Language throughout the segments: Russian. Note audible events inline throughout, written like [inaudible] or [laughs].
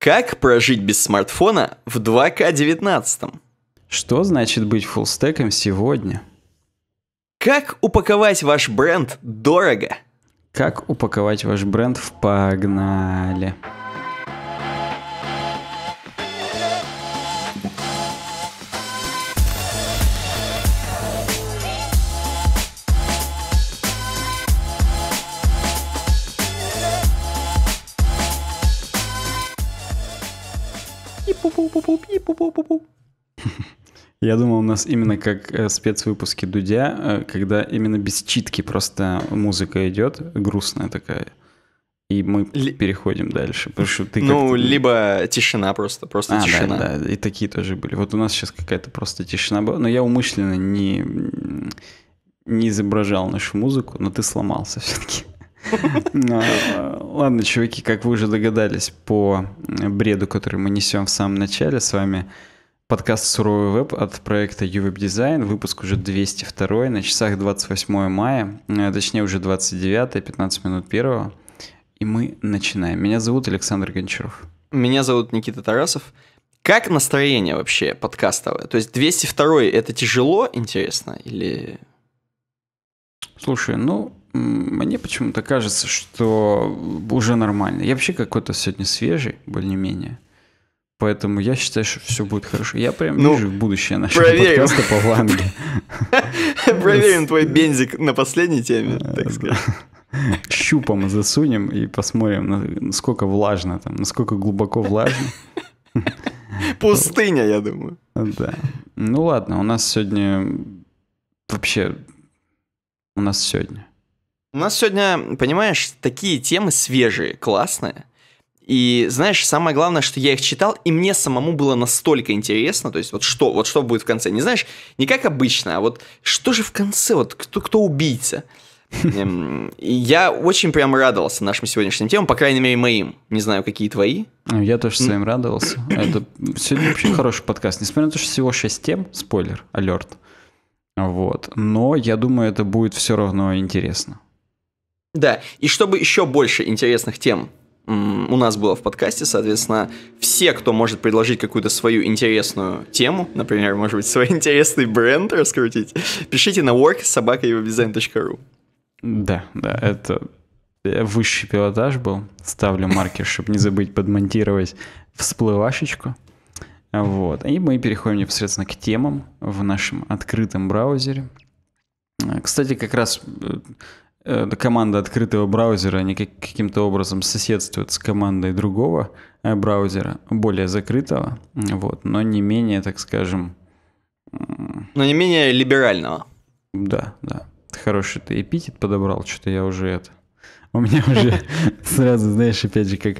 Как прожить без смартфона в 2К19? Что значит быть фуллстеком сегодня? Как упаковать ваш бренд дорого? Как упаковать ваш бренд в «Погнали»? Я думал, у нас именно как э, спецвыпуски Дудя, э, когда именно без читки просто музыка идет, грустная такая. И мы Ли... переходим дальше. Потому что ты ну, либо тишина просто, просто а, тишина. Да, да, и такие тоже были. Вот у нас сейчас какая-то просто тишина была. Но я умышленно не, не изображал нашу музыку, но ты сломался все-таки. [laughs] Э, ладно, чуваки, как вы уже догадались по бреду, который мы несем в самом начале, с вами Подкаст «Суровый веб» от проекта Ювеб Дизайн. выпуск уже 202, на часах 28 мая, э, точнее уже 29, 15 минут первого. И мы начинаем. Меня зовут Александр Гончаров. Меня зовут Никита Тарасов. Как настроение вообще подкастовое? То есть 202 это тяжело, интересно, или... Слушай, ну, мне почему-то кажется, что уже нормально. Я вообще какой-то сегодня свежий, более-менее. Поэтому я считаю, что все будет хорошо. Я прям ну, вижу будущее нашего проверим. подкаста по Ванге. [laughs] Проверим твой бензик на последней теме, а, так сказать. [laughs] Щупом засунем и посмотрим, насколько влажно там, насколько глубоко влажно. [laughs] Пустыня, я думаю. Да. Ну ладно, у нас сегодня вообще... У нас сегодня. У нас сегодня, понимаешь, такие темы свежие, классные. И знаешь, самое главное, что я их читал, и мне самому было настолько интересно, то есть вот что, вот что будет в конце. Не знаешь, не как обычно, а вот что же в конце, вот кто, кто убийца. Эм, я очень прям радовался нашим сегодняшним темам, по крайней мере, моим. Не знаю, какие твои. Ну, я тоже своим радовался. Это сегодня вообще хороший подкаст. Несмотря на то, что всего 6 тем, спойлер, алерт. Вот. Но я думаю, это будет все равно интересно. Да, и чтобы еще больше интересных тем у нас было в подкасте, соответственно, все, кто может предложить какую-то свою интересную тему, например, может быть, свой [laughs] интересный бренд раскрутить, пишите на work worksobakaevobdesign.ru Да, да, это э, высший пилотаж был. Ставлю маркер, чтобы не забыть подмонтировать всплывашечку. Вот. И мы переходим непосредственно к темам в нашем открытом браузере. Э, кстати, как раз э, Э, команда открытого браузера они как каким-то образом соседствуют с командой другого э, браузера, более закрытого, вот, но не менее, так скажем... Но не менее либерального. Да, да. Хороший ты эпитет подобрал, что-то я уже это у меня уже [laughs] сразу, знаешь, опять же, как...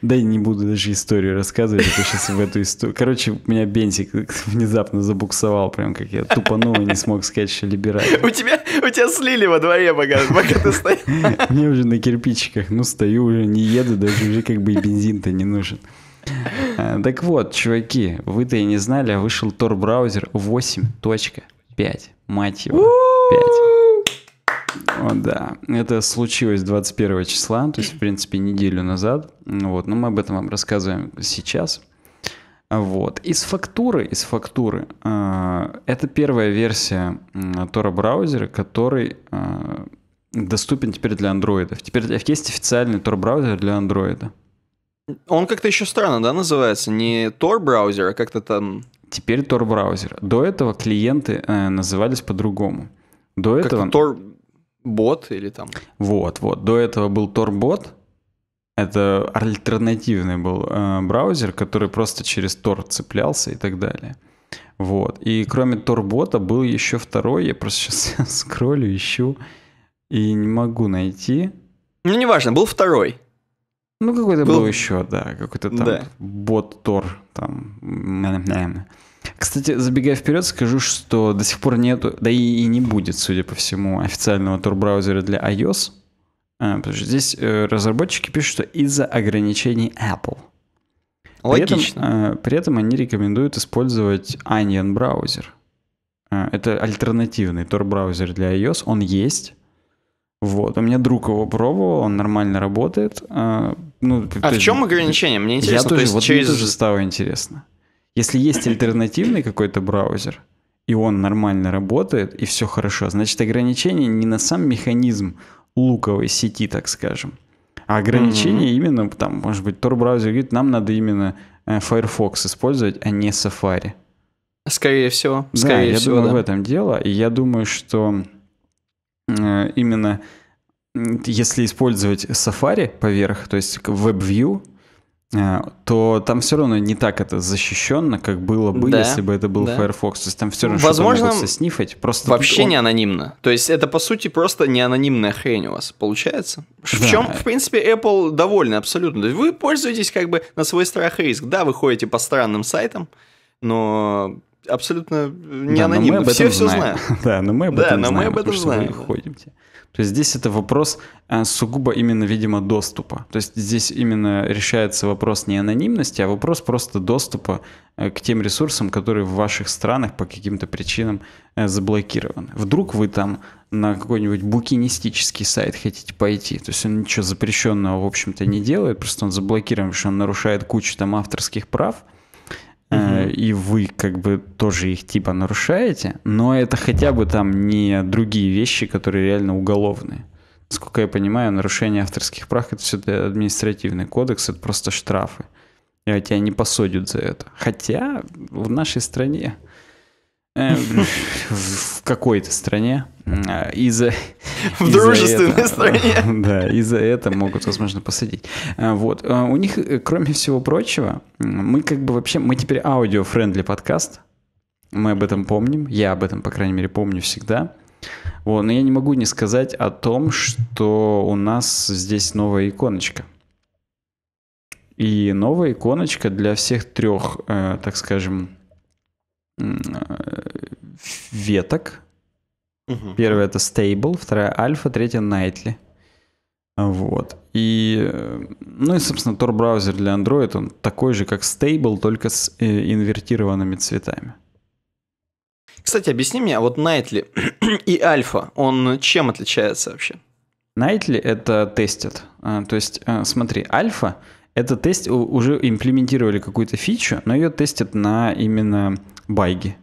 Да не буду даже историю рассказывать, это сейчас в эту историю... Короче, у меня бентик [laughs] внезапно забуксовал, прям как я тупанул и не смог сказать, что либераль. У тебя, у тебя слили во дворе, пока, пока ты стоял. [laughs] Мне уже на кирпичиках, ну, стою уже, не еду, даже уже как бы и бензин-то не нужен. А, так вот, чуваки, вы-то и не знали, а вышел Tor браузер 8.5. Мать его, 5. О, да. Это случилось 21 числа, то есть, в принципе, неделю назад. Вот, но мы об этом вам рассказываем сейчас. Вот. Из фактуры, из фактуры, э, это первая версия Тора браузера, который э, доступен теперь для андроидов. Теперь а есть официальный Tor браузер для андроида. Он как-то еще странно, да, называется? Не Tor браузер, а как-то там... Теперь Tor браузер. До этого клиенты э, назывались по-другому. До как этого... Tor... Бот или там? Вот, вот. До этого был Торбот. Это альтернативный был э, браузер, который просто через Тор цеплялся и так далее. Вот. И кроме Торбота был еще второй. Я просто сейчас [laughs] скроллю, ищу и не могу найти. Ну, неважно, был второй. Ну, какой-то был... был еще, да, какой-то там да. бот Тор, там, кстати, забегая вперед, скажу, что до сих пор нету, да и, и не будет, судя по всему, официального турбраузера для iOS. А, потому что здесь э, разработчики пишут, что из-за ограничений Apple. Логично. При этом, э, при этом они рекомендуют использовать Onion браузер. Э, это альтернативный тор браузер для iOS, он есть. Вот, у меня друг его пробовал, он нормально работает. Э, ну, а в чем есть, ограничение? Мне интересно. Я тоже, есть вот через... мне тоже стало интересно. Если есть альтернативный какой-то браузер, и он нормально работает, и все хорошо, значит ограничение не на сам механизм луковой сети, так скажем, а ограничение mm-hmm. именно там, может быть, Tor-браузер говорит, нам надо именно э, Firefox использовать, а не Safari. Скорее всего. Да, скорее я всего, думаю, да. в этом дело. И я думаю, что э, именно если использовать Safari поверх, то есть WebView, Э, то там все равно не так это защищенно, как было бы, да, если бы это был да. Firefox. То есть там все равно Возможно, что-то снифать. Просто вообще он... не анонимно. То есть это, по сути, просто не анонимная хрень у вас получается. Да. В чем, в принципе, Apple довольна абсолютно. То есть вы пользуетесь как бы на свой страх и риск. Да, вы ходите по странным сайтам, но абсолютно не да, анонимно. Все все знаем. знаем. [laughs] Да, но мы об этом знаем. Да, но мы об этом знаем. Вы ходите. То есть здесь это вопрос э, сугубо именно, видимо, доступа. То есть здесь именно решается вопрос не анонимности, а вопрос просто доступа э, к тем ресурсам, которые в ваших странах по каким-то причинам э, заблокированы. Вдруг вы там на какой-нибудь букинистический сайт хотите пойти, то есть он ничего запрещенного, в общем-то, не делает, просто он заблокирован, потому что он нарушает кучу там авторских прав, Э, и вы как бы тоже их типа нарушаете, но это хотя бы там не другие вещи, которые реально уголовные. Насколько я понимаю, нарушение авторских прав это все таки административный кодекс, это просто штрафы. И тебя не посадят за это. Хотя в нашей стране Э, [laughs] в какой-то стране. Э, из-за... [laughs] В из дружественной стране. [laughs] Да, из-за этого могут, возможно, посадить. Э, вот. У них, кроме всего прочего, мы как бы вообще... Мы теперь аудио-френдли подкаст. Мы об этом помним. Я об этом, по крайней мере, помню всегда. Вот. Но я не могу не сказать о том, что у нас здесь новая иконочка. И новая иконочка для всех трех, так скажем, веток. Угу. Первая это Stable, вторая Alpha, третья Nightly. Вот. И, ну и, собственно, Tor браузер для Android, он такой же, как Stable, только с э, инвертированными цветами. Кстати, объясни мне, а вот Nightly [clears throat] и Альфа, он чем отличается вообще? Nightly это тестит. А, то есть, э, смотри, Альфа это тест, уже имплементировали какую-то фичу, но ее тестят на именно байги.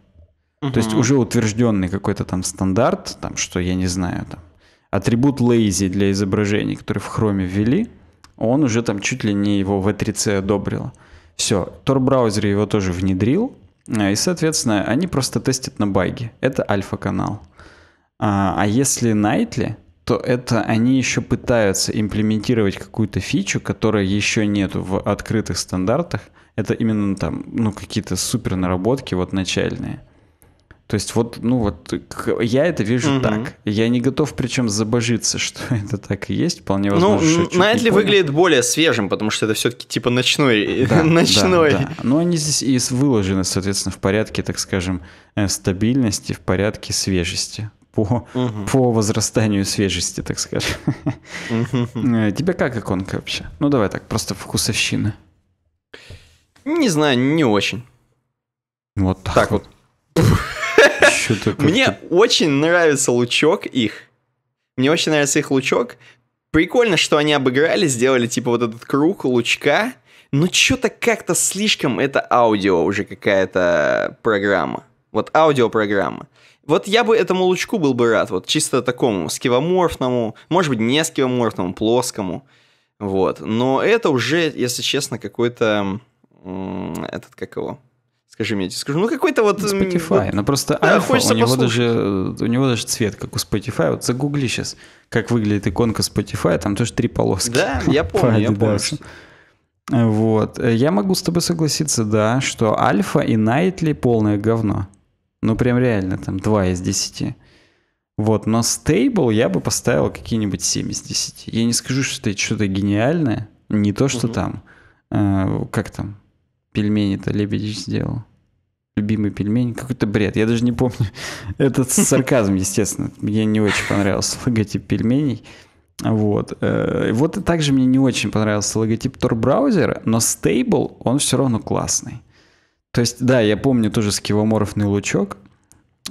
То есть уже утвержденный какой-то там стандарт, там что я не знаю, там атрибут lazy для изображений, который в хроме ввели, он уже там чуть ли не его в 3 э c одобрило. Все, Tor-браузер его тоже внедрил, э, и, соответственно, они просто тестят на баге. Это альфа-канал. А, а если Nightly, то это они еще пытаются имплементировать какую-то фичу, которая еще нету в открытых стандартах. Это именно там, ну, какие-то супер наработки вот начальные. То есть вот, ну вот, я это вижу угу. так. Я не готов причем забожиться, [laughs] что это так и есть, вполне ну, возможно. Ну, что Найтли выглядит более свежим, потому что это все-таки типа ночной. Да, ночной. Э, да, да. Ну они здесь и выложены, соответственно, в порядке, так скажем, э, стабильности, в порядке свежести по, угу. по возрастанию свежести, так скажем. Угу. Тебе как иконка вообще? Ну давай так, просто вкусовщина. Не знаю, не очень. Вот так, так вот. вот. Мне очень нравится лучок их. Мне очень нравится их лучок. Прикольно, что они обыграли, сделали типа вот этот круг лучка, но что-то как-то слишком это аудио уже какая-то программа. Вот аудиопрограмма. Вот я бы этому лучку был бы рад, вот чисто такому скивоморфному, может быть, не скивоморфному, плоскому. Вот. Но это уже, если честно, какой-то... Этот, как его? Скажи мне, я тебе скажу. Ну, какой-то вот... Spotify. Вот, ну, просто да, альфа, у него, даже, у него даже цвет, как у Spotify. Вот загугли сейчас, как выглядит иконка Spotify, там тоже три полоски. Да, я [laughs] помню, я помню. Вот. Я могу с тобой согласиться, да, что альфа и найтли полное говно. Ну, прям реально, там, два из десяти. Вот, но стейбл я бы поставил какие-нибудь 7 из 10. Я не скажу, что это что-то гениальное, не то, что угу. там, э, как там, пельмени-то Лебедич сделал? Любимый пельмень? Какой-то бред, я даже не помню. [laughs] Этот сарказм, естественно. Мне не очень понравился [laughs] логотип пельменей. Вот. Э, вот и также мне не очень понравился логотип tor Browser. но стейбл, он все равно классный. То есть, да, я помню тоже скивоморфный лучок,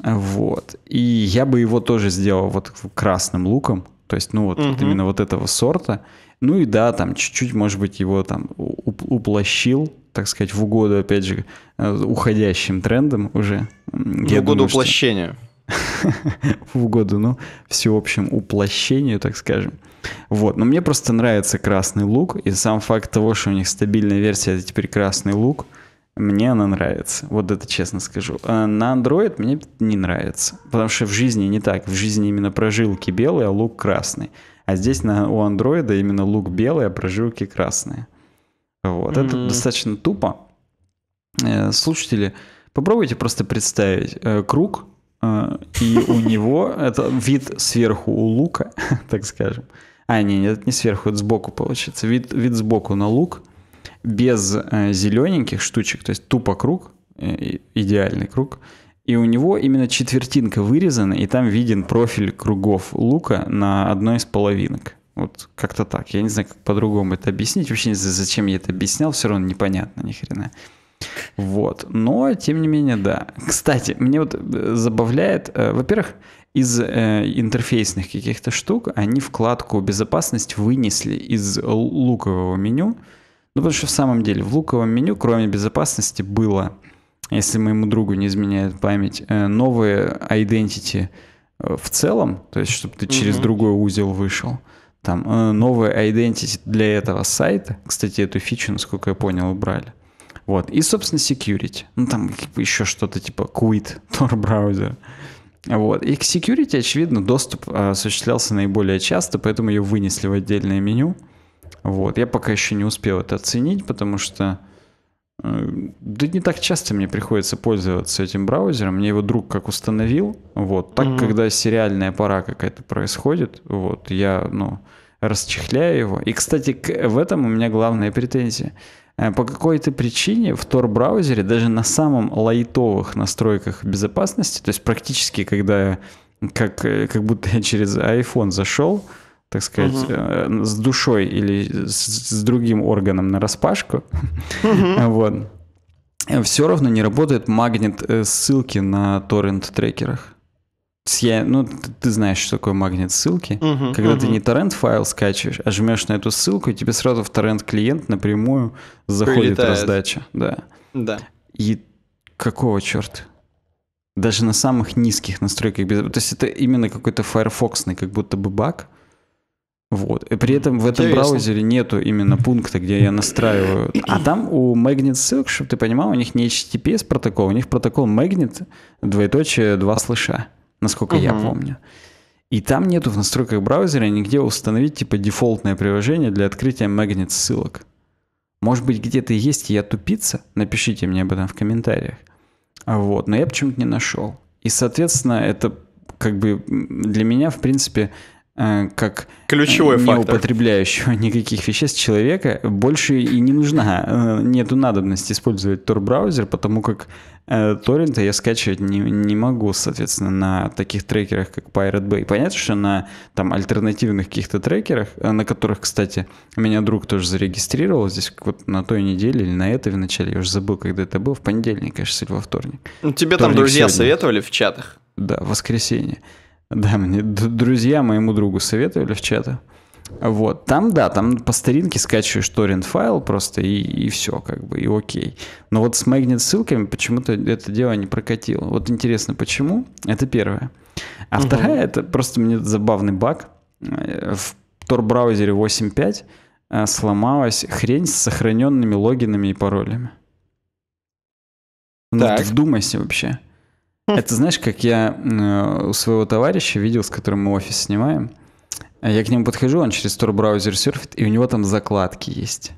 вот. И я бы его тоже сделал вот красным луком, то есть, ну вот, угу. вот именно вот этого сорта. Ну и да, там чуть-чуть, может быть, его там уплощил так сказать, в угоду, опять же, э, уходящим трендом уже. В угоду думаю, уплощению. [laughs] в угоду, ну, всеобщему уплощению, так скажем. Вот, но мне просто нравится красный лук, и сам факт того, что у них стабильная версия, это теперь красный лук, мне она нравится, вот это честно скажу. А на Android мне не нравится, потому что в жизни не так, в жизни именно прожилки белые, а лук красный. А здесь на, у Android именно лук белый, а прожилки красные. Вот mm-hmm. это достаточно тупо. Э, слушатели, попробуйте просто представить э, круг, э, и у него [laughs] это вид сверху у лука, [laughs] так скажем. А, нет, нет, не сверху, это сбоку получится. Вид, вид сбоку на лук, без зелененьких штучек, то есть тупо круг, идеальный круг. И у него именно четвертинка вырезана, и там виден профиль кругов лука на одной из половинок. Вот как-то так. Я не знаю, как по-другому это объяснить. Вообще не знаю, зачем я это объяснял, все равно непонятно ни хрена. Вот. Но, тем не менее, да. Кстати, мне вот э, забавляет, э, во-первых, из э, интерфейсных каких-то штук они вкладку «Безопасность» вынесли из лукового меню. Ну, потому что в самом деле в луковом меню, кроме безопасности, было, если моему другу не изменяет память, э, новые identity э, в целом, то есть, чтобы ты угу. через другой узел вышел. Там э, новый identity для этого сайта. Кстати, эту фичу, насколько я понял, убрали. Вот. И, собственно, security. Ну, там типа, еще что-то типа quit, [laughs] Tor браузер. Вот. И к security, очевидно, доступ э, осуществлялся наиболее часто, поэтому ее вынесли в отдельное меню. Вот. Я пока еще не успел это оценить, потому что да не так часто мне приходится пользоваться этим браузером. Мне его друг как установил. Вот. Так, mm-hmm. когда сериальная пора какая-то происходит, вот, я, ну, расчехляю его. И, кстати, к, в этом у меня главная претензия. Э, по какой-то причине в Tor-браузере даже на самом лайтовых настройках безопасности, то есть практически когда я как, э, как будто я через iPhone зашел, так сказать, Uh-huh. с душой или с, с другим органом на распашку, uh-huh. [laughs] вот, все равно не работает магнит э, ссылки на торрент-трекерах. Я, ну, ты, ты знаешь, что такое магнит ссылки. Uh-huh, Когда uh-huh. ты не торрент файл скачиваешь, а жмешь на эту ссылку, и тебе сразу в торрент клиент напрямую заходит Прилетает. раздача. Да. Да. И какого черта? Даже на самых низких настройках. То есть это именно какой-то Firefox, как будто бы баг. uh вот. И при этом в этом Интересно. браузере нету именно пункта, где я настраиваю. А там у Magnet ссылок, чтобы ты понимал, у них не HTTPS протокол, у них протокол Magnet, двоеточие, два слыша, насколько угу. я помню. И там нету в настройках браузера нигде установить типа дефолтное приложение для открытия Magnet ссылок. Может быть, где-то есть, и я тупица? Напишите мне об этом в комментариях. Вот, но я почему-то не нашел. И, соответственно, это как бы для меня, в принципе, Э, как Ключевой не э, фактор. употребляющего [laughs] никаких веществ человека больше и не нужна. Э, нету надобности использовать Tor-браузер, потому как торренты я скачивать не, не могу, соответственно, на таких трекерах, как Pirate Bay. Понятно, что на там альтернативных каких-то трекерах, на которых, кстати, меня друг тоже зарегистрировал здесь вот на той неделе или на этой в начале, я уже забыл, когда это было, в понедельник, кажется, или во вторник. Ну, тебе вторник там друзья сегодня. советовали в чатах? Да, в воскресенье. Да, мне друзья моему другу советовали в чатах. Вот, там, да, там по старинке скачиваешь торрент файл просто и, и все, как бы, и окей. Но вот с магнит ссылками почему-то это дело не прокатило. Вот интересно, почему? Это первое. А угу. вторая, это просто мне забавный баг. Э, в Tor-браузере 8.5 э, сломалась хрень с сохраненными логинами и паролями. Ну, так. вдумайся вообще. Это знаешь, как я э, у своего товарища видел, с которым мы офис снимаем. Я к нему подхожу, он через Tor браузер серфит, и у него там закладки есть.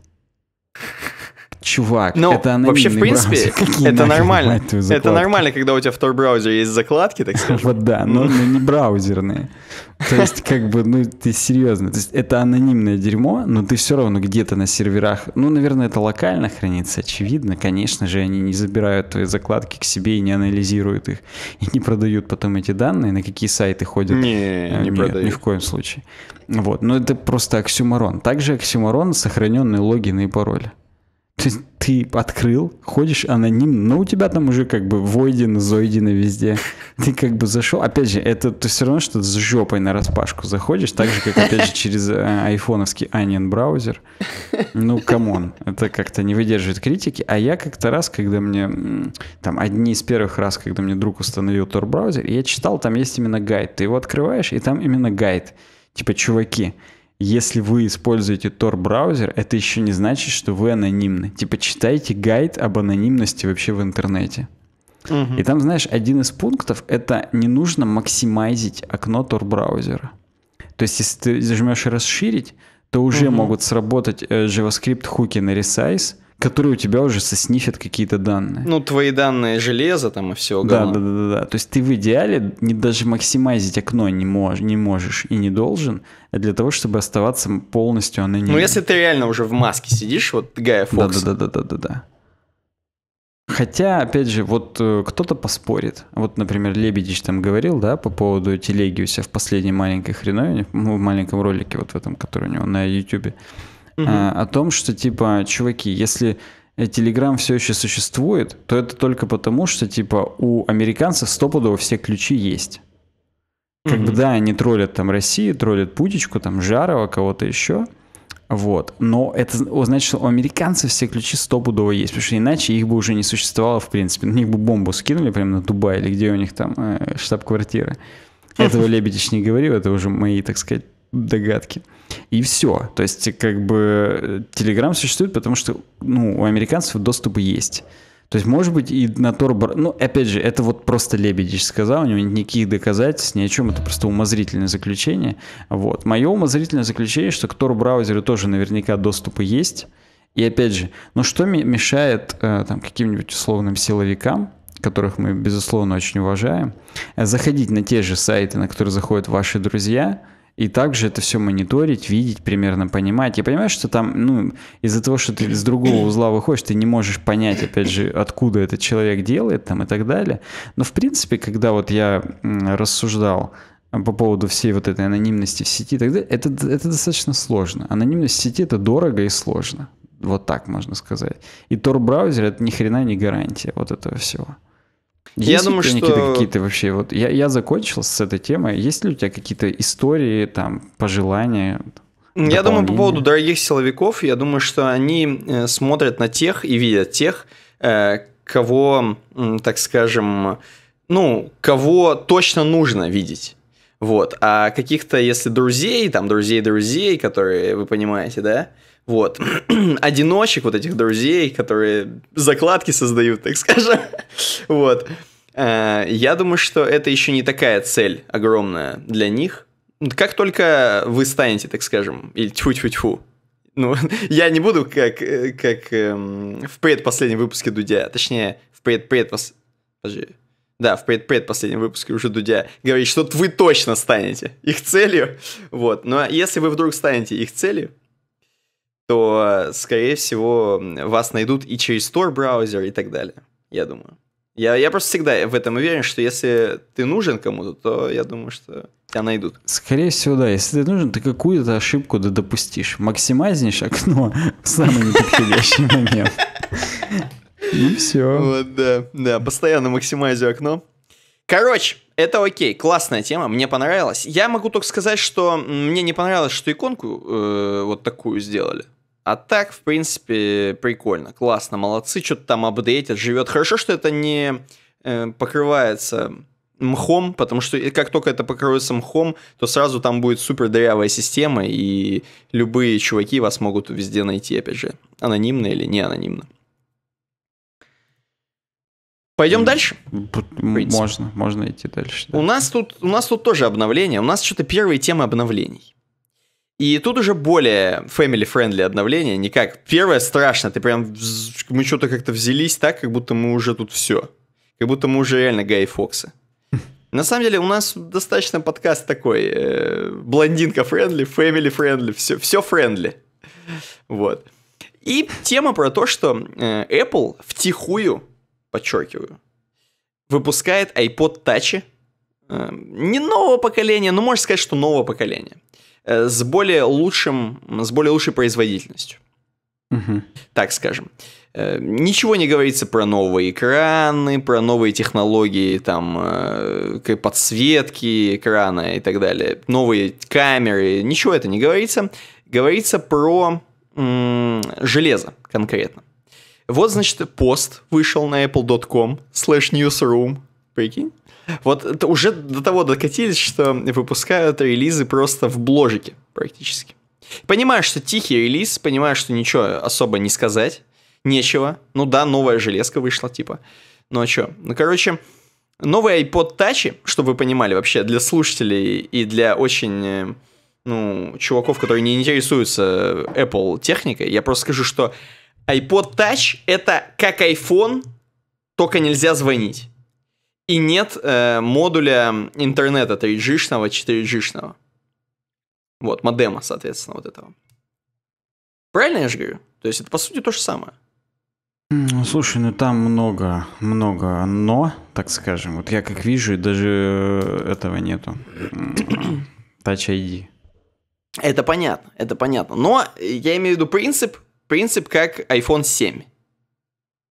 Чувак, Но это вообще, в принципе, [laughs] это нормально. Это нормально, когда у тебя в Tor браузере есть закладки, так [laughs] скажем, Вот да, но ну, не браузерные. То есть, как бы, ну, ты серьезно. То есть, это анонимное дерьмо, но ты все равно где-то на серверах. Ну, наверное, это локально хранится, очевидно. Конечно же, они не забирают твои закладки к себе и не анализируют их. И не продают потом эти данные, на какие сайты ходят. Не, э, не продают. ни в коем случае. Вот, но это просто оксюморон. Также оксюморон сохраненные логины и пароли. То есть ты открыл, ходишь анонимно, но у тебя там уже как бы войдены, зойдены везде. [laughs] Ты как бы зашел. Опять же, это ты все равно что с жопой на распашку заходишь, так же, как, опять же, [laughs] через э, айфоновский Onion браузер. Ну, камон, это как-то не выдерживает критики. А я как-то раз, когда мне... Там одни из первых раз, когда мне друг установил Tor браузер, я читал, там есть именно гайд. Ты его открываешь, и там именно гайд. Типа, чуваки, если вы используете Tor браузер, это еще не значит, что вы анонимны. Типа читайте гайд об анонимности вообще в интернете. Угу. И там, знаешь, один из пунктов это не нужно максимизить окно Tor браузера. То есть, если ты зажмешь расширить, то уже угу. могут сработать э, JavaScript хуки на resize, которые у тебя уже соснифят какие-то данные. Ну, твои данные железо там и все. Да, да, да, да, да. То есть ты в идеале не, даже максимизить окно не, мож, не можешь и не должен а для того, чтобы оставаться полностью не. Ну, если ты реально уже в маске сидишь, вот Гая Фокс. Да, да, да, да, да, да. да. Хотя, опять же, вот э, кто-то поспорит. Вот, например, Лебедич там говорил, да, по поводу телеги у себя в последней маленькой хреновине, в маленьком ролике вот в этом, который у него на YouTube угу. а, о том, что типа, чуваки, если э, Telegram все еще существует, то это только потому, что типа у американцев стопудово все ключи есть. Как угу. бы да, они троллят там Россию, троллят Путечку, там Жарова, кого-то еще. Вот. Но это значит, что у американцев все ключи стопудово есть, потому что иначе их бы уже не существовало в принципе. На них бы бомбу скинули прямо на Дубай или где у них там э, штаб-квартира. Этого [laughs] Лебедич не говорил, это уже мои, так сказать, догадки. И все. То есть, как бы, Telegram существует, потому что, ну, у американцев доступ есть. То есть, может быть, и на Торбор... Ну, опять же, это вот просто Лебедич сказал, у него нет никаких доказательств, ни о чем, это просто умозрительное заключение. Вот. Мое умозрительное заключение, что к Тор браузеру тоже наверняка доступы есть. И опять же, ну что мешает э, там каким-нибудь условным силовикам, которых мы, безусловно, очень уважаем, заходить на те же сайты, на которые заходят ваши друзья, и также это все мониторить, видеть, примерно понимать. Я понимаю, что там, ну, из-за того, что ты с другого [clears throat] узла выходишь, ты не можешь понять, опять же, откуда этот человек делает там и так далее. Но, в принципе, когда вот я рассуждал а, по поводу всей вот этой анонимности в сети, тогда это, это достаточно сложно. Анонимность в сети — это дорого и сложно. Вот так можно сказать. И Tor-браузер — это ни хрена не гарантия вот этого всего. Есть я думаю, что какие-то, какие-то вообще вот я я закончил с этой темой. Есть ли у тебя какие-то истории там пожелания? Я думаю по поводу дорогих силовиков. Я думаю, что они э, смотрят на тех и видят тех, э, кого, так скажем, ну кого точно нужно видеть. Вот, а каких-то, если друзей, там, друзей-друзей, которые, вы понимаете, да, вот. [clears throat] Одиночек, вот этих друзей, которые закладки создают, так скажем. [laughs] вот. Э, я думаю, что это еще не такая цель огромная для них. Как только вы станете, так скажем, или тьфу-тьфу-тьфу, ну, [laughs] я не буду как, э, как эм, в предпоследнем выпуске Дудя, точнее, в предпредпос... Подожди. Да, в предпоследнем выпуске уже Дудя говорит, что вы точно станете их целью. Вот. Но если вы вдруг станете их целью, то, скорее всего, вас найдут и через Tor браузер и так далее, я думаю. Я, я просто всегда в этом уверен, что если ты нужен кому-то, то я думаю, что тебя найдут. Скорее всего, да. Если ты нужен, ты какую-то ошибку да допустишь. Максимайзнешь окно [laughs] в самый неподходящий момент. И ну, все. Вот, да. Да, постоянно максимайзю окно. Короче, это окей, классная тема, мне понравилась. Я могу только сказать, что мне не понравилось, что иконку э, вот такую сделали. А так, в принципе, прикольно, классно, молодцы, что-то там апдейтят, живет. Хорошо, что это не э, покрывается мхом, потому что как только это покроется мхом, то сразу там будет супер дырявая система, и любые чуваки вас могут везде найти, опять же, анонимно или не анонимно. Пойдем дальше? Можно, можно идти дальше. Да. У, нас тут, у нас тут тоже обновление. У нас что-то первые темы обновлений. И тут уже более family-friendly обновление, никак Первое страшно, ты прям... Мы что-то как-то взялись так, как будто мы уже тут все. Как будто мы уже реально Гай Фокса. [laughs] На самом деле у нас достаточно подкаст такой. Э, блондинка friendly, family-friendly, все, все friendly, Вот. И тема про то, что э, Apple втихую, подчеркиваю, выпускает iPod Touch. Э, не нового поколения, но можно сказать, что нового поколения. Э, с более лучшим, с более лучшей производительностью. Угу. Так скажем. Э, ничего не говорится про новые экраны, про новые технологии там э, подсветки экрана и так далее, новые камеры, ничего это не говорится. Говорится про м- железо конкретно. Вот, значит, пост вышел на apple.com slash newsroom. Прикинь? Вот уже до того докатились, что выпускают релизы просто в бложике практически. Понимаешь, что тихий релиз, понимаешь, что ничего особо не сказать, нечего. Ну да, новая железка вышла, типа. Ну а что? Ну, короче, новые iPod Touch, чтобы вы понимали вообще, для слушателей и для очень, э, ну, чуваков, которые не интересуются э, Apple техникой, я просто скажу, что iPod Touch — это как iPhone, только нельзя звонить. И нет э, модуля интернета 3G-шного, 4G-шного. Вот, модема, соответственно, вот этого. Правильно я же говорю? То есть это по сути то же самое. Ну, слушай, ну там много, много но, так скажем. Вот я как вижу, даже э, этого нету. Touch ID. Это понятно, это понятно. Но я имею в виду принцип, принцип как iPhone 7.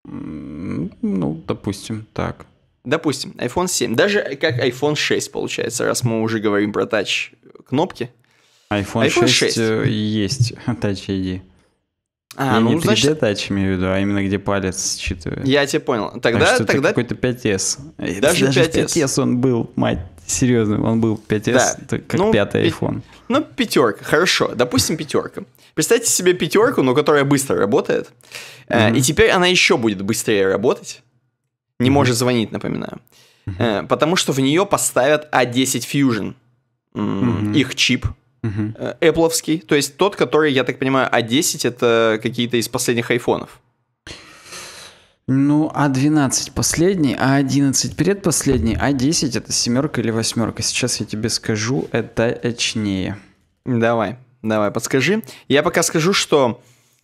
Ну, допустим, так. Допустим, iPhone 7, даже как iPhone 6 получается, раз мы уже говорим про тач кнопки. iPhone, iPhone 6, 6 э, есть [laughs] Touch ID. А, я ну, не 3D значит... Touch имею в виду, а именно где палец считывает. Я тебя понял. Тогда, так что тогда... какой-то 5S. Э, даже, даже 5S. 5S он был, мать, серьезно, он был 5S, да. как ну, пятый пи... iPhone. Ну, пятерка, хорошо, допустим, пятерка. Представьте себе пятерку, но которая быстро работает, mm-hmm. и теперь она еще будет быстрее работать не mm может звонить, напоминаю. Э, потому что в нее поставят A10 а Fusion. Их чип. mm То есть тот, который, я так понимаю, A10 а это какие-то из последних айфонов. Ну, А12 последний, А11 предпоследний, А10 это семерка или восьмерка. Сейчас я тебе скажу, это точнее. Давай, давай, подскажи. Я пока скажу, что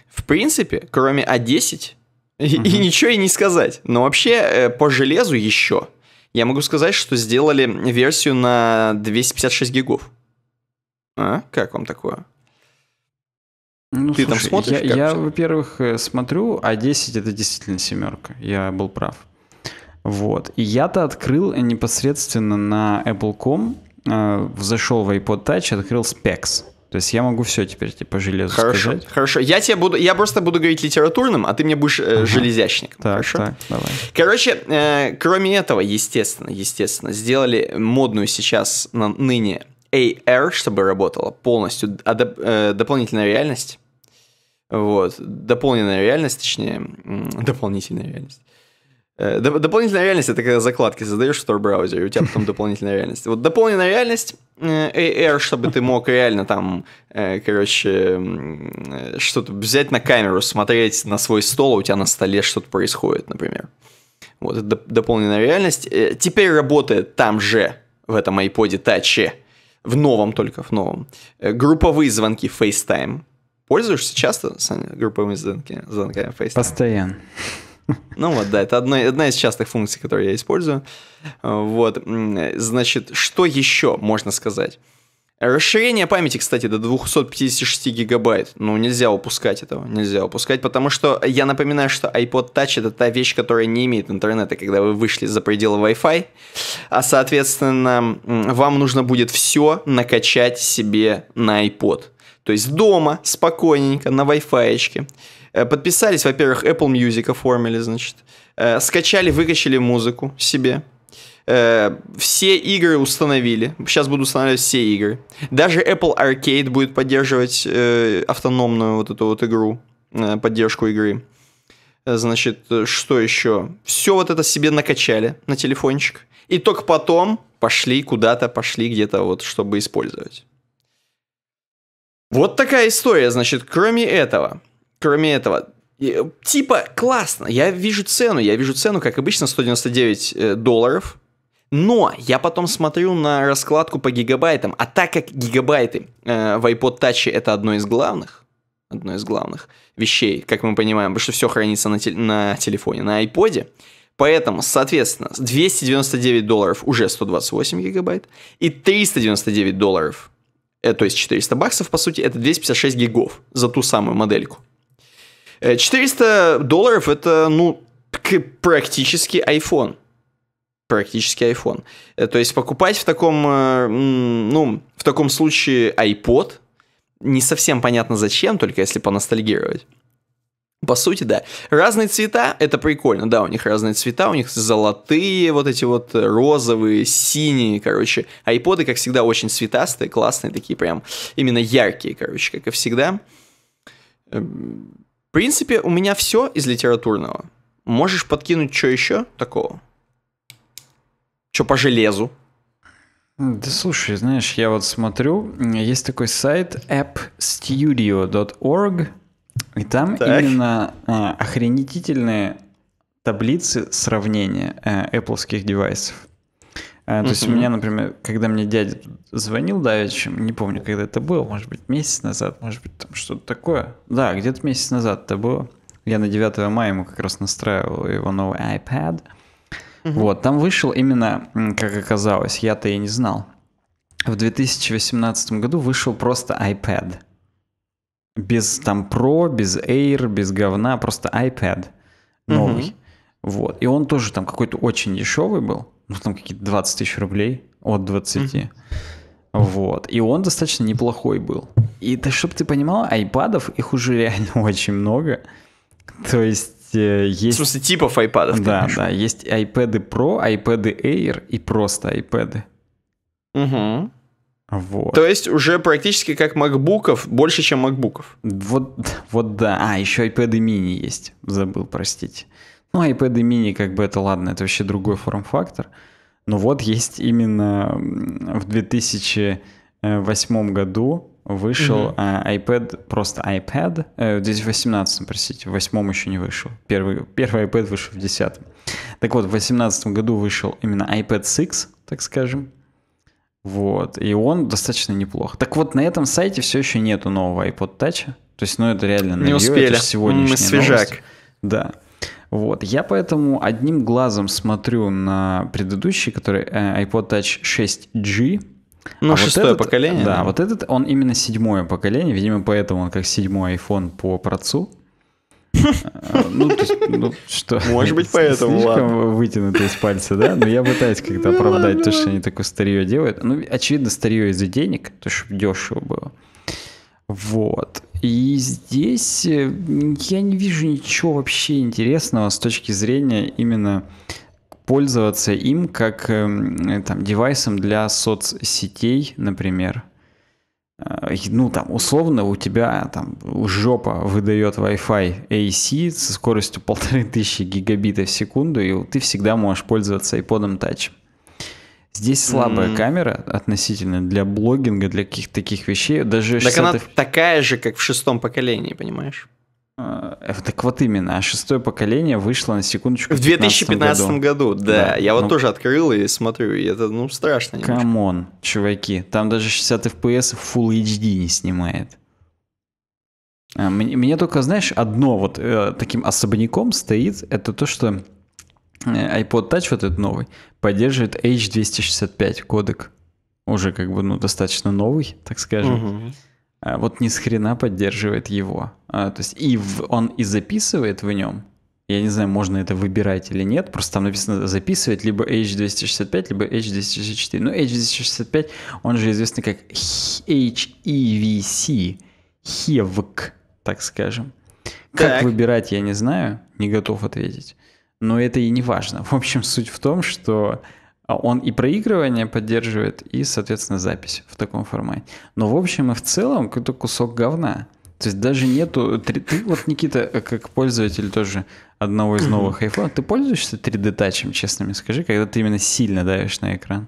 в принципе, кроме А10, и, ничего и не сказать. Но вообще, э, по железу еще, я могу сказать, что сделали версию на 256 гигов. А? Как вам такое? Ну, Ты слушай, там смотришь? Я, я во-первых, э, смотрю, а 10 это действительно семерка. Я был прав. Вот. И я-то открыл непосредственно на Apple.com, э, зашел в iPod Touch, открыл Specs. То есть я могу все теперь типа железо хорошо, сказать. Хорошо, я тебе буду, я просто буду говорить литературным, а ты мне будешь э, ага. железячником. Так, хорошо? так, давай. Короче, э, кроме этого, естественно, естественно, сделали модную сейчас на, ныне AR, чтобы работала полностью, а доп, э, дополнительная реальность. Вот, дополненная реальность, точнее, дополнительная реальность. Э, дополнительная реальность — это когда закладки создаешь в Tor браузере, у тебя потом дополнительная реальность. Вот дополненная реальность э, AR, чтобы ты мог реально там, э, короче, что-то взять на камеру, смотреть на свой стол, а у тебя на столе что-то происходит, например. Вот, это дополненная реальность. Теперь работает там же, в этом iPod Touch, в новом только, в новом. Групповые звонки FaceTime. Пользуешься часто, Саня, групповыми звонками FaceTime? Постоянно. Ну вот, да, это одна, одна из частых функций, которые я использую. Вот, значит, что еще можно сказать? Расширение памяти, кстати, до 256 гигабайт. Ну, нельзя упускать этого, нельзя упускать, потому что я напоминаю, что iPod Touch это та вещь, которая не имеет интернета, когда вы вышли за пределы Wi-Fi, а, соответственно, вам нужно будет все накачать себе на iPod. То есть дома, спокойненько, на Wi-Fi. Э, подписались, во-первых, Apple Music оформили, значит. Э, скачали, выкачали музыку себе. Э, все игры установили. Сейчас буду устанавливать все игры. Даже Apple Arcade будет поддерживать автономную вот эту вот игру, поддержку игры. Значит, что еще? Все вот это себе накачали на телефончик. И только потом пошли куда-то, пошли где-то вот, чтобы использовать. Вот такая история, значит, кроме этого кроме этого, э, типа классно, я вижу цену, я вижу цену, как обычно, 199 э, долларов, но я потом смотрю на раскладку по гигабайтам, а так как гигабайты э, в iPod Touch это одно из главных, одно из главных вещей, как мы понимаем, потому что все хранится на, те, на телефоне, на iPod, поэтому, соответственно, 299 долларов уже 128 гигабайт, и 399 долларов, э, то есть 400 баксов, по сути, это 256 гигов за ту самую модельку. 400 э, долларов это, ну, практически iPhone. Практически iPhone. Э, то есть покупать в таком, э, ну, в таком случае iPod не совсем понятно зачем, только если поностальгировать. По сути, да. Разные цвета, это прикольно, да, у них разные цвета, у них золотые, вот эти вот розовые, синие, короче. Айподы, как всегда, очень цветастые, классные, такие прям именно яркие, короче, как и всегда. Эм, в принципе, у меня все из литературного. Можешь подкинуть что еще такого? Что по железу? Да слушай, знаешь, я вот смотрю, есть такой сайт appstudio.org, и там так. именно э, охренительные таблицы сравнения э, apple девайсов. Э, то есть у меня, например, когда мне дядя звонил давечем, не помню, когда это было, может быть, месяц назад, может быть, там что-то такое. Да, где-то месяц назад это было. Я на 9 мая ему как раз настраивал его новый iPad. Вот, там вышел именно, как оказалось, я-то и не знал. В 2018 году вышел просто iPad. Без там Pro, без Air, без говна, просто iPad новый. Вот. И он тоже там какой-то очень дешевый был ну, там какие-то 20 тысяч рублей от 20. Mm-hmm. Вот. И он достаточно неплохой был. И да, чтобы ты понимал, айпадов их уже реально [laughs] очень много. То есть э, есть... В смысле, типов айпадов? Да, да. Есть iPad Pro, iPad Air и просто iPad. Угу. Вот. То есть уже практически как макбуков, больше, чем макбуков. Вот, [laughs] вот да. А, еще iPad mini есть. Забыл, простите. Ну, iPad mini, как бы это, ладно, это вообще другой форм-фактор. Но вот есть именно в 2008 году вышел угу. iPad, просто iPad, э, в 2018, простите, в 2008 еще не вышел. Первый, первый iPad вышел в 2010. Так вот, в 2018 году вышел именно iPad 6, так скажем. Вот, и он достаточно неплох. Так вот, на этом сайте все еще нету нового iPod Touch. То есть, ну это реально не успели. это сегодняшняя Мы свежак. Новость. Да. Вот. Я поэтому одним глазом смотрю на предыдущий, который э, iPod Touch 6G, ну, а шестое вот этот, поколение. Да, да, вот этот, он именно седьмое поколение, видимо, поэтому он как седьмой iPhone по процу. Э, ну, ну, что? Может быть, поэтому, Слишком ладно. вытянуто из пальца, да? Но я пытаюсь как-то ну, оправдать то, что они такое старье делают. Ну, очевидно, старье из-за денег, то, чтобы дешево было. Вот. И здесь э, я не вижу ничего вообще интересного с точки зрения именно пользоваться им как эм, э, там, девайсом для соцсетей, например. Э, ну, там, условно, у тебя там жопа выдает Wi-Fi AC со скоростью [laughs] полторы тысячи гигабита в секунду, и ты всегда можешь пользоваться iPod Touch. Здесь слабая mm-hmm. камера относительно для блогинга, для каких-то таких вещей. Даже так 60... она такая же, как в шестом поколении, понимаешь? А, э, так вот именно, а шестое поколение вышло на секундочку в 2015 году. году да. да, я ну, вот тоже открыл и смотрю, и это ну страшно. Камон, чуваки, там даже 60 FPS Full HD не снимает. А, мне, мне только, знаешь, одно вот э, таким особняком стоит, это то, что Э, iPod Touch вот этот новый поддерживает H265 кодек. Уже как бы, ну, достаточно новый, так скажем. Угу. А вот ни с хрена поддерживает его. А, то есть и в, он и записывает в нем. Я не знаю, можно это выбирать или нет. Просто там написано записывает либо H265, либо H264. Ну, H265, он же известный как HEVC. HEVC, так скажем. Как так. выбирать, я не знаю, не готов ответить но это и не важно. В общем, суть в том, что а, он и проигрывание поддерживает, и, соответственно, запись в таком формате. Но в общем и в целом какой-то кусок говна. То есть даже нету... Ты, ты вот, Никита, э, как пользователь тоже одного из новых iPhone, ты пользуешься 3D-тачем, честно мне скажи, когда ты именно сильно давишь на экран?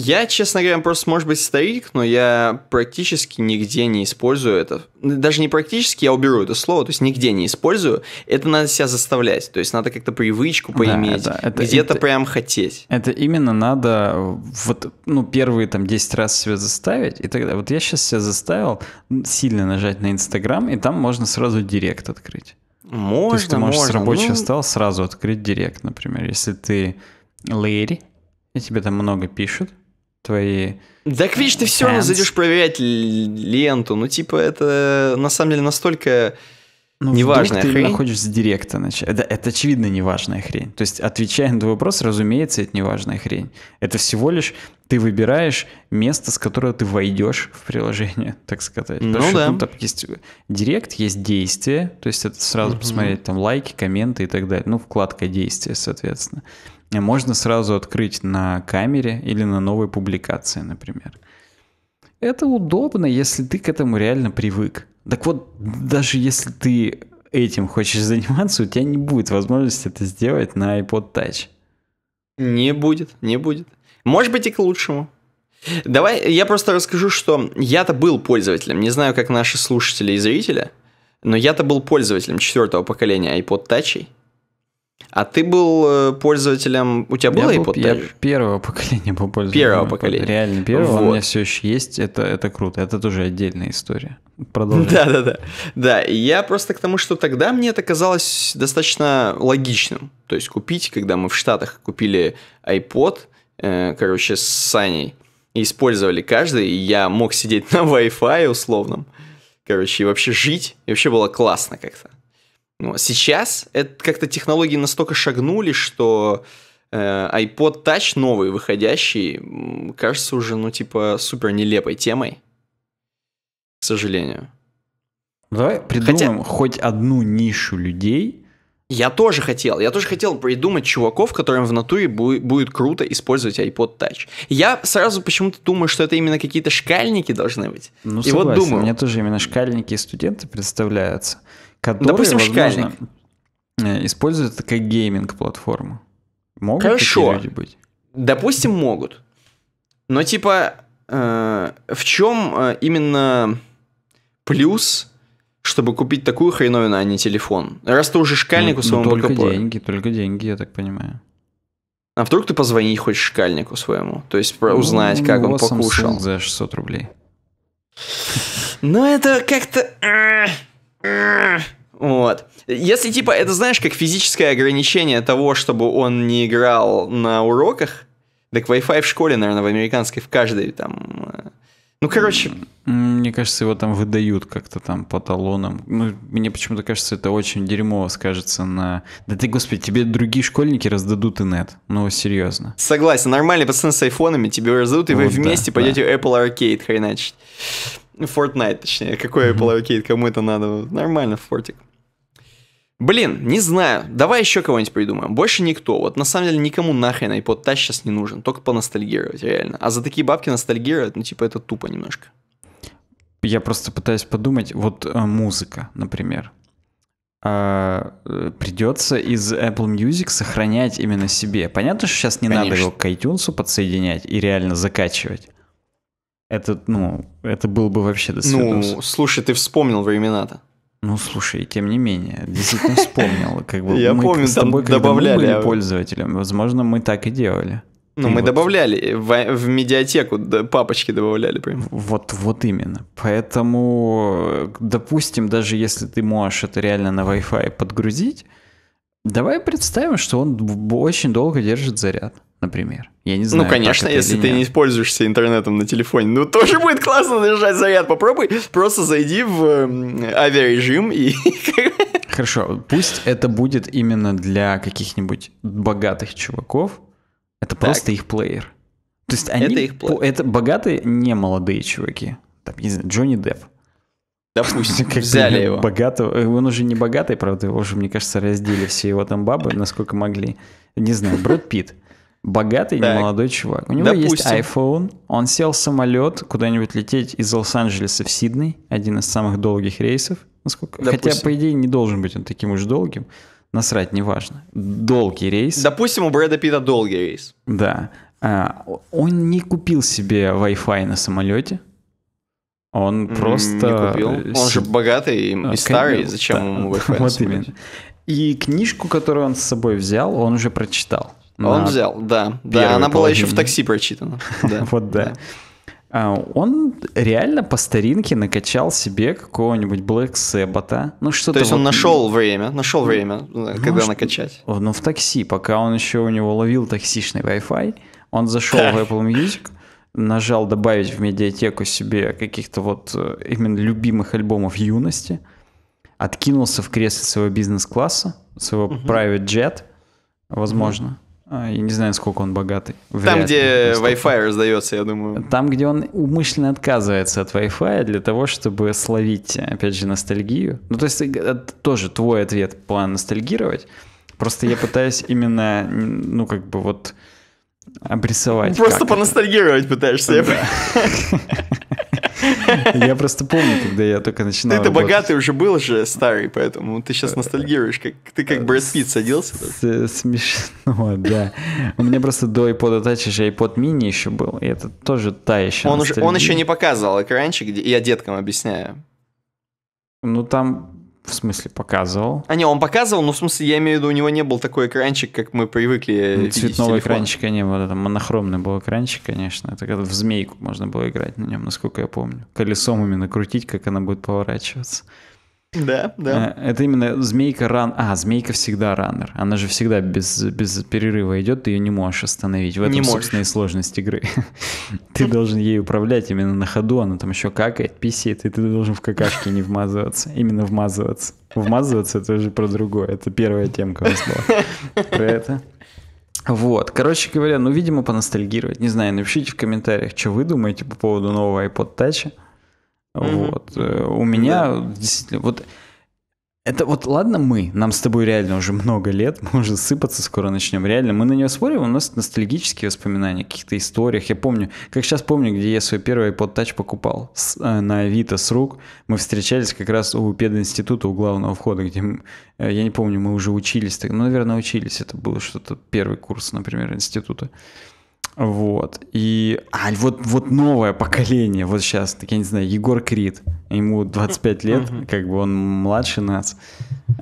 Я, честно говоря, просто, может быть, старик, но я практически нигде не использую это. Даже не практически, я уберу это слово, то есть нигде не использую. Это надо себя заставлять, то есть надо как-то привычку поиметь, да, это, это, где-то это, прям хотеть. Это именно надо вот, ну, первые там 10 раз себя заставить, и тогда вот я сейчас себя заставил сильно нажать на Инстаграм, и там можно сразу директ открыть. Можно, То есть ты можешь можно. с рабочего ну... стола сразу открыть директ, например, если ты лэри, и тебе там много пишут, твои... Так видишь, ты все равно зайдешь проверять ленту. Ну, типа, это на самом деле настолько ну, неважная ты хрень. ты находишь с директа. Это, это очевидно неважная хрень. То есть, отвечая на твой вопрос, разумеется, это неважная хрень. Это всего лишь ты выбираешь место, с которого ты войдешь в приложение, [laughs] так сказать. Ну Потому да. Что, ну, там есть директ, есть действие, то есть это сразу угу. посмотреть там лайки, комменты и так далее. Ну, вкладка действия, соответственно можно сразу открыть на камере или на новой публикации, например. Это удобно, если ты к этому реально привык. Так вот, даже если ты этим хочешь заниматься, у тебя не будет возможности это сделать на iPod Touch. Не будет, не будет. Может быть и к лучшему. Давай я просто расскажу, что я-то был пользователем. Не знаю, как наши слушатели и зрители, но я-то был пользователем четвертого поколения iPod Touch. А ты был э, пользователем, у тебя был я iPod? Был, я первого [laughs] поколения был пользователем. Первого iPod. поколения. Реально первого, вот. у меня все еще есть, это, это круто, это тоже отдельная история. Продолжим. [laughs] Да-да-да, да, я просто к тому, что тогда мне это казалось достаточно логичным, то есть купить, когда мы в Штатах купили iPod, э, короче, с Саней, и использовали каждый, и я мог сидеть [laughs] на Wi-Fi условном, короче, и вообще жить, и вообще было классно как-то. Но сейчас это как-то технологии настолько шагнули, что э, iPod Touch новый, выходящий, кажется уже, ну, типа, супер нелепой темой. К сожалению. Ну, давай придумаем Хотя... хоть одну нишу людей. Я тоже хотел. Я тоже хотел придумать чуваков, которым в натуре бу- будет круто использовать iPod Touch. Я сразу почему-то думаю, что это именно какие-то шкальники должны быть. Ну, и согласен. вот думаю. Мне тоже именно шкальники и студенты представляются которые, Допустим, возможно, шкальник. Э, используют это как гейминг-платформу. Могут Хорошо. такие люди быть? Допустим, могут. Но типа, э, в чем э, именно плюс, чтобы купить такую хреновину, а не телефон? Раз ты уже шкальнику ну, своему ну, только бокопору. деньги, только деньги, я так понимаю. А вдруг ты позвонить хочешь шкальнику своему? То есть про ну, узнать, ну, как он покушал. за 600 рублей. Ну это как-то... Э, вот. Если, типа, это, знаешь, как физическое ограничение того, чтобы он не играл на уроках, так Wi-Fi в школе, наверное, в американской, в каждой там... Э, ну, короче... Мне кажется, его там выдают как-то там по талонам. Ну, мне почему-то кажется, это очень дерьмово скажется на... Да ты, господи, тебе другие школьники раздадут инет. Ну, серьезно. Согласен, нормальные пацаны с айфонами тебе раздадут, и вот вы вместе да, пойдете да. Apple Arcade хреначить. Fortnite, точнее. Какой mm-hmm. Apple кому это надо? Нормально, Фортик. Блин, не знаю. Давай еще кого-нибудь придумаем. Больше никто. Вот на самом деле никому нахрен iPod Touch сейчас не нужен. Только поностальгировать, реально. А за такие бабки ностальгировать, ну типа это тупо немножко. Я просто пытаюсь подумать. Вот э, музыка, например. А, э, придется из Apple Music сохранять именно себе. Понятно, что сейчас не Конечно. надо его к iTunes подсоединять и реально закачивать. Это, ну, это было бы вообще до Ну, слушай, ты вспомнил времена-то. Ну, слушай, тем не менее, действительно вспомнил. Как бы [laughs] Я мы помню, с тобой, там добавляли. Мы были а пользователем, возможно, мы так и делали. Ну, и мы вот... добавляли, в, в медиатеку да, папочки добавляли прям. Вот, вот именно. Поэтому, допустим, даже если ты можешь это реально на Wi-Fi подгрузить, давай представим, что он очень долго держит заряд например. Я не ну, знаю. Ну, конечно, если ты нет. не используешься интернетом на телефоне. Ну, тоже будет классно заряжать заряд. Попробуй, просто зайди в э, авиарежим и... [laughs] Хорошо, пусть это будет именно для каких-нибудь богатых чуваков. Это так. просто их плеер. То есть они... Это, их плеер. это богатые, не молодые чуваки. Там, не знаю, Джонни Депп. Допустим, [laughs] как взяли его. Богатого. Э, он уже не богатый, правда, его уже, мне кажется, раздели все его там бабы, насколько могли. Не знаю, Брэд Питт богатый так. молодой чувак. У него Допустим. есть iPhone, он сел в самолет куда-нибудь лететь из Лос-Анджелеса в Сидней, один из самых долгих рейсов. Насколько... Хотя, по идее, не должен быть он таким уж долгим. Насрать, неважно. Долгий рейс. Допустим, у Брэда Питта долгий рейс. Да. А, он не купил себе Wi-Fi на самолете. Он просто... Не купил. Он же богатый и а, старый, зачем да, ему Wi-Fi Вот именно. И книжку, которую он с собой взял, он уже прочитал. А он взял, да. Да, она половине. была еще в такси прочитана. [laughs] вот да. А, он реально по старинке накачал себе какого-нибудь Black Sabbath. Ну, что То есть он нашел время, нашел ну, время, э, когда накачать. Ну, в такси, пока он еще у него ловил токсичный Wi-Fi, он зашел в Apple Music, нажал добавить в медиатеку себе каких-то вот э, именно любимых альбомов юности, откинулся в кресле своего бизнес-класса, своего private jet, возможно, а, я не знаю, сколько он богатый. Вряд Там, где Wi-Fi раздается, я думаю. Там, где он умышленно отказывается от Wi-Fi для того, чтобы словить, опять же, ностальгию. Ну, то есть, э, это тоже твой ответ — план ностальгировать. Просто я пытаюсь именно, ну, как бы вот обрисовать. Просто поностальгировать пытаешься. Да. [laughs] Я просто помню, когда я только начинал Ты-то богатый уже был же старый, поэтому ты сейчас э, ностальгируешь. как Ты как Брэд Питт садился. Э, смешно, [laughs] да. У меня просто до iPod Touch же iPod Mini еще был, и это тоже та еще Он еще не показывал экранчик, я деткам объясняю. Ну там в смысле, показывал? А не, он показывал, но в смысле, я имею в виду, у него не был такой экранчик, как мы привыкли. Ну, цветного экранчика не было, там монохромный был экранчик, конечно. Это когда в змейку можно было играть на нем, насколько я помню. Колесом именно крутить, как она будет поворачиваться. Да, да. Э, это именно змейка ран... А, змейка всегда раннер. Она же всегда без, без перерыва идет, ты ее не можешь остановить. В этом, не собственно, и сложность игры. [laughs] Ты ну. должен ей управлять именно на ходу, она там еще какает, писает, и ты должен в какашке не вмазываться. Именно вмазываться. Вмазываться — это уже про другое. Это первая темка у нас была. Про это. Вот, короче говоря, ну, видимо, поностальгировать. Не знаю, напишите в комментариях, что вы думаете по поводу нового iPod Touch. Mm-hmm. Вот. Э, у меня yeah. действительно... Вот это вот ладно мы, нам с тобой реально уже много лет, мы уже сыпаться скоро начнем, реально, мы на нее смотрим, у нас ностальгические воспоминания о каких-то историях, я помню, как сейчас помню, где я свой первый iPod Touch покупал с, э, на Авито с рук, мы встречались как раз у пединститута, у главного входа, где, мы, э, я не помню, мы уже учились, ну, наверное, учились, это было что-то, первый курс, например, института, вот. И... А, вот, вот новое поколение, вот сейчас, так я не знаю, Егор Крид. Ему 25 лет, как бы он младше нас.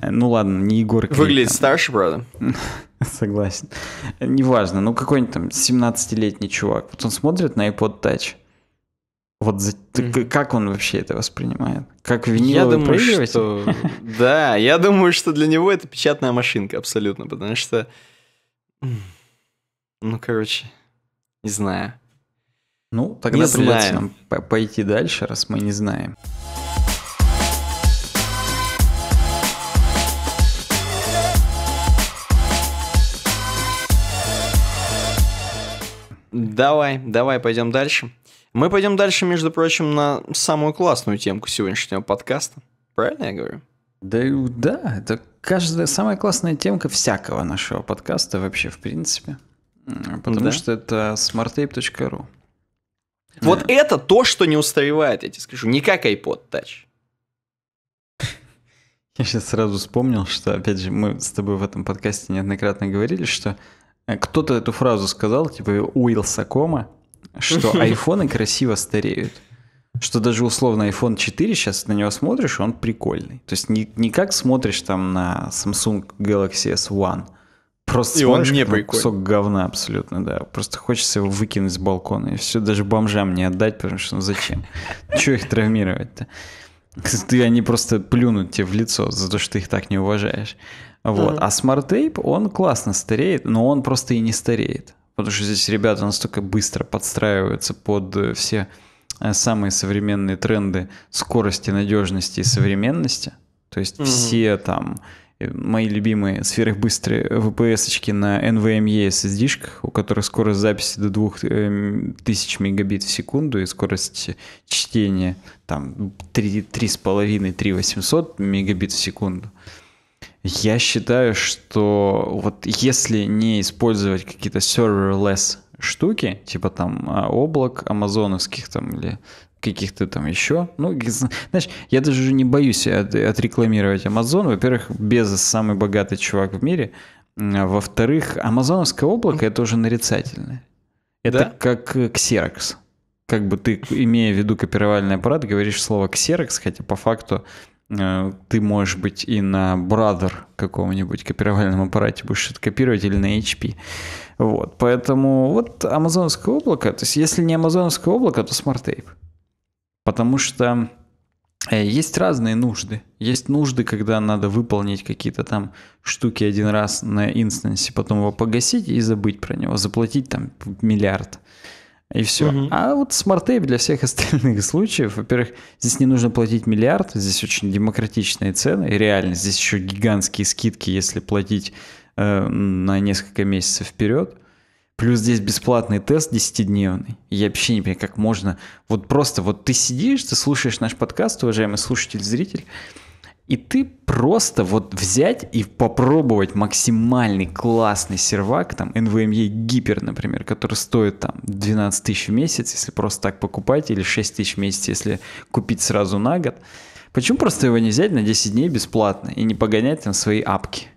Э, ну ладно, не Егор Крид. Выглядит старше, правда. [laughs] Согласен. Неважно, ну какой-нибудь там 17-летний чувак. Вот он смотрит на iPod Touch. Вот за... mm-hmm. как он вообще это воспринимает? Как виниловый я думаю, что... [laughs] Да, я думаю, что для него это печатная машинка абсолютно, потому что... Ну, короче, не знаю. Ну, тогда не придется знаем. нам пойти дальше, раз мы не знаем. Давай, давай, пойдем дальше. Мы пойдем дальше, между прочим, на самую классную темку сегодняшнего подкаста. Правильно я говорю? Да, да, это каждая самая классная темка всякого нашего подкаста вообще, в принципе. Потому да. что это smarttape.ru. Вот yeah. это то, что не устаревает, я тебе скажу. Не как iPod Touch. Я сейчас сразу вспомнил, что, опять же, мы с тобой в этом подкасте неоднократно говорили, что э, кто-то эту фразу сказал, типа Уилса Кома, что [laughs] айфоны красиво стареют. Что даже условно iPhone 4 сейчас на него смотришь, он прикольный. То есть не, не как смотришь там на Samsung Galaxy S1, Просто и он не прикольный. кусок говна абсолютно, да. Просто хочется его выкинуть с балкона и все, даже бомжам не отдать, потому что ну зачем? [laughs] Чего их травмировать-то? Ты они просто плюнут тебе в лицо за то, что ты их так не уважаешь. Вот. Mm-hmm. А Smart тейп он классно стареет, но он просто и не стареет. Потому что здесь ребята настолько быстро подстраиваются под э, все э, самые современные тренды скорости, надежности и современности. То есть mm-hmm. все там мои любимые сферы быстрые VPS-очки на NVMe SSD-шках, у которых скорость записи до 2000 э, мегабит в секунду и скорость чтения там 3,5-3,800 мегабит в секунду. Я считаю, что вот если не использовать какие-то serverless штуки, типа там а, облак амазоновских там или каких-то там еще. Ну, знаешь, я даже уже не боюсь от, отрекламировать Amazon. Во-первых, Безос самый богатый чувак в мире. А во-вторых, амазоновское облако это уже нарицательное. Это да? как э, ксерокс. Как бы ты, имея в виду копировальный аппарат, говоришь слово ксерокс, хотя по факту э, ты можешь быть и на Brother каком-нибудь копировальном аппарате будешь это копировать или на HP. Вот, поэтому вот амазонское облако, то есть если не амазонское облако, то смарт-тейп. Потому что э, есть разные нужды. Есть нужды, когда надо выполнить какие-то там штуки один раз на инстансе, потом его погасить и забыть про него, заплатить там миллиард. И все. Угу. А вот смарт-тейп для всех [laughs] остальных случаев, во-первых, здесь не нужно платить миллиард, здесь очень демократичные цены, и реально здесь еще гигантские скидки, если платить э, на несколько месяцев вперед. Плюс здесь бесплатный тест 10-дневный. Я вообще не понимаю, как можно... Вот просто вот ты сидишь, ты слушаешь наш подкаст, уважаемый слушатель, зритель, и ты просто вот взять и попробовать максимальный классный сервак, там, NVMe эм Гипер, например, который стоит там 12 тысяч в месяц, если просто так покупать, или 6 тысяч в месяц, если купить сразу на год. Почему просто его не взять на 10 дней бесплатно и не погонять там свои апки?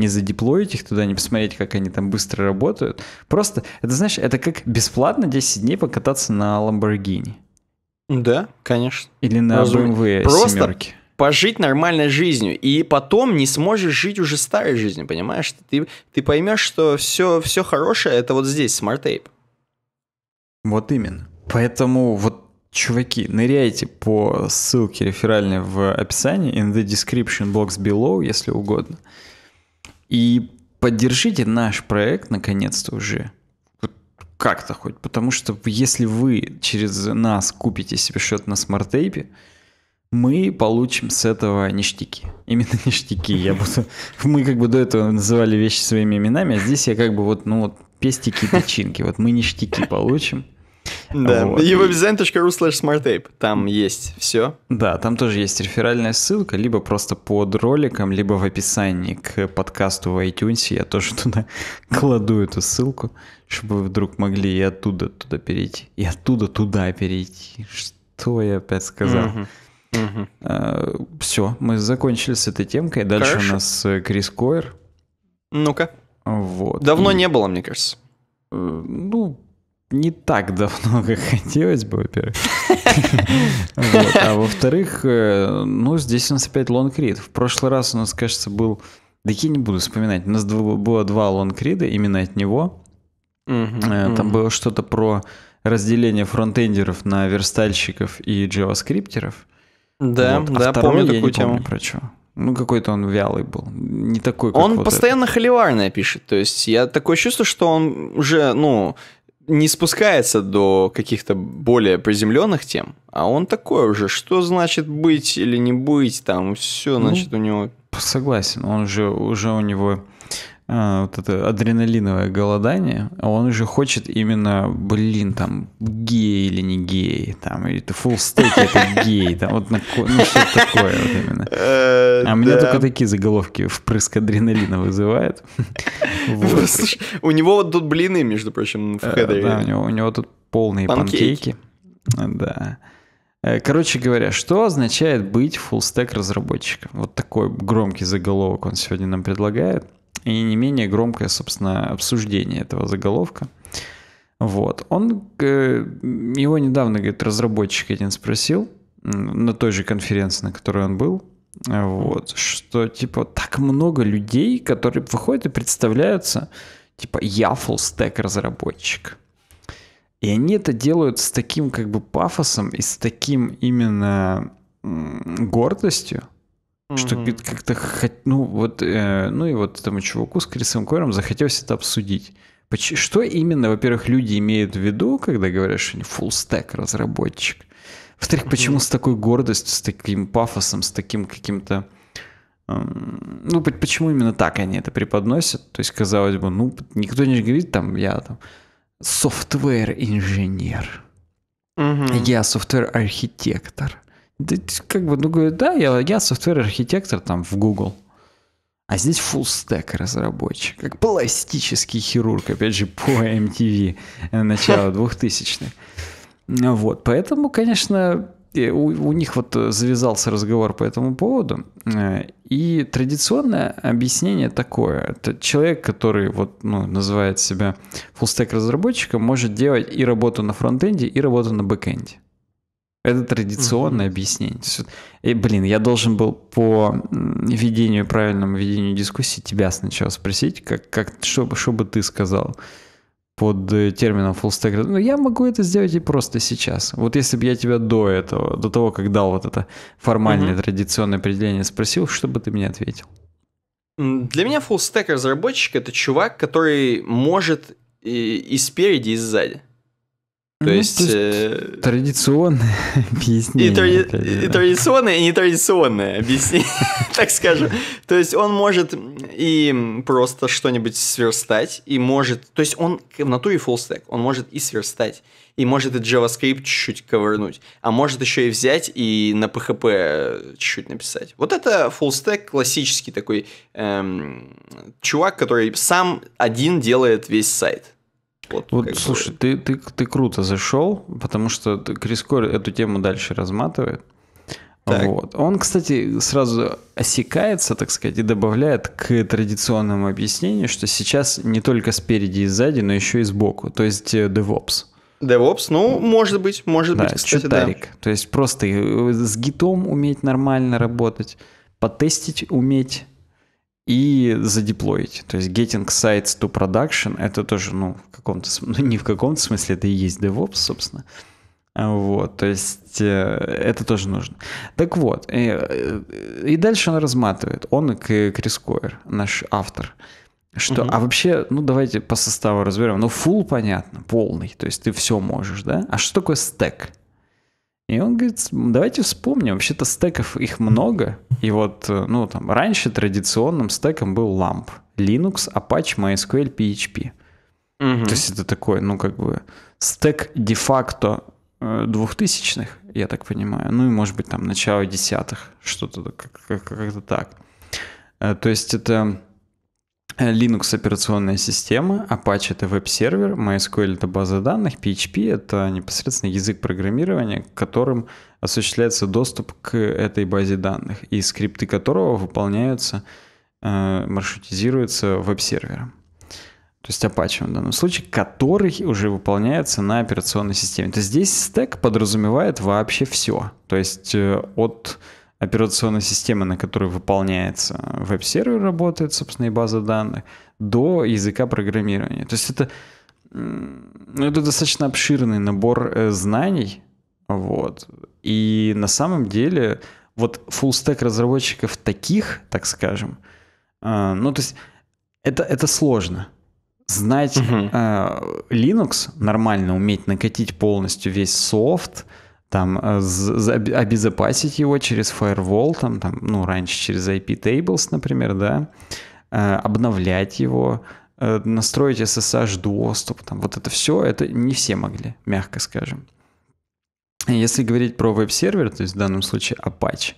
не задеплоить их туда, не посмотреть, как они там быстро работают. Просто, это знаешь, это как бесплатно 10 дней покататься на ламборгини Да, конечно. Или на Разум... BMW Просто семерки. пожить нормальной жизнью, и потом не сможешь жить уже старой жизнью, понимаешь? Ты, ты поймешь, что все, все хорошее это вот здесь, смарт-тейп. Вот именно. Поэтому вот Чуваки, ныряйте по ссылке реферальной в описании, in the description box below, если угодно. И поддержите наш проект наконец-то уже как-то хоть, потому что если вы через нас купите себе счет на смарт-тейпе, мы получим с этого ништяки. Именно [laughs] ништяки. Я буду... Мы как бы до этого называли вещи своими именами, а здесь я как бы вот, ну вот, пестики и печеньки. Вот мы ништяки получим. Да, вот. uvdesign.ru slash smartape. там есть все. Да, там тоже есть реферальная ссылка, либо просто под роликом, либо в описании к подкасту в iTunes, я тоже [laughs] туда кладу эту ссылку, чтобы вы вдруг могли и оттуда туда перейти, и оттуда туда перейти. Что я опять сказал? А, все, мы закончили с этой темкой. Дальше у нас э, Крис Койер. Ну-ка. Вот. Давно не было, мне кажется. Э, ну, не так давно, как хотелось бы, во-первых. А во-вторых, э, ну, здесь у нас опять лонгрид. В прошлый раз у нас, кажется, был... Да я не буду вспоминать. У нас было два лонгрида именно от него. Э, там было что-то про разделение фронтендеров на верстальщиков и джаваскриптеров. Да, вот. а да, второй, помню такую тему. про что. Ну, какой-то он вялый был, не такой, как Он вот постоянно это. холиварное пишет, то есть я такое чувство, что он уже, ну, не спускается до каких-то более приземленных тем, а он такой уже, что значит быть или не быть, там все, ну, значит, ну, у него... Согласен, он же уже у него а, вот это адреналиновое голодание, а он уже хочет именно, блин, там, гей или не гей, там, или это full стейк, это [laughs] гей, там, вот, ну, что такое вот именно. [laughs] Э, а мне только такие заголовки впрыск адреналина вызывает. [laughs] У него вот тут блины, между прочим, в э, хедере. Да, у него тут полные панкейки. Э, да. Короче говоря, что означает быть full stack разработчиком? Вот такой громкий заголовок он сегодня нам предлагает – и не менее громкое, собственно, обсуждение этого заголовка. Вот. Он, э, его недавно, говорит, разработчик один спросил на той же конференции, на которой он был, вот, что, типа, так много людей, которые выходят и представляются, типа, я фуллстек разработчик. И они это делают с таким как бы пафосом и с таким именно гордостью, mm Что как-то, ну вот, э, ну и вот этому чуваку с Крисом Койром захотелось это обсудить. Что именно, во-первых, люди имеют в виду, когда говорят, что они full stack разработчик? Во-вторых, почему с такой гордостью, с таким пафосом, с таким каким-то... Эм, ну, почему именно так они это преподносят? То есть, казалось бы, ну, никто не говорит, там, я там софтвер-инженер. mm Я софтвер-архитектор. Да, как бы, ну, говорю, да, я, я софтвер-архитектор там в Google. А здесь full stack разработчик, как пластический хирург, опять же, по MTV э, начала 2000-х. [laughs] Ну вот, поэтому, конечно, э, у, у них вот э, завязался разговор по этому поводу. И традиционное объяснение такое. Это человек, который вот, ну, называет себя full stack разработчиком, может делать и работу на фронтенде, и работу на бэкенде. Это традиционное угу. объяснение. И, блин, я должен был по ведению, правильному ведению дискуссии тебя сначала спросить, как, как, что, что бы ты сказал под э, термином full stack. Ну, я могу это сделать и просто сейчас. Вот если бы я тебя до этого, до того, как дал вот это формальное угу. традиционное определение, спросил, что бы ты мне ответил? Для меня full stack разработчик это чувак, который может и, и спереди, и сзади. То, ну, есть, то есть э... традиционное [laughs] объяснение. И, тради... и традиционное, и нетрадиционное объяснение, [laughs] так скажем. То есть он может и просто что-нибудь сверстать, и может... То есть он в натуре full stack, он может и сверстать, и может и JavaScript чуть-чуть ковырнуть, а может еще и взять и на PHP чуть-чуть написать. Вот это full stack классический такой эм, чувак, который сам один делает весь сайт. Вот, вот слушай, ты, ты, ты круто зашел, потому что Крис Кори эту тему дальше разматывает. Так. Вот. Он, кстати, сразу осекается, так сказать, и добавляет к традиционному объяснению, что сейчас не только спереди и сзади, но еще и сбоку, то есть э, DevOps. DevOps, ну, может быть, может да, быть, кстати, читарик. да. То есть просто э, с гитом уметь нормально работать, потестить уметь и задеплоить. То есть getting sites to production — это тоже, ну, в каком-то, [laughs] ну, не в каком-то смысле, это и есть DevOps, собственно. Вот, то есть э, это тоже нужно. Так вот, и, э, э, и дальше он разматывает, он и Крис Койер, наш автор. Что, угу. а вообще, ну давайте по составу разберем. Ну, full понятно, полный, то есть ты все можешь, да? А что такое стек? И он говорит, давайте вспомним, вообще-то стеков их много. И вот, э, ну, там, раньше традиционным стеком был Lamp, Linux, Apache, MySQL, PHP. Угу. То есть это такой, ну, как бы, стек де-факто э, двухтысячных, я так понимаю. Ну, и, может быть, там, начало десятых, что-то как-то так. Э, то есть это Linux операционная система, Apache это веб-сервер, MySQL это база данных, PHP это непосредственно язык программирования, которым осуществляется доступ к этой базе данных и скрипты которого выполняются, э, маршрутизируются веб-сервером. То есть Apache в данном случае, который уже выполняется на операционной системе. То есть здесь стек подразумевает вообще все. То есть э, от операционной системы, на которой выполняется веб-сервер, работает, собственно, и база данных, до языка программирования. То есть это, ну, это достаточно обширный набор э, знаний, вот. И на самом деле вот full stack разработчиков таких, так скажем, э, ну, то есть это, это сложно. Знать угу. Linux нормально, уметь накатить полностью весь софт – там э, обезопасить его через firewall, там, там, ну, раньше через IP tables, например, да, э, обновлять его, э, настроить SSH доступ, там, вот это все, это не все могли, мягко скажем. Если говорить про веб-сервер, то есть в данном случае Apache,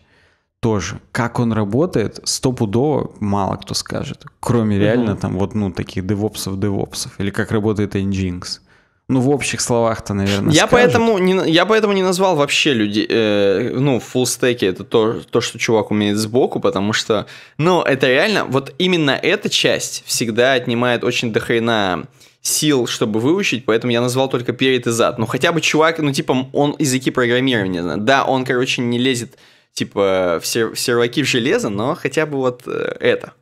тоже, как он работает, стопудово мало кто скажет, кроме реально там вот, ну, таких девопсов-девопсов, или как работает Nginx. Ну, в общих словах-то, наверное, я поэтому, не, я поэтому не назвал вообще людей, э, ну, фуллстеки, это то, то, что чувак умеет сбоку, потому что, ну, это реально, вот именно эта часть всегда отнимает очень дохрена сил, чтобы выучить, поэтому я назвал только перед и зад. Ну, хотя бы чувак, ну, типа, он языки программирования, да, он, короче, не лезет, типа, в, сер в серваки в железо, но хотя бы вот э, это.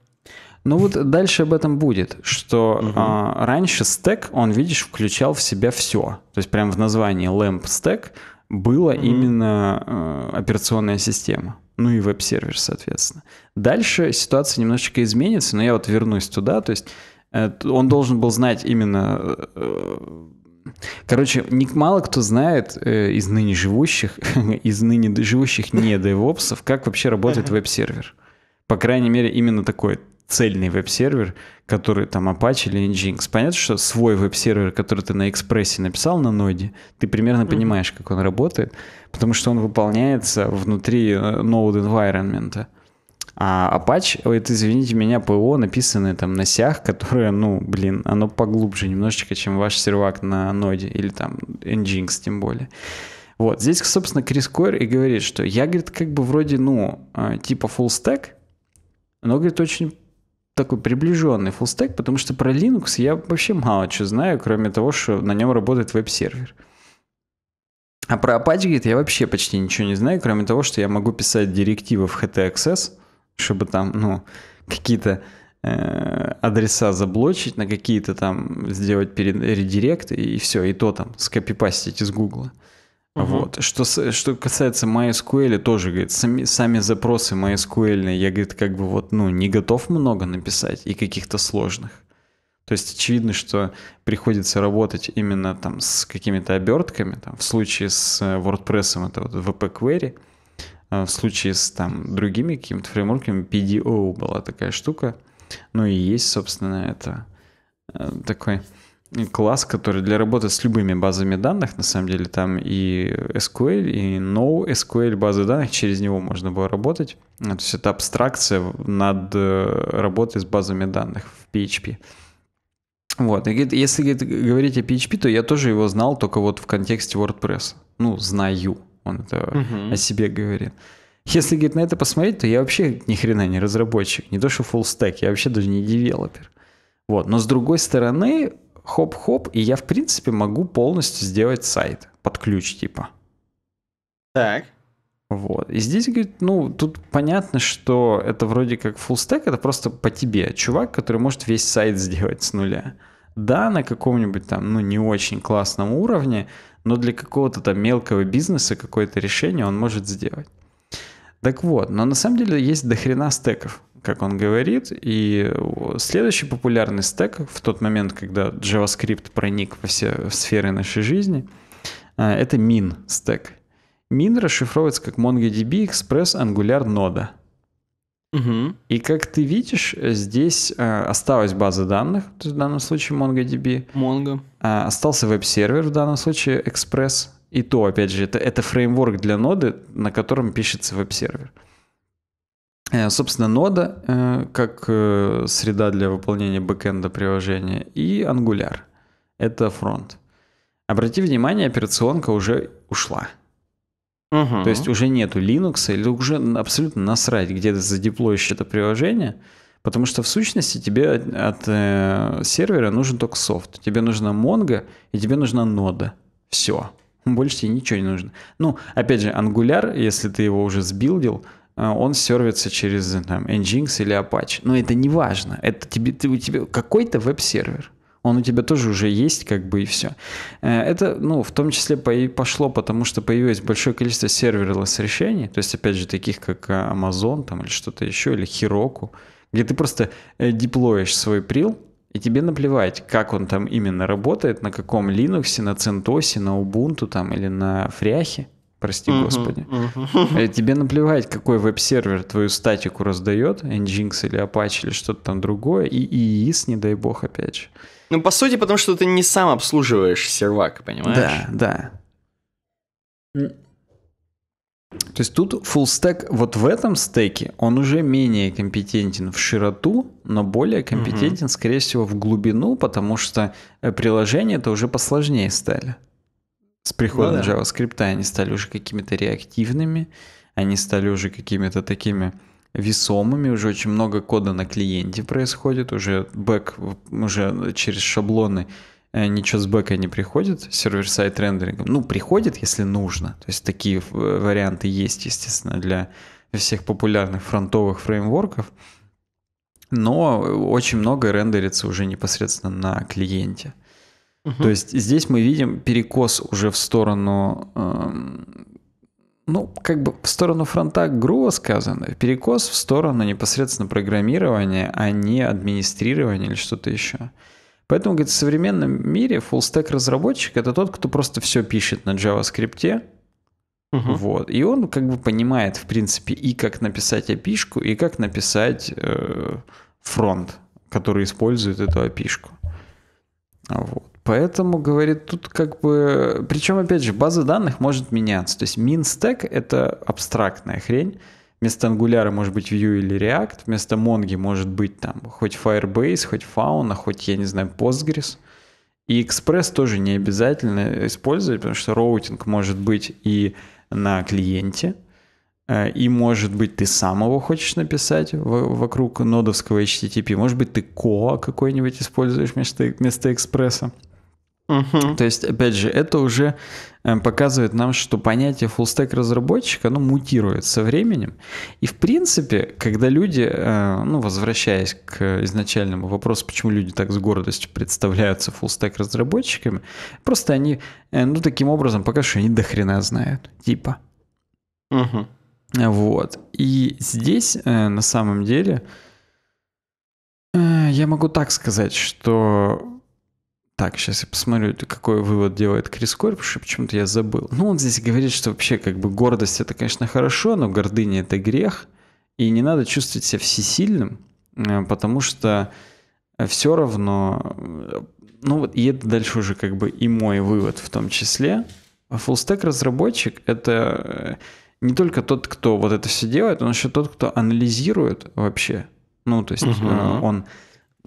Ну вот дальше об этом будет, что угу. а, раньше стек, он, видишь, включал в себя все. То есть прямо в названии LAMP стек была угу. именно а, операционная система. Ну и веб-сервер, соответственно. Дальше ситуация немножечко изменится, но я вот вернусь туда. То есть э, он должен был знать именно... Э, э, короче, мало кто знает э, из ныне живущих, [laughs] из ныне живущих не [laughs] девопсов, как вообще работает веб-сервер. По крайней мере, именно такой цельный веб-сервер, который там Apache или Nginx. Понятно, что свой веб-сервер, который ты на экспрессе написал на ноде, ты примерно mm-hmm. понимаешь, как он работает, потому что он выполняется внутри э, node environment. А Apache, это, извините меня, ПО, написанное там на сях, которое, ну, блин, оно поглубже немножечко, чем ваш сервак на ноде или там Nginx тем более. Вот, здесь, собственно, Крис Койр и говорит, что я, говорит, как бы вроде, ну, э, типа full stack, но, говорит, очень такой приближенный full stack, потому что про Linux я вообще мало что знаю, кроме того, что на нем работает веб-сервер. А про ApacheGit я вообще почти ничего не знаю, кроме того, что я могу писать директивы в htaccess, чтобы там, ну, какие-то э, адреса заблочить, на какие-то там сделать перед редирект, и все, и то там скопипастить из Гугла. Э, Угу. Вот. Что, что касается MySQL, тоже, говорит, сами, сами запросы MySQL, я, говорит, как бы вот, ну, не готов много написать и каких-то сложных. То есть очевидно, что приходится работать именно там с какими-то обертками, там, в случае с э, WordPress это вот VP-query, э, в случае с там другими какими-то фреймворками PDO была такая штука, ну и есть, собственно, это э, такой класс, который для работы с любыми базами данных, на самом деле, там и SQL, и NoSQL базы данных, через него можно было работать. То есть это абстракция над э, работой с базами данных в PHP. Вот, и если говорит, говорить о PHP, то я тоже его знал только вот в контексте WordPress. Ну, знаю, он это uh-huh. о себе говорит. Если, говорит, на это посмотреть, то я вообще ни хрена не разработчик, не то что full stack, я вообще даже не девелопер. Вот, но с другой стороны, хоп-хоп, и я, в принципе, могу полностью сделать сайт под ключ, типа. Так. Вот. И здесь, говорит, ну, тут понятно, что это вроде как full stack, это просто по тебе. Чувак, который может весь сайт сделать с нуля. Да, на каком-нибудь там, ну, не очень классном уровне, но для какого-то там мелкого бизнеса какое-то решение он может сделать. Так вот, но на самом деле есть дохрена стеков как он говорит. И следующий популярный стек в тот момент, когда JavaScript проник во все сферы нашей жизни, э, это min стек. Min расшифровывается как MongoDB Express Angular Node. Угу. И как ты видишь, здесь э, осталась база данных, в данном случае MongoDB. Mongo. Э, остался веб-сервер, в данном случае Express. И то, опять же, это, это фреймворк для ноды, на котором пишется веб-сервер. Э, собственно, нода э, как э, среда для выполнения бэкенда приложения и Angular. Это фронт. Обрати внимание, операционка уже ушла. Угу. То есть уже нету Linux, или уже абсолютно насрать, где ты задеплоишь это приложение, потому что в сущности тебе от, от э, сервера нужен только софт. Тебе нужна Mongo и тебе нужна нода. Все. Больше тебе ничего не нужно. Ну, опять же, Angular, если ты его уже сбилдил, а, он сервится через там, Nginx или Apache. Но это не важно. Это тебе, ты, у тебя какой-то веб-сервер. Он у тебя тоже уже есть, как бы и все. Э, это, ну, в том числе пошло, потому что появилось большое количество serverless решений, то есть, опять же, таких как э, Amazon там, или что-то еще, или Heroku, где ты просто э, деплоишь свой прил, и тебе наплевать, как он там именно работает, на каком Linux, на CentOS, на Ubuntu там, или на фряхе прости uh-huh, господи. Uh-huh. Тебе наплевать, какой веб-сервер твою статику раздает, Nginx или Apache или что-то там другое, и ИИС, не дай бог, опять же. Ну, по сути, потому что ты не сам обслуживаешь сервак, понимаешь? Да, да. То есть тут full stack вот в этом стеке, он уже менее компетентен в широту, но более компетентен, угу. скорее всего, в глубину, потому что э, приложения это уже посложнее стали. С приходом ну, да. JavaScript они стали уже какими-то реактивными, они стали уже какими-то такими весомыми, уже очень много кода на клиенте происходит, уже бэк, уже через шаблоны э, ничего с бэка не приходит, сервер-сайт рендерингом. Ну, приходит, если нужно. То есть такие варианты есть, естественно, для всех популярных фронтовых фреймворков. Но очень много рендерится уже непосредственно на клиенте. То есть здесь мы видим перекос уже в сторону, эм, ну, как бы в сторону фронта, грубо сказано, перекос в сторону непосредственно программирования, а не администрирования или что-то еще. Поэтому, говорит, в современном мире full-stack разработчик это тот, кто просто все пишет на JavaScript, Угу. Вот. И он как бы понимает, в принципе, и как написать api и как написать э, фронт, который использует эту api Вот. Поэтому, говорит, тут как бы... Причем, опять же, база данных может меняться. То есть min-stack это абстрактная хрень. Вместо Angular может быть Vue или React, вместо Mongo может быть там хоть Firebase, хоть Fauna, хоть, я не знаю, Postgres. И Express тоже не обязательно использовать, потому что роутинг может быть и на клиенте, э, и, может быть, ты сам его хочешь написать вокруг нодовского HTTP, может быть, ты Коа какой-нибудь используешь вместо, вместо экспресса. Угу. То есть, опять же, это уже э, показывает нам, что понятие фуллстек разработчика, оно ну, мутирует со временем. И в принципе, когда люди, э, ну, возвращаясь к изначальному вопросу, почему люди так с гордостью представляются фуллстек разработчиками, просто они, э, ну, таким образом пока что они до хрена знают, типа. Угу. Вот. И здесь, на самом деле, я могу так сказать, что так, сейчас я посмотрю, какой вывод делает Крис Корь, потому что почему-то я забыл. Ну, он здесь говорит, что вообще как бы гордость это, конечно, хорошо, но гордыня это грех. И не надо чувствовать себя всесильным, э, потому что все равно... Э, ну вот, и это дальше уже как бы и мой вывод в том числе. Фуллстек разработчик — это э, не только тот, кто вот это все делает, он еще тот, кто анализирует вообще. Ну, то есть угу. он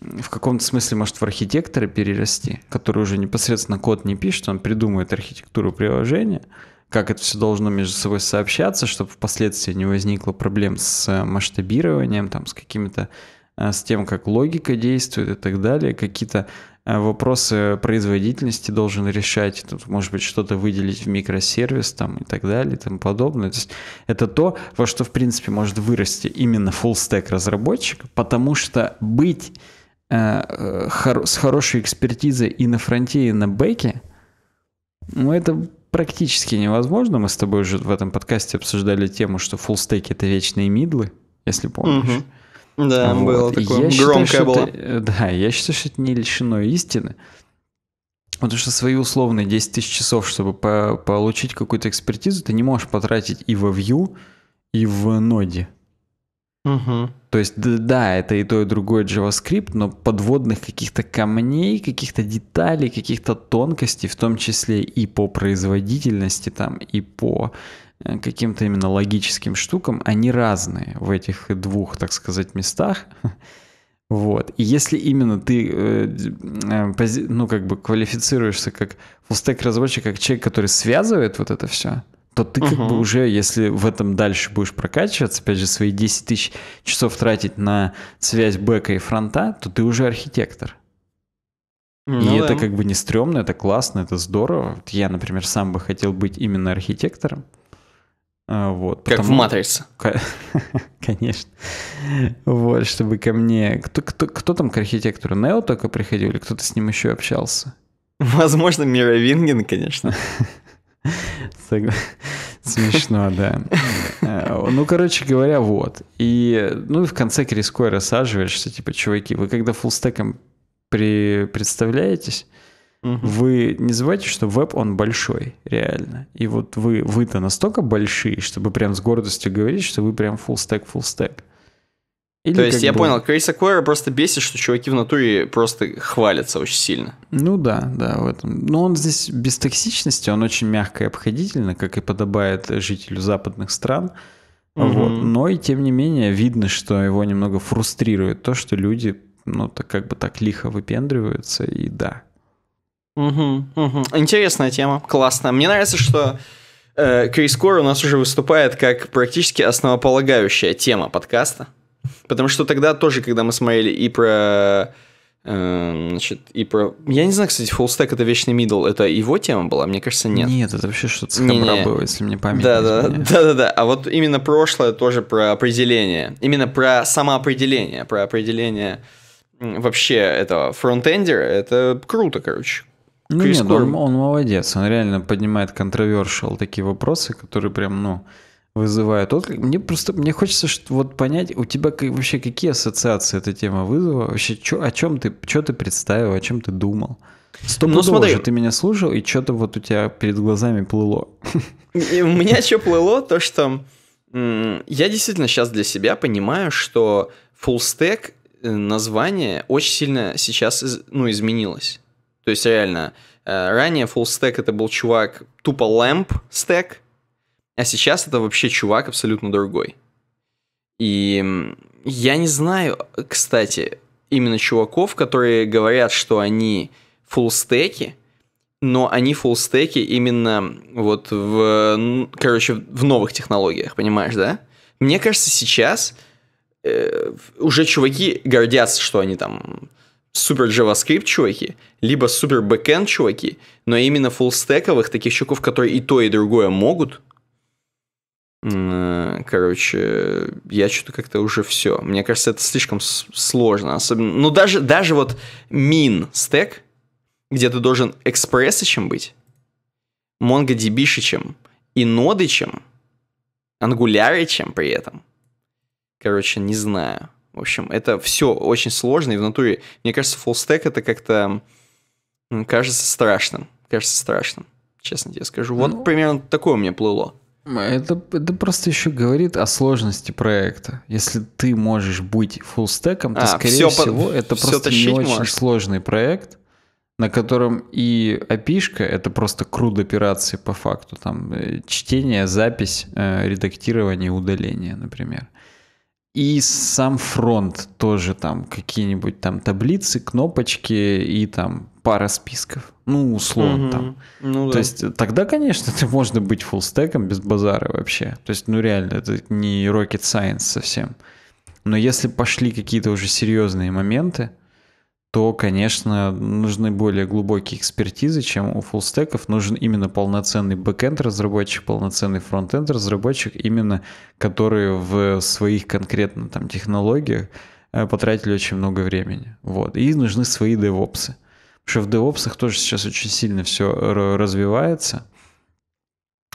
в каком-то смысле может в архитектора перерасти, который уже непосредственно код не пишет, он придумывает архитектуру приложения, как это все должно между собой сообщаться, чтобы впоследствии не возникло проблем с э, масштабированием, там, с какими-то э, с тем, как логика действует и так далее. Какие-то э, вопросы производительности должен решать, тут, может быть, что-то выделить в микросервис там, и так далее и тому подобное. То есть это то, во что, в принципе, может вырасти именно full-stack разработчик, потому что быть Э, хор- с хорошей экспертизой и на фронте, и на бэке, ну, это практически невозможно. Мы с тобой уже в этом подкасте обсуждали тему, что фуллстеки — это вечные мидлы, если помнишь. Да, вот. было такое, я громкое считаю, было. Это, э, да, я считаю, что это не лишено истины. Потому что свои условные 10 тысяч часов, чтобы по получить какую-то экспертизу, ты не можешь потратить и во Vue, и в ноде. Угу. То есть, да, это и то, и другое JavaScript, но подводных каких-то камней, каких-то деталей, каких-то тонкостей, в том числе и по производительности, там, и по э, каким-то именно логическим штукам, они разные в этих двух, так сказать, местах. [laughs] Вот. И если именно ты, э, э, ну, как бы квалифицируешься как фуллстек разработчик, как человек, который связывает вот это все, то ты как угу. бы уже, если в этом дальше будешь прокачиваться, опять же, свои 10 тысяч часов тратить на связь бэка и фронта, то ты уже архитектор. Ну, и да. это как бы не стрёмно, это классно, это здорово. Вот я, например, сам бы хотел быть именно архитектором. А, вот, как потому... в «Матрице». [laughs] Конечно. Вот, чтобы ко мне... Кто, кто, кто там к архитектору? Нео только приходил или кто-то с ним еще общался? Возможно, Мировингин, конечно. [laughs] Смешно, да. Э, ну, короче говоря, вот. И, ну, и в конце криской рассаживаешься, типа, чуваки, вы когда фуллстеком при... представляетесь, угу. вы не забывайте, что веб, он большой, реально. И вот вы, вы-то настолько большие, чтобы прям с гордостью говорить, что вы прям фуллстек, фуллстек. Или То есть я бы... понял, Криса Койра просто бесит, что чуваки в натуре просто хвалятся очень сильно. Ну да, да, в этом. Но он здесь без токсичности, он очень мягко и обходительно, как и подобает жителю западных стран. Угу. Вот. Но и тем не менее видно, что его немного фрустрирует то, что люди, ну, так как бы так лихо выпендриваются, и да. Угу, угу. Интересная тема, классно. Мне нравится, что э, Крис Кор у нас уже выступает как практически основополагающая тема подкаста. Потому что тогда тоже, когда мы смотрели и про... Э, значит, и про... Я не знаю, кстати, фуллстек это вечный мидл, это его тема была? Мне кажется, нет. Нет, это вообще что-то с не, было, если мне память да, да, да, да, да. А вот именно прошлое тоже про определение. Именно про самоопределение, про определение вообще этого фронтендера, это круто, короче. Ну, нет, он, он молодец, он реально поднимает контровершил такие вопросы, которые прям, ну, вызывает отклик. Мне просто мне хочется вот понять, у тебя как, вообще какие ассоциации эта тема вызвала? Вообще, чё, о чем ты, что ты представил, о чем ты думал? Стоп, ну смотри, же ты меня слушал, и что-то вот у тебя перед глазами плыло. [laughs] У меня что плыло, то что я действительно сейчас для себя понимаю, что full stack э, название очень сильно сейчас ну, изменилось. То есть реально, э, ранее full stack это был чувак тупо lamp stack, а сейчас это вообще чувак абсолютно другой. И я не знаю, кстати, именно чуваков, которые говорят, что они фуллстеки, но они фуллстеки именно вот в, короче, в новых технологиях, понимаешь, да? Мне кажется, сейчас э, уже чуваки гордятся, что они там супер JavaScript чуваки, либо супер бэкенд чуваки, но именно фуллстековых таких чуваков, которые и то, и другое могут, Э, короче, я что-то как-то уже все. Мне кажется, это слишком сложно. Особенно, ну, даже, даже вот мин стек, где ты должен экспрессичем быть, MongoDB-шичем и нодычем, ангуляричем при этом. Короче, не знаю. В общем, это все очень сложно, и в натуре, мне кажется, Full Stack это как-то кажется страшным. Кажется страшным, честно тебе скажу. Вот ну... примерно такое у меня плыло. Это, это просто еще говорит о сложности проекта. Если ты можешь быть стеком, то, а, скорее все всего, по... это все просто не очень можешь. сложный проект, на котором и опишка это просто крут операции по факту. Там э, чтение, запись, э, редактирование, удаление, например. И сам фронт тоже там какие-нибудь там таблицы, кнопочки и там пара списков. Ну, условно угу. там. Ну, да. То есть э, тогда, конечно, [laughs] ты можно быть фуллстеком без базара вообще. То есть, ну реально, это не rocket science совсем. Но если пошли какие-то уже серьезные моменты, то, конечно, нужны более глубокие экспертизы, чем у фуллстеков. Нужен именно полноценный бэкенд разработчик, полноценный фронтенд разработчик, именно которые в своих конкретно там технологиях э, потратили очень много времени. Вот. И нужны свои девопсы. Потому что в девопсах тоже сейчас очень сильно все развивается.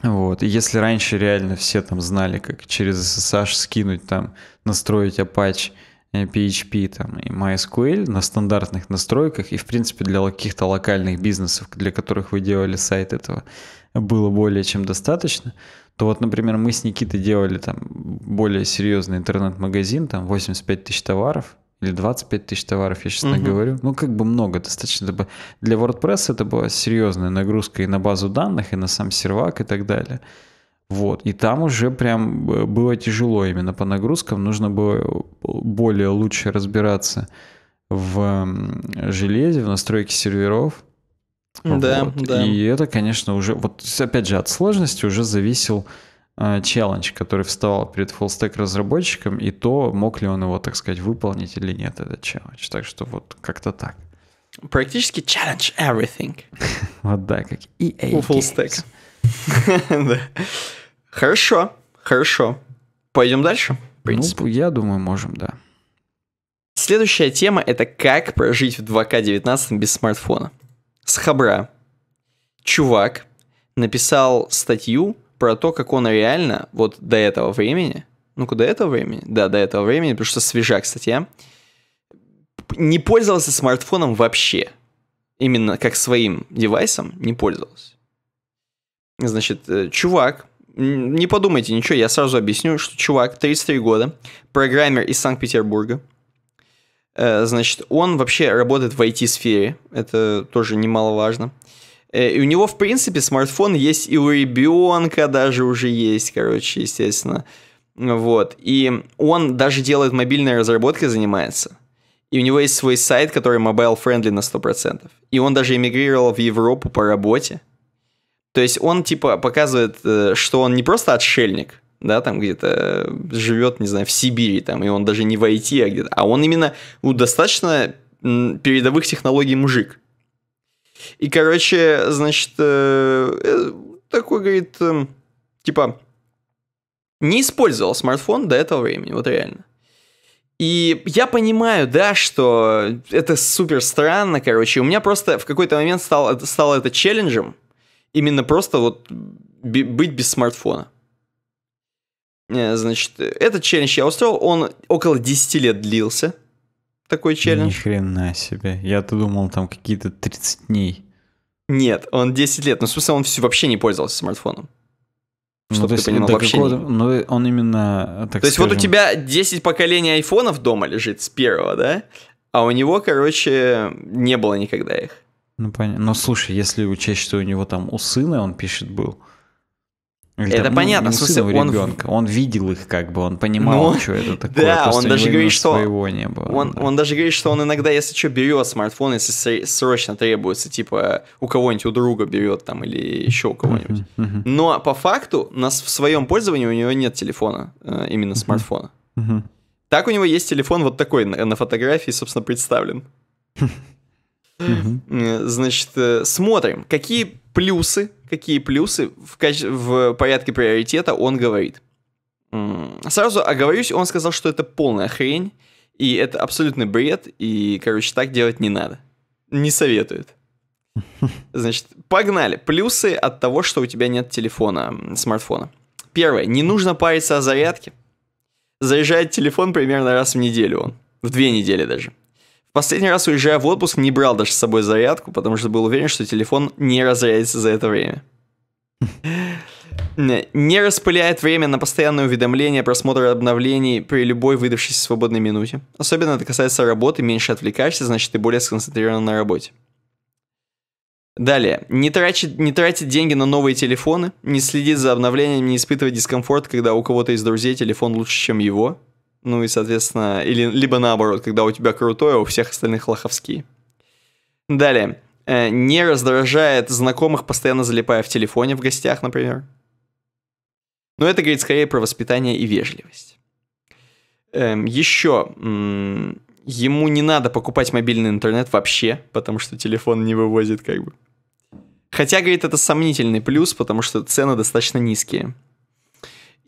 Вот. И если раньше реально все там знали, как через SSH скинуть, там, настроить Apache, PHP э, там, и MySQL на стандартных настройках, и, в принципе, для каких-то локальных бизнесов, для которых вы делали сайт этого, было более чем достаточно, то вот, например, мы с Никитой делали там более серьезный интернет-магазин, там 85 тысяч товаров, или 25 тысяч товаров, я честно угу. говорю. Ну, как бы много достаточно. Для WordPress это была серьезная нагрузка и на базу данных, и на сам сервак и так далее. Вот. И там уже прям э, было тяжело именно по нагрузкам. Нужно было более лучше разбираться в железе, в настройке серверов. Да, вот. да. И это, конечно, уже... Вот опять же, от сложности уже зависел э, челлендж, который вставал перед фуллстек разработчиком, и то, мог ли он его, так сказать, выполнить или нет, этот челлендж. Так что вот как-то так. Практически challenge everything. [laughs] вот да, как EA У Stack. Хорошо, хорошо. Пойдем дальше? Ну, я думаю, можем, да. Следующая тема — это как прожить в 2К19 без смартфона. С хабра. Чувак написал статью про то, как он реально вот до этого времени, ну-ка, до этого времени? Да, до этого времени, потому что свежа статья, не пользовался смартфоном вообще. Именно как своим девайсом не пользовался. Значит, э, чувак, не подумайте ничего, я сразу объясню, что чувак, 33 года, программер из Санкт-Петербурга, э, значит, он вообще работает в IT-сфере, это тоже немаловажно. Э, и у него, в принципе, смартфон есть и у ребенка даже уже есть, короче, естественно. Вот. И он даже делает мобильной разработкой, занимается. И у него есть свой сайт, который mobile-friendly на 100%. И он даже эмигрировал в Европу по работе. То есть он, типа, показывает, э, что он не просто отшельник, да, там где-то э, живет, не знаю, в Сибири, там, и он даже не в IT, а где-то, а он именно у ну, достаточно передовых технологий мужик. И, короче, значит, э, такой говорит, типа, не использовал смартфон до этого времени, вот реально. И я понимаю, да, что это супер странно, короче. У меня просто в какой-то момент стал, стало это челленджем, Именно просто вот быть без смартфона. Э, значит, этот челлендж я устроил, он около 10 лет длился. Такой челлендж. Ни хрена себе. Я-то думал, там какие-то 30 дней. Нет, он 10 лет. Ну, в смысле, он вообще не пользовался смартфоном. Чтобы ну, ты понимал, вообще не... ну, он именно, так То скажем... есть вот у тебя 10 поколений айфонов дома лежит с первого, да? А у него, короче, не было никогда их. Ну, понятно. Но ну, слушай, если учесть, что у него там у сына, он пишет, был. Или это там, ну, понятно, ну, в смысле, он... Ребенка. Он видел их как бы, он понимал, Но... Ну, что это такое. Да, он даже говорит, что... Своего не было, он, да. он даже говорит, что он иногда, если что, берет смартфон, если срочно требуется, типа, у кого-нибудь, у друга берет там, или еще у кого-нибудь. Uh-huh, uh-huh. Но по факту у нас в своем пользовании у него нет телефона, э, именно uh-huh. смартфона. Uh-huh. Так у него есть телефон вот такой на, на фотографии, собственно, представлен. [laughs] Э, значит, э, смотрим, какие плюсы, какие плюсы в, каче- в порядке приоритета он говорит. Сразу оговорюсь, он сказал, что это полная хрень, и это абсолютный бред, и, короче, так делать не надо. Не советует. [laughs] Значит, погнали. Плюсы от того, что у тебя нет телефона, смартфона. Первое. Не нужно париться о зарядке. Заряжает телефон примерно раз в неделю он. В две недели даже. В последний раз, уезжая в отпуск, не брал даже с собой зарядку, потому что был уверен, что телефон не разрядится за это время. Не распыляет время на постоянные уведомления, просмотр обновлений при любой выдавшейся свободной минуте. Особенно это касается работы, меньше отвлекаешься, значит ты более сконцентрирован на работе. Далее. Не тратить, не тратить деньги на новые телефоны, не следить за обновлениями, не испытывать дискомфорт, когда у кого-то из друзей телефон лучше, чем его. Ну и, соответственно, или, либо наоборот, когда у тебя крутое, у всех остальных лоховские. Далее. Э, не раздражает знакомых, постоянно залипая в телефоне в гостях, например. Но это говорит скорее про воспитание и вежливость. Эм, Еще ему не надо покупать мобильный интернет вообще, потому что телефон не вывозит как бы. Хотя, говорит, это сомнительный плюс, потому что цены достаточно низкие.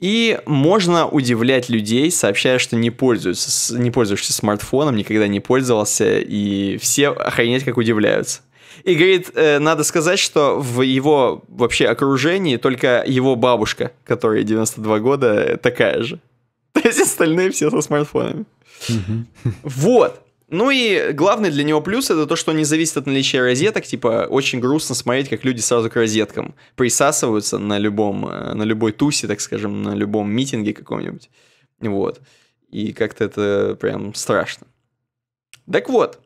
И можно удивлять людей, сообщая, что не, пользуются, не пользуешься смартфоном, никогда не пользовался, и все охренеть как удивляются. И говорит, э, надо сказать, что в его вообще окружении только его бабушка, которая 92 года, такая же. [laughs] То есть остальные все со смартфонами. Вот. Ну и главный для него плюс это то, что не зависит от наличия розеток. Типа, очень грустно смотреть, как люди сразу к розеткам присасываются на любом, э, на любой тусе, так скажем, на любом митинге каком-нибудь. Вот. И как-то это прям страшно. Так вот.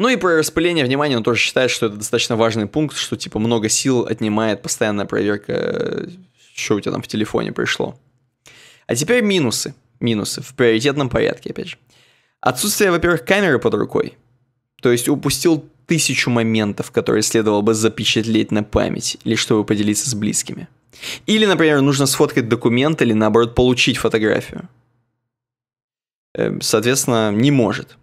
Ну и про распыление внимания он тоже считает, что это достаточно важный пункт, что типа много сил отнимает постоянная проверка, э, что у тебя там в телефоне пришло. А теперь минусы. Минусы в приоритетном порядке, опять же. Отсутствие, во-первых, камеры под рукой. То есть упустил тысячу моментов, которые следовало бы запечатлеть на память, или чтобы поделиться с близкими. Или, например, нужно сфоткать документ или, наоборот, получить фотографию. Эм, соответственно, не может.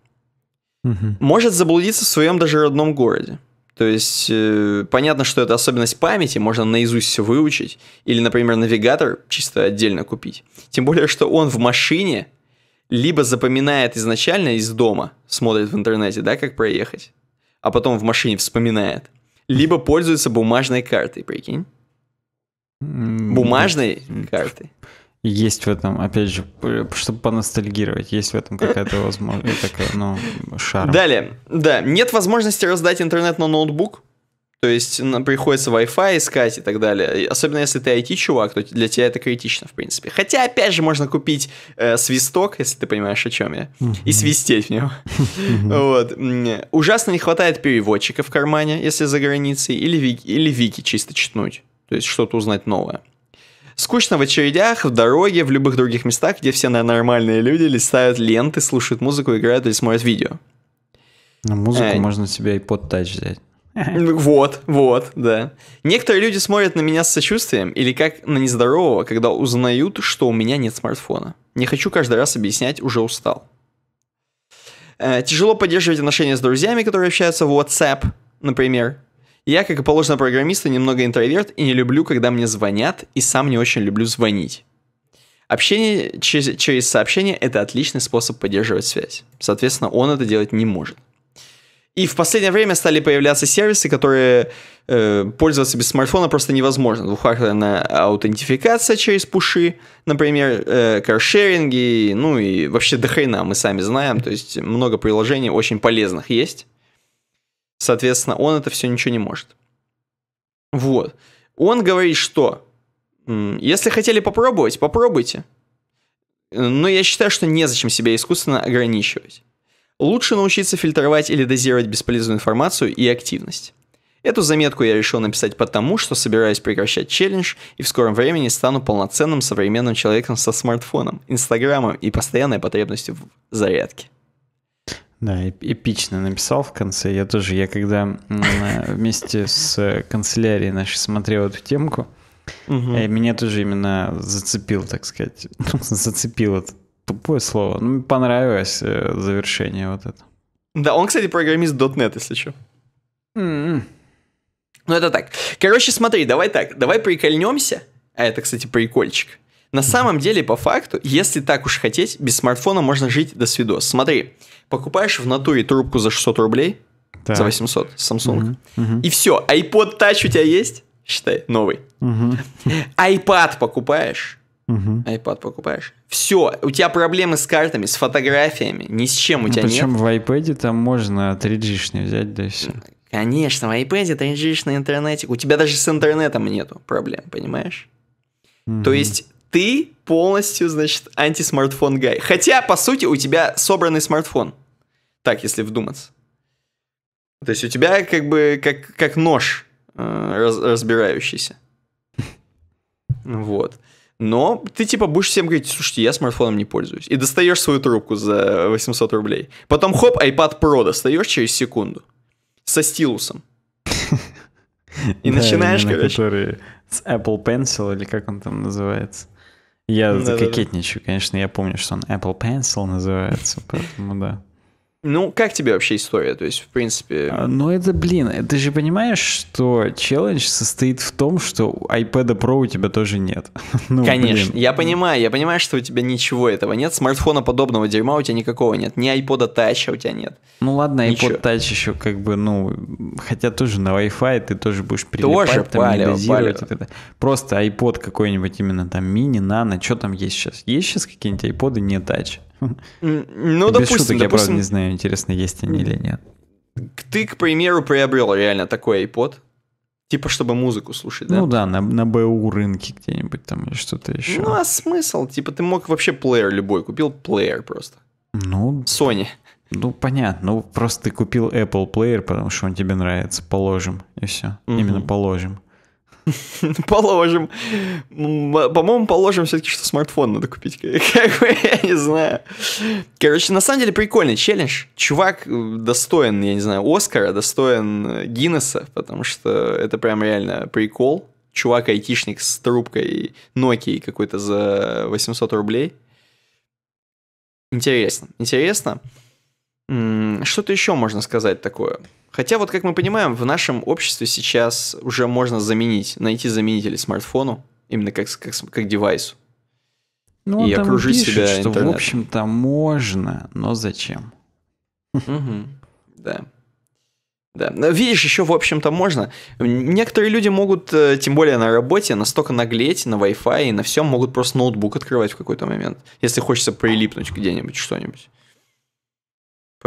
Угу. Может заблудиться в своем даже родном городе. То есть, э, понятно, что это особенность памяти, можно наизусть все выучить. Или, например, навигатор чисто отдельно купить. Тем более, что он в машине либо запоминает изначально из дома, смотрит в интернете, да, как проехать, а потом в машине вспоминает, либо пользуется бумажной картой, прикинь. Бумажной картой. Есть в этом, опять же, чтобы поностальгировать, есть в этом какая-то возможность, такая, ну, шарм. Далее, да, нет возможности раздать интернет на ноутбук, то есть приходится Wi-Fi искать и так далее. Особенно если ты IT-чувак, то для тебя это критично, в принципе. Хотя, опять же, можно купить э, свисток, если ты понимаешь, о чем я, mm-hmm. и свистеть в него. Mm-hmm. Вот. Ужасно не хватает переводчика в кармане, если за границей, или, вики, или вики чисто читнуть. То есть что-то узнать новое. Скучно в очередях, в дороге, в любых других местах, где все нормальные люди листают ленты, слушают музыку, играют или смотрят видео. На музыку э, можно себе iPod Touch взять. Ну, вот, вот, да. Некоторые люди смотрят на меня с сочувствием или как на нездорового, когда узнают, что у меня нет смартфона. Не хочу каждый раз объяснять, уже устал. Э, тяжело поддерживать отношения с друзьями, которые общаются в WhatsApp, например. Я, как и положено программисту, немного интроверт и не люблю, когда мне звонят, и сам не очень люблю звонить. Общение через, через сообщение – это отличный способ поддерживать связь. Соответственно, он это делать не может. И в последнее время стали появляться сервисы, которые э, пользоваться без смартфона просто невозможно. Двухфакторная аутентификация через пуши, например, э, каршеринги, ну и вообще до мы сами знаем. То есть много приложений очень полезных есть. Соответственно, он это все ничего не может. Вот. Он говорит, что если хотели попробовать, попробуйте. Но я считаю, что незачем себя искусственно ограничивать. Лучше научиться фильтровать или дозировать бесполезную информацию и активность. Эту заметку я решил написать потому, что собираюсь прекращать челлендж и в скором времени стану полноценным современным человеком со смартфоном, инстаграмом и постоянной потребностью в зарядке. Да, эпично написал в конце. Я тоже, я когда [laughs] вместе с э, канцелярией нашей смотрел эту темку, угу. меня тоже именно зацепил, так сказать, [laughs] ну, зацепил этот Тупое слово. Ну, понравилось э, завершение вот это. Да, он, кстати, программист .NET, если что. Mm-hmm. М-м. Ну, это так. Короче, смотри, давай так, давай прикольнемся. А это, кстати, прикольчик. На самом деле, по факту, если так уж хотеть, без смартфона можно жить до свидос. Смотри, покупаешь в натуре трубку за 600 рублей, так. за 800 Samsung, угу, угу. и все, iPod Touch у тебя есть? Считай, новый. Угу. iPad покупаешь, Угу. iPad покупаешь. Все, у тебя проблемы с картами, с фотографиями, ни с чем у ну, тебя ну, причем нет. Причем в iPad там можно 3G взять, да и все. Конечно, в iPad 3G на интернете. У тебя даже с интернетом нету проблем, понимаешь? Угу. То есть ты полностью, значит, антисмартфон гай. Хотя, по сути, у тебя собранный смартфон. Так, если вдуматься. То есть у тебя как бы как, как нож э, раз, разбирающийся. [laughs] Вот но ты типа будешь всем говорить, слушайте, я смартфоном не пользуюсь. И достаешь свою трубку за 800 рублей. Потом хоп, iPad Pro достаешь через секунду. Со стилусом. [laughs] И начинаешь, короче. Который с Apple Pencil, или как он там называется. Я кокетничаю, конечно, я помню, что он Apple Pencil называется, поэтому да. Ну, как тебе вообще история? То есть, в принципе... А, ну, это, блин, ты же понимаешь, что челлендж состоит в том, что iPad Pro у тебя тоже нет. [laughs] ну, Конечно, блин. я понимаю, я понимаю, что у тебя ничего этого нет, смартфона подобного дерьма у тебя никакого нет, ни iPod Touch у тебя нет. Ну ладно, Ничего. iPod Touch еще как бы, ну, хотя тоже на Wi-Fi ты тоже будешь прилипать, тоже там палево, дозировать. Палево. Это. Просто iPod какой-нибудь именно там мини, нано, что там есть сейчас? Есть сейчас какие-нибудь iPod, не Touch? Ну, допустим, шуток, допустим, я просто не знаю, интересно, есть они или нет. Ты, к примеру, приобрел реально такой iPod, Типа, чтобы музыку слушать, да? Ну да, на, на БУ рынке где-нибудь там или что-то еще. Ну а смысл? Типа, ты мог вообще плеер любой, купил плеер просто. Ну... Sony. Ну, понятно. Ну, просто ты купил Apple Player, потому что он тебе нравится. Положим, и все. Угу. Именно положим. [laughs] Положим. По-моему, положим все-таки, что смартфон надо купить. [laughs] Как бы, я не знаю. Короче, на самом деле прикольный челлендж. Чувак э, достоин, я не знаю, Оскара, достоин э, Гиннесса, потому что это прям реально прикол. Чувак-айтишник с трубкой Nokia какой-то за 800 рублей. Интересно, интересно. Что-то еще можно сказать такое. Хотя вот, как мы понимаем, в нашем обществе сейчас уже можно заменить, найти заменители смартфону, именно как, как, как девайсу. Ну, и окружить пишет, себя что, интернетом. в общем-то, можно, но зачем? Угу. Да. Да. Но видишь, еще, в общем-то, можно. Некоторые люди могут, э, тем более на работе, настолько наглеть на Wi-Fi и на всем, могут просто ноутбук открывать в какой-то момент, если хочется прилипнуть где-нибудь что-нибудь.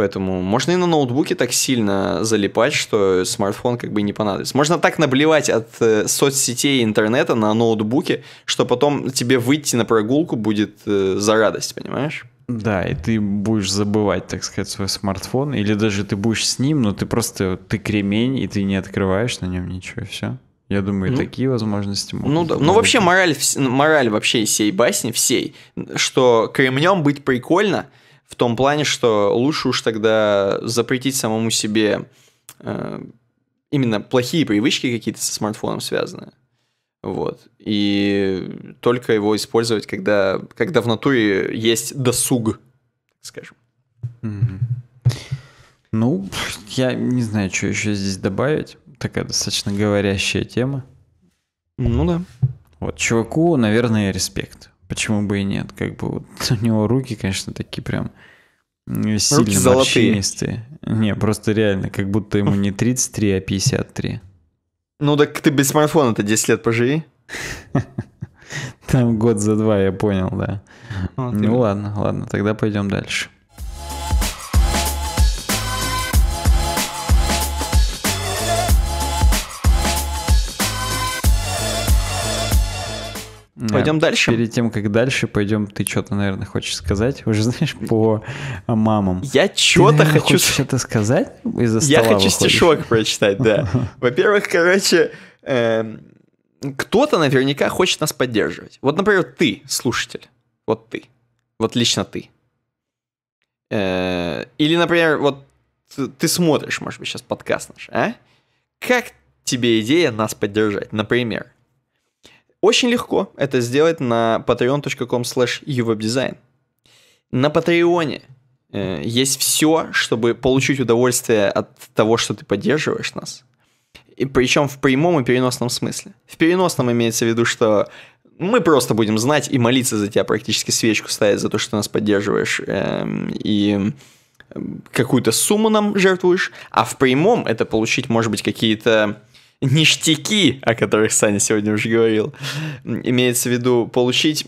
Поэтому можно и на ноутбуке так сильно залипать, что смартфон как бы не понадобится. Можно так наблевать от э, соцсетей интернета на ноутбуке, что потом тебе выйти на прогулку будет э, за радость, понимаешь? Да, и ты будешь забывать, так сказать, свой смартфон, или даже ты будешь с ним, но ты просто, ты кремень, и ты не открываешь на нем ничего, все. Я думаю, ну, такие возможности могут Ну, да. ну вообще мораль, мораль вообще всей басни, всей, что кремнем быть прикольно – в том плане, что лучше уж тогда запретить самому себе э, именно плохие привычки какие-то со смартфоном связаны. Вот. И только его использовать, когда, когда в натуре есть досуг, скажем. Ну, я не знаю, что еще здесь добавить. Такая достаточно говорящая тема. Ну да. Вот, чуваку, наверное, респект почему бы и нет? Как бы вот [laughs] у него руки, конечно, такие прям сильно руки морщинистые. Золотые. Не, просто реально, как будто ему не 33, [laughs] а 53. Ну так ты без смартфона-то 10 лет поживи. [laughs] Там год за два, я понял, да. ну ладно, ладно, тогда пойдем дальше. Пойдем Нет, дальше. Перед тем, как дальше, пойдем. Ты что-то, наверное, хочешь сказать. Уже знаешь по мамам. Я что-то хочу. что-то сказать? Из-за Я хочу стишок прочитать, да. [laughs] Во-первых, короче, эм, кто-то наверняка хочет нас поддерживать. Вот, например, ты, слушатель. Вот ты. Вот лично ты. Э, или, например, вот ты смотришь, может быть, сейчас подкаст наш, а? Как тебе идея нас поддержать? Например, очень легко это сделать на patreon.com slash uwebdesign. На Патреоне э, есть все, чтобы получить удовольствие от того, что ты поддерживаешь нас. И причем в прямом и переносном смысле. В переносном имеется в виду, что мы просто будем знать и молиться за тебя, практически свечку ставить за то, что ты нас поддерживаешь. Э, и какую-то сумму нам жертвуешь, а в прямом это получить, может быть, какие-то ништяки, о которых Саня сегодня уже говорил, имеется в виду получить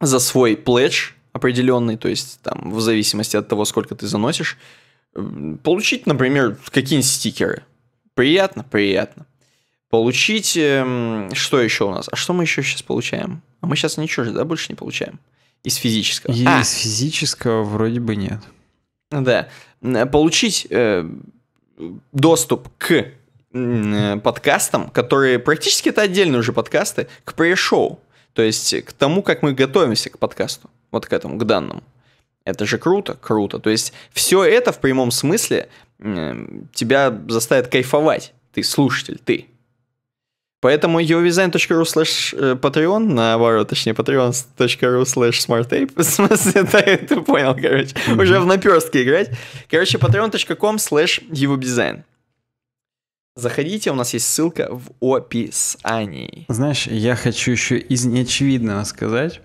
за свой пледж определенный, то есть там в зависимости от того, сколько ты заносишь, получить, например, какие-нибудь стикеры. Приятно, приятно. Получить, эм, что еще у нас? А что мы еще сейчас получаем? А мы сейчас ничего же, да, больше не получаем? Из физического. А! Из а. физического вроде бы нет. Да. Получить э, доступ к Э, подкастам, которые практически это отдельные уже подкасты, к пресс-шоу. То есть к тому, как мы готовимся к подкасту, вот к этому, к данному. Это же круто, круто. То есть все это в прямом смысле э, тебя заставит кайфовать. Ты слушатель, ты. Поэтому yourdesign.ru slash э, patreon, наоборот, точнее, patreon.ru slash smarttape, [laughs] в смысле, Да, ты понял, короче, уже в наперстке играть. Короче, patreon.com slash yourdesign. Заходите, у нас есть ссылка в описании. Знаешь, я хочу еще из неочевидного сказать,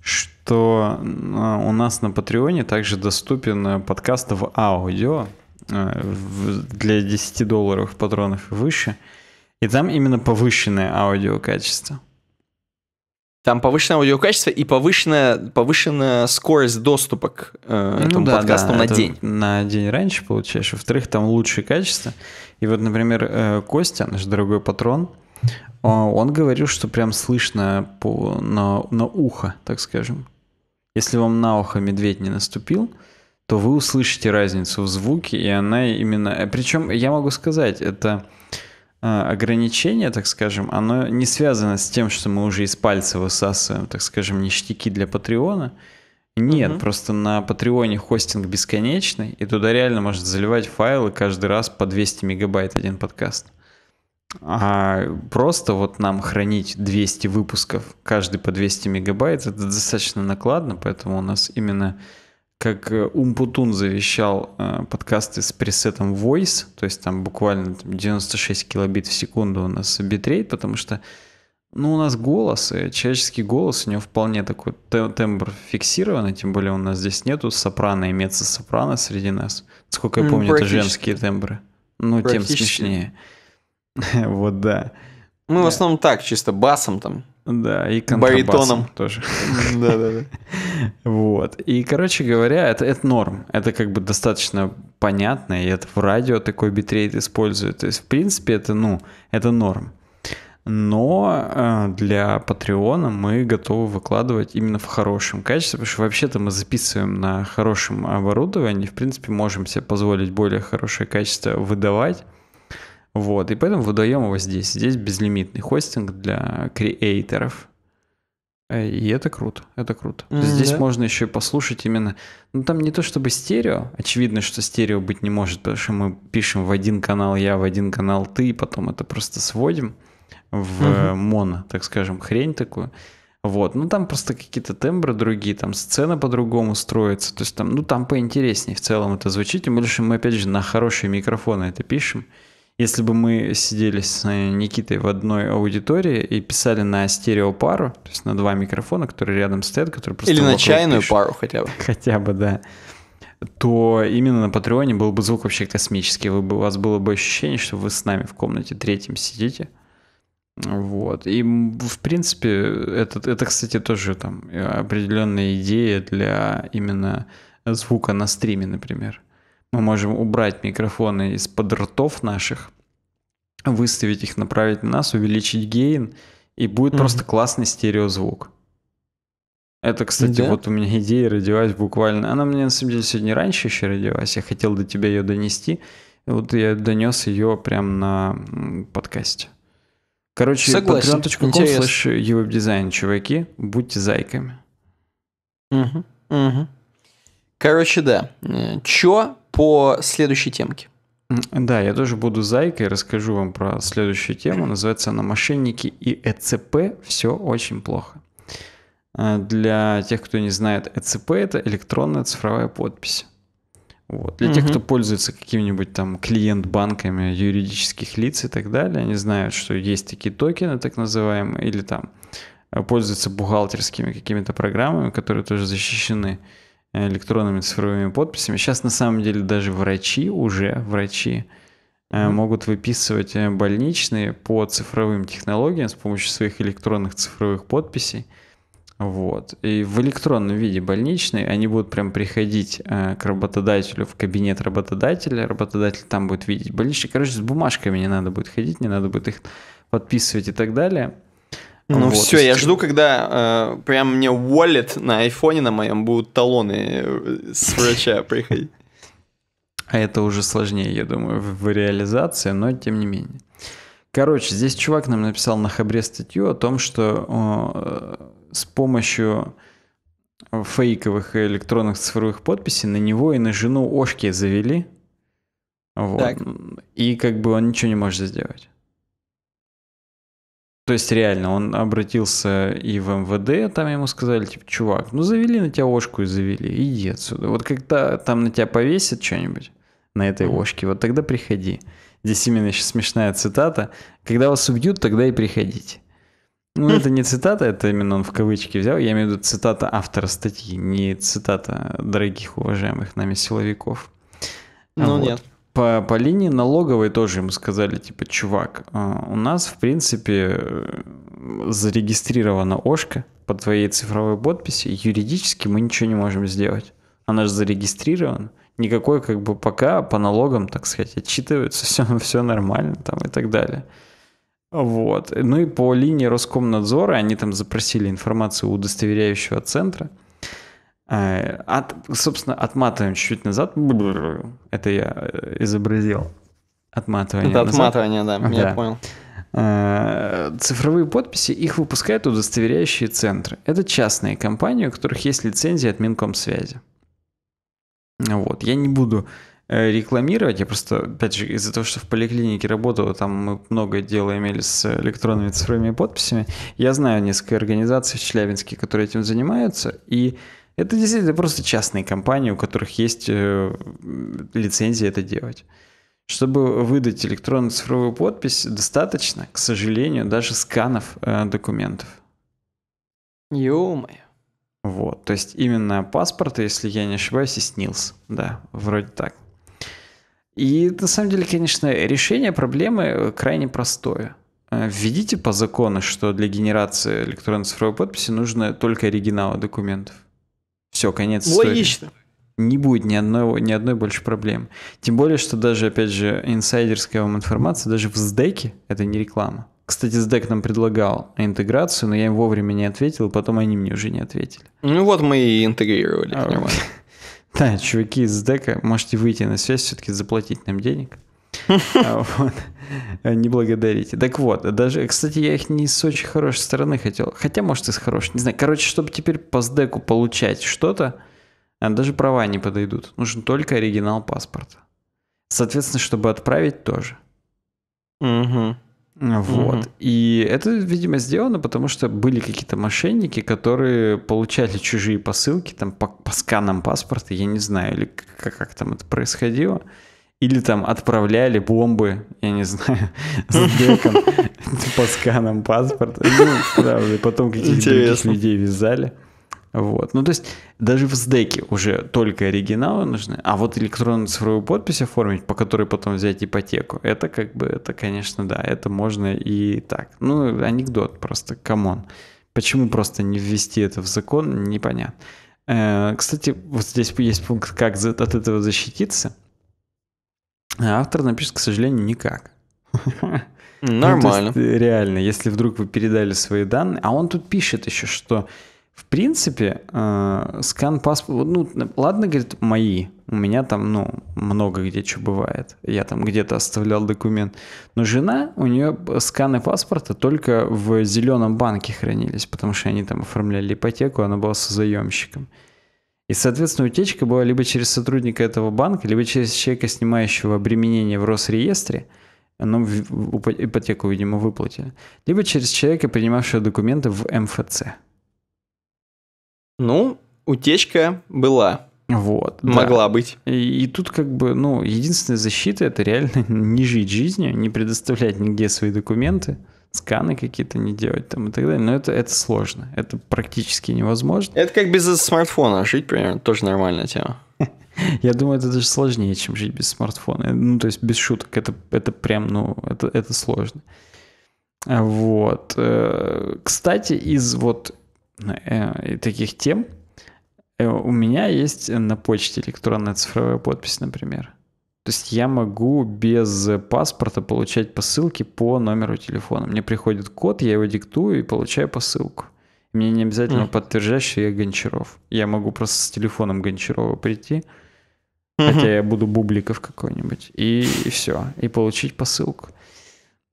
что э, у нас на Патреоне также доступен э, подкаст в аудио э, для 10 долларов патронов и выше. И там именно повышенное аудиокачество. Там повышенное аудиокачество и повышенная, повышенная скорость доступа к э, ну, этому да, подкасту да, на день. На день раньше получаешь. Во-вторых, там лучшее качество. И вот, например, э, Костя, наш дорогой патрон, он говорил, что прям слышно по, на, на ухо, так скажем. Если вам на ухо медведь не наступил, то вы услышите разницу в звуке, и она именно... Э, Причем, я могу сказать, это э, ограничение, так скажем, оно не связано с тем, что мы уже из пальца высасываем, так скажем, ништяки для Патреона, нет, угу. просто на Патреоне хостинг бесконечный, и туда реально можно заливать файлы каждый раз по 200 мегабайт один подкаст. А просто вот нам хранить 200 выпусков, каждый по 200 мегабайт, это достаточно накладно, поэтому у нас именно как э, Умпутун завещал э, подкасты с пресетом Voice, то есть там буквально 96 килобит в секунду у нас битрейт, потому что ну, у нас голос, человеческий голос, у него вполне такой тембр фиксированный, тем более у нас здесь нету сопрано и меццо-сопрано среди нас. Сколько я помню, это женские тембры. Ну, тем смешнее. [laughs] Вот, да. Мы ну, в основном так, чисто басом там. Да, и контрабасом тоже. Да, да, да. Вот. И, короче говоря, это, это норм. Это как бы достаточно понятно, и это в радио такой битрейт используют. То есть, в принципе, это, ну, это норм но э, для Патреона мы готовы выкладывать именно в хорошем качестве, потому что вообще-то мы записываем на хорошем оборудовании, в принципе, можем себе позволить более хорошее качество выдавать, вот, и поэтому выдаем его здесь. Здесь безлимитный хостинг для креаторов. И это круто, это круто. Mm-hmm, Здесь да? можно еще и послушать именно... Ну, там не то чтобы стерео. Очевидно, что стерео быть не может, потому что мы пишем в один канал я, в один канал ты, и потом это просто сводим в угу. так скажем, хрень такую. Вот, ну там просто какие-то тембры другие, там сцена по-другому строится, то есть там, ну там поинтереснее в целом это звучит, тем больше мы опять же на хорошие микрофоны это пишем. Если бы мы сидели с э, Никитой в одной аудитории и писали на стереопару, то есть на два микрофона, которые рядом стоят, которые просто... Или на чайную пишут, пару хотя бы. [laughs] Хотя бы, да. То именно на Патреоне был бы звук вообще космический. Вы, бы у вас было бы ощущение, что вы с нами в комнате третьем сидите. Вот. И, в принципе, это, это, кстати, тоже там определенная идея для именно звука на стриме, например. Мы можем убрать микрофоны из-под ртов наших, выставить их, направить на нас, увеличить гейн, и будет mm-hmm. просто классный стереозвук. Это, кстати, да? вот у меня идея родилась буквально. Она мне на самом деле сегодня раньше еще родилась. Я хотел до тебя ее донести. И вот я донес ее прямо на подкасте. Короче, Согласен. patreon.com slash дизайн, чуваки, будьте зайками. Угу, угу. Короче, да. Э, чё по следующей темке? Да, я тоже буду зайкой, расскажу вам про следующую тему. Называется она «Мошенники и ЭЦП. Все очень плохо». Э, для тех, кто не знает, ЭЦП – это электронная цифровая подпись. Вот. Для тех, кто пользуется какими-нибудь там клиент-банками юридических лиц и так далее, они знают, что есть такие токены, так называемые, или там э, пользуются бухгалтерскими какими-то программами, которые тоже защищены э, электронными цифровыми подписями. Сейчас на самом деле даже врачи, уже врачи, э, могут выписывать больничные по цифровым технологиям с помощью своих электронных цифровых подписей. Вот. И в электронном виде больничный они будут прям приходить э, к работодателю в кабинет работодателя, работодатель там будет видеть больничный. Короче, с бумажками не надо будет ходить, не надо будет их подписывать и так далее. Ну вот. все, я жду, когда э, прям мне wallet на айфоне на моем будут талоны э, с врача приходить. [laughs] А это уже сложнее, я думаю, в, в реализации, но тем не менее. Короче, здесь чувак нам написал на Хабре статью о том, что с помощью фейковых электронных цифровых подписей на него и на жену Ошки завели. Вот. Так. И как бы он ничего не может сделать. То есть реально, он обратился и в МВД, там ему сказали, типа, чувак, ну завели на тебя ошку и завели, иди отсюда. Вот когда там на тебя повесят что-нибудь, на этой ошке, вот тогда приходи. Здесь именно еще смешная цитата. Когда вас убьют, тогда и приходите. Ну, [laughs] это не цитата, это именно он в кавычки взял. Я имею в виду цитата автора статьи, не цитата дорогих, уважаемых нами силовиков. Ну, вот. нет. По, по линии налоговой тоже ему сказали, типа, чувак, э, у нас, в принципе, э, зарегистрирована Ошка по твоей цифровой подписи, юридически мы ничего не можем сделать. Она же зарегистрирована. Никакой, как бы, пока по налогам, так сказать, отчитывается все, [laughs] все нормально там и так далее. Вот. Ну и по линии Роскомнадзора они там запросили информацию у удостоверяющего центра. Э, от, собственно, отматываем чуть-чуть назад. Это я э, изобразил. Отматывание. Это отматывание, назад. да, я понял. Э, цифровые подписи, их выпускают удостоверяющие центры. Это частные компании, у которых есть лицензия от Минкомсвязи. Вот, я не буду Э, рекламировать. Я просто, опять же, из-за того, что в поликлинике работал, там мы много дела имели с электронными цифровыми подписями. Я знаю несколько организаций в Челябинске, которые этим занимаются, и это действительно просто частные компании, у которых есть э, лицензия это делать. Чтобы выдать электронную цифровую подпись, достаточно, к сожалению, даже сканов э, документов. Ё-моё. Вот, то есть именно паспорт, если я не ошибаюсь, и снился. Да, вроде так. И на самом деле, конечно, решение проблемы э, крайне простое. Э, введите по закону, что для генерации электронной цифровой подписи нужно только оригиналы документов. Все, конец истории. Не будет ни одной, ни одной больше проблем. Тем более, что даже, опять же, инсайдерская вам информация, даже в СДЭКе это не реклама. Кстати, СДЭК нам предлагал интеграцию, но я им вовремя не ответил, и потом они мне уже не ответили. Ну вот мы и интегрировали, а, да, чуваки из дека, можете выйти на связь, все-таки заплатить нам денег. [laughs] А э, не благодарите. Так вот, даже, кстати, я их не с очень хорошей стороны хотел. Хотя, может, и с хорошей. Не знаю. Короче, чтобы теперь по сдеку получать что-то, а, даже права не подойдут. Нужен только оригинал паспорта. Соответственно, чтобы отправить тоже. Угу. Вот. Угу. И это, видимо, сделано, потому что были какие-то мошенники, которые получали чужие посылки там по, по сканам паспорта, я не знаю, или как, как там это происходило. Или там отправляли бомбы, я не [laughs] знаю, с деком [laughs] по сканам паспорта. Ну, правда, потом каких-то людей вязали. Вот. Ну, то есть даже в SDEC уже только оригиналы нужны, а вот электронную цифровую подпись оформить, по которой потом взять ипотеку, это как бы, это, конечно, да, это можно и так. Ну, анекдот просто, камон. Почему просто не ввести это в закон, непонятно. Э, кстати, вот здесь есть пункт, как от этого защититься. А автор напишет, к сожалению, никак. [laughs] Ну, Нормально. Ну, есть, реально, если вдруг вы передали свои данные, а он тут пишет еще, что в принципе, э, скан паспорта, ну, ладно, говорит, мои, у меня там, ну, много где что бывает, я там где-то оставлял документ, но жена, у нее сканы паспорта только в зеленом банке хранились, потому что они там оформляли ипотеку, она была с заемщиком. И, соответственно, утечка была либо через сотрудника этого банка, либо через человека, снимающего обременение в Росреестре, но ипотеку, видимо, выплатили, либо через человека, принимавшего документы в МФЦ. Ну, утечка была. Вот. Могла да. быть. И, и тут как бы, ну, единственная защита это реально [laughs] не жить жизнью, не предоставлять нигде свои документы, сканы какие-то не делать там и так далее. Но это, это сложно, это практически невозможно. Это как без смартфона жить, примерно, тоже нормальная тема. [laughs] Я думаю, это даже сложнее, чем жить без смартфона. Э, ну, то есть без шуток, это, это прям, ну, это, это сложно. Вот. Э, кстати, из вот Э, таких тем. Э, у меня есть на почте электронная цифровая подпись, например. То есть я могу без паспорта получать посылки по номеру телефона. Мне приходит код, я его диктую и получаю посылку. Мне не обязательно mm. подтверждать, я Гончаров. Я могу просто с телефоном Гончарова прийти, mm-hmm. хотя я буду Бубликов какой-нибудь, и, и все, и получить посылку.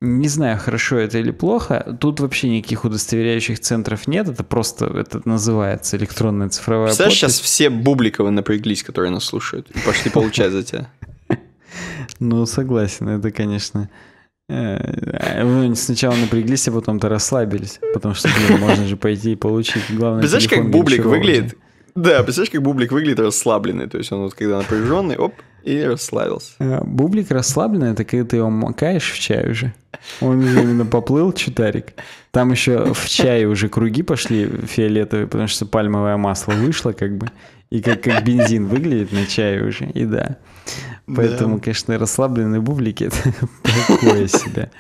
Не знаю, хорошо это или плохо. Тут вообще никаких удостоверяющих центров нет. Это просто, это называется электронная цифровая подпись. сейчас все Бубликовы напряглись, которые нас слушают, и пошли получать за тебя. [laughs] Ну, согласен, это, конечно... Э, э, ну, сначала напряглись, а потом-то расслабились. Потому что, блин, можно же пойти и получить главное. Представляешь, как Бублик выглядит? Да, представляешь, как Бублик выглядит расслабленный. То есть он вот когда напряженный, оп, и расслабился. Э, бублик расслабленный, это когда ты его макаешь в чай уже. Он же именно поплыл, читарик. Там еще в чае уже круги пошли фиолетовые, потому что пальмовое масло вышло как бы. И как, как бензин выглядит на чае уже, и да. Поэтому, да. конечно, расслабленные бублики — это такое себе.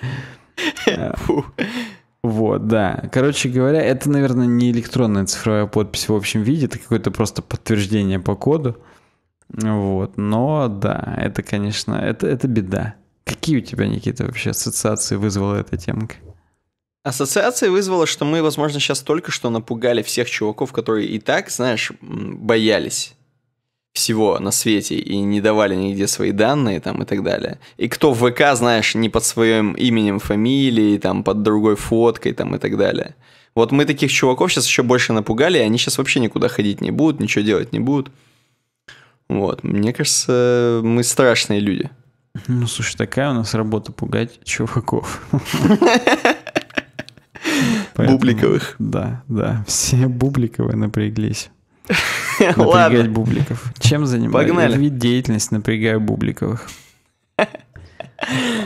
[laughs] Э, вот, да. Короче говоря, это, наверное, не электронная цифровая подпись в общем виде, это какое-то просто подтверждение по коду. Вот, но да, это, конечно, это, это беда. Какие у тебя, Никита, вообще ассоциации вызвала эта темка? Ассоциация вызвала, что мы, возможно, сейчас только что напугали всех чуваков, которые и так, знаешь, боялись всего на свете и не давали нигде свои данные там и так далее. И кто в ВК, знаешь, не под своим именем, фамилией, там под другой фоткой там и так далее. Вот мы таких чуваков сейчас еще больше напугали, и они сейчас вообще никуда ходить не будут, ничего делать не будут. Вот, мне кажется, мы страшные люди. Ну, слушай, такая у нас работа пугать чуваков. [laughs] Бубликовых. Да, да, все бубликовые напряглись. [laughs] Напрягать бубликов. Чем занимаюсь? Погнали. Вид деятельности напрягаю бубликовых.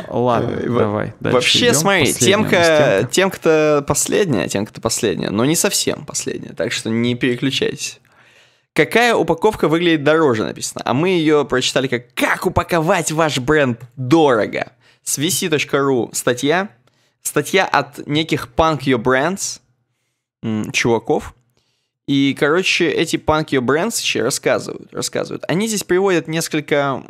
Ладно, э, давай. Вообще, смотри, темка-то последняя, темка-то последняя, но не совсем последняя, так что не переключайтесь. Какая упаковка выглядит дороже, написано. А мы ее прочитали как «Как упаковать ваш бренд дорого?» С vc.ru статья. Статья от неких Punk Your Brands чуваков. И, короче, эти Punk Your Brands еще рассказывают, рассказывают. Они здесь приводят несколько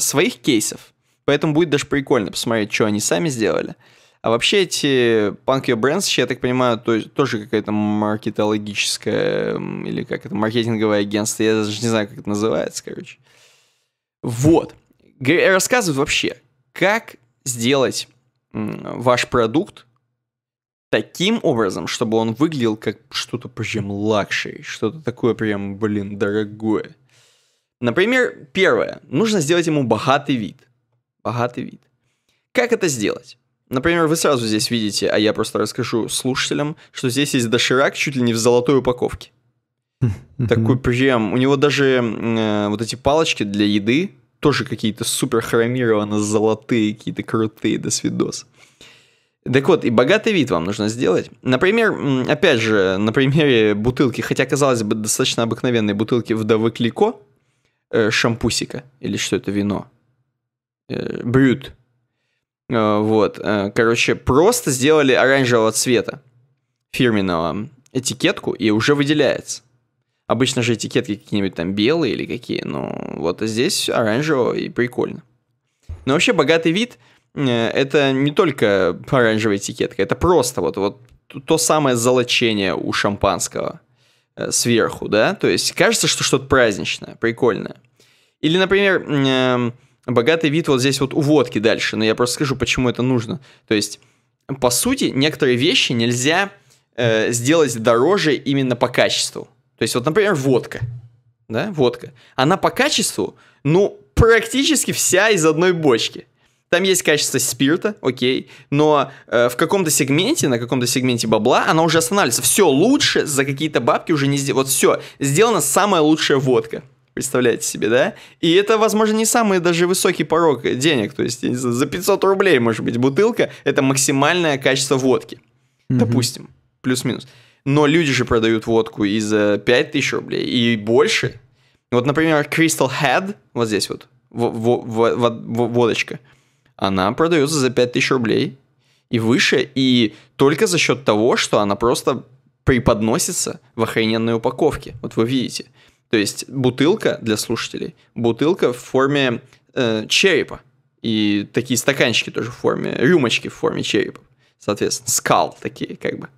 своих кейсов. Поэтому будет даже прикольно посмотреть, что они сами сделали. А вообще эти Punk Your Brands, я так понимаю, то, тоже какая-то маркетологическая или как это, маркетинговое агентство, я даже не знаю, как это называется, короче. Вот. Рассказывают вообще, как сделать ваш продукт таким образом, чтобы он выглядел как что-то прям лакшери, что-то такое прям, блин, дорогое. Например, первое. Нужно сделать ему богатый вид. Богатый вид. Как это сделать? Например, вы сразу здесь видите, а я просто расскажу слушателям, что здесь есть доширак чуть ли не в золотой упаковке. Такой прям. У него даже э, вот эти палочки для еды тоже какие-то супер хромированы, золотые, какие-то крутые, до свидос. Так вот, и богатый вид вам нужно сделать. Например, опять же, на примере бутылки, хотя, казалось бы, достаточно обыкновенной бутылки вдовы Клико, э, шампусика, или что это, вино, э, брют, Э, вот, э, короче, просто сделали оранжевого цвета фирменного этикетку, и уже выделяется. Обычно же этикетки какие-нибудь там белые или какие, но вот здесь оранжево и прикольно. Но вообще богатый вид э, это не только оранжевая этикетка, это просто вот, вот то самое золочение у шампанского сверху, да? То есть кажется, что что-то праздничное, прикольное. Или, например, эм, богатый вид вот здесь вот у водки дальше, но я просто скажу, почему это нужно. То есть, по сути, некоторые вещи нельзя э, сделать дороже именно по качеству. То есть, вот, например, водка. Да, водка. Она по качеству, ну, практически вся из одной бочки. Там есть качество спирта, окей, но э, в каком-то сегменте, на каком-то сегменте бабла, она уже останавливается. Все лучше за какие-то бабки уже не сделано. Вот все, сделана самая лучшая водка. Представляете себе, да? И это, возможно, не самый даже высокий порог денег. То есть, знаю, за 500 рублей, может быть, бутылка – это максимальное качество водки. Mm-hmm. Допустим, плюс-минус. Но люди же продают водку и за 5000 рублей, и больше. Вот, например, Crystal Head, вот здесь вот, водочка, она продается за 5000 рублей и выше, и только за счет того, что она просто преподносится в охрененной упаковке. Вот вы видите – то есть бутылка для слушателей, бутылка в форме э, черепа. И такие стаканчики тоже в форме, рюмочки в форме черепа. Соответственно, скал такие как бы.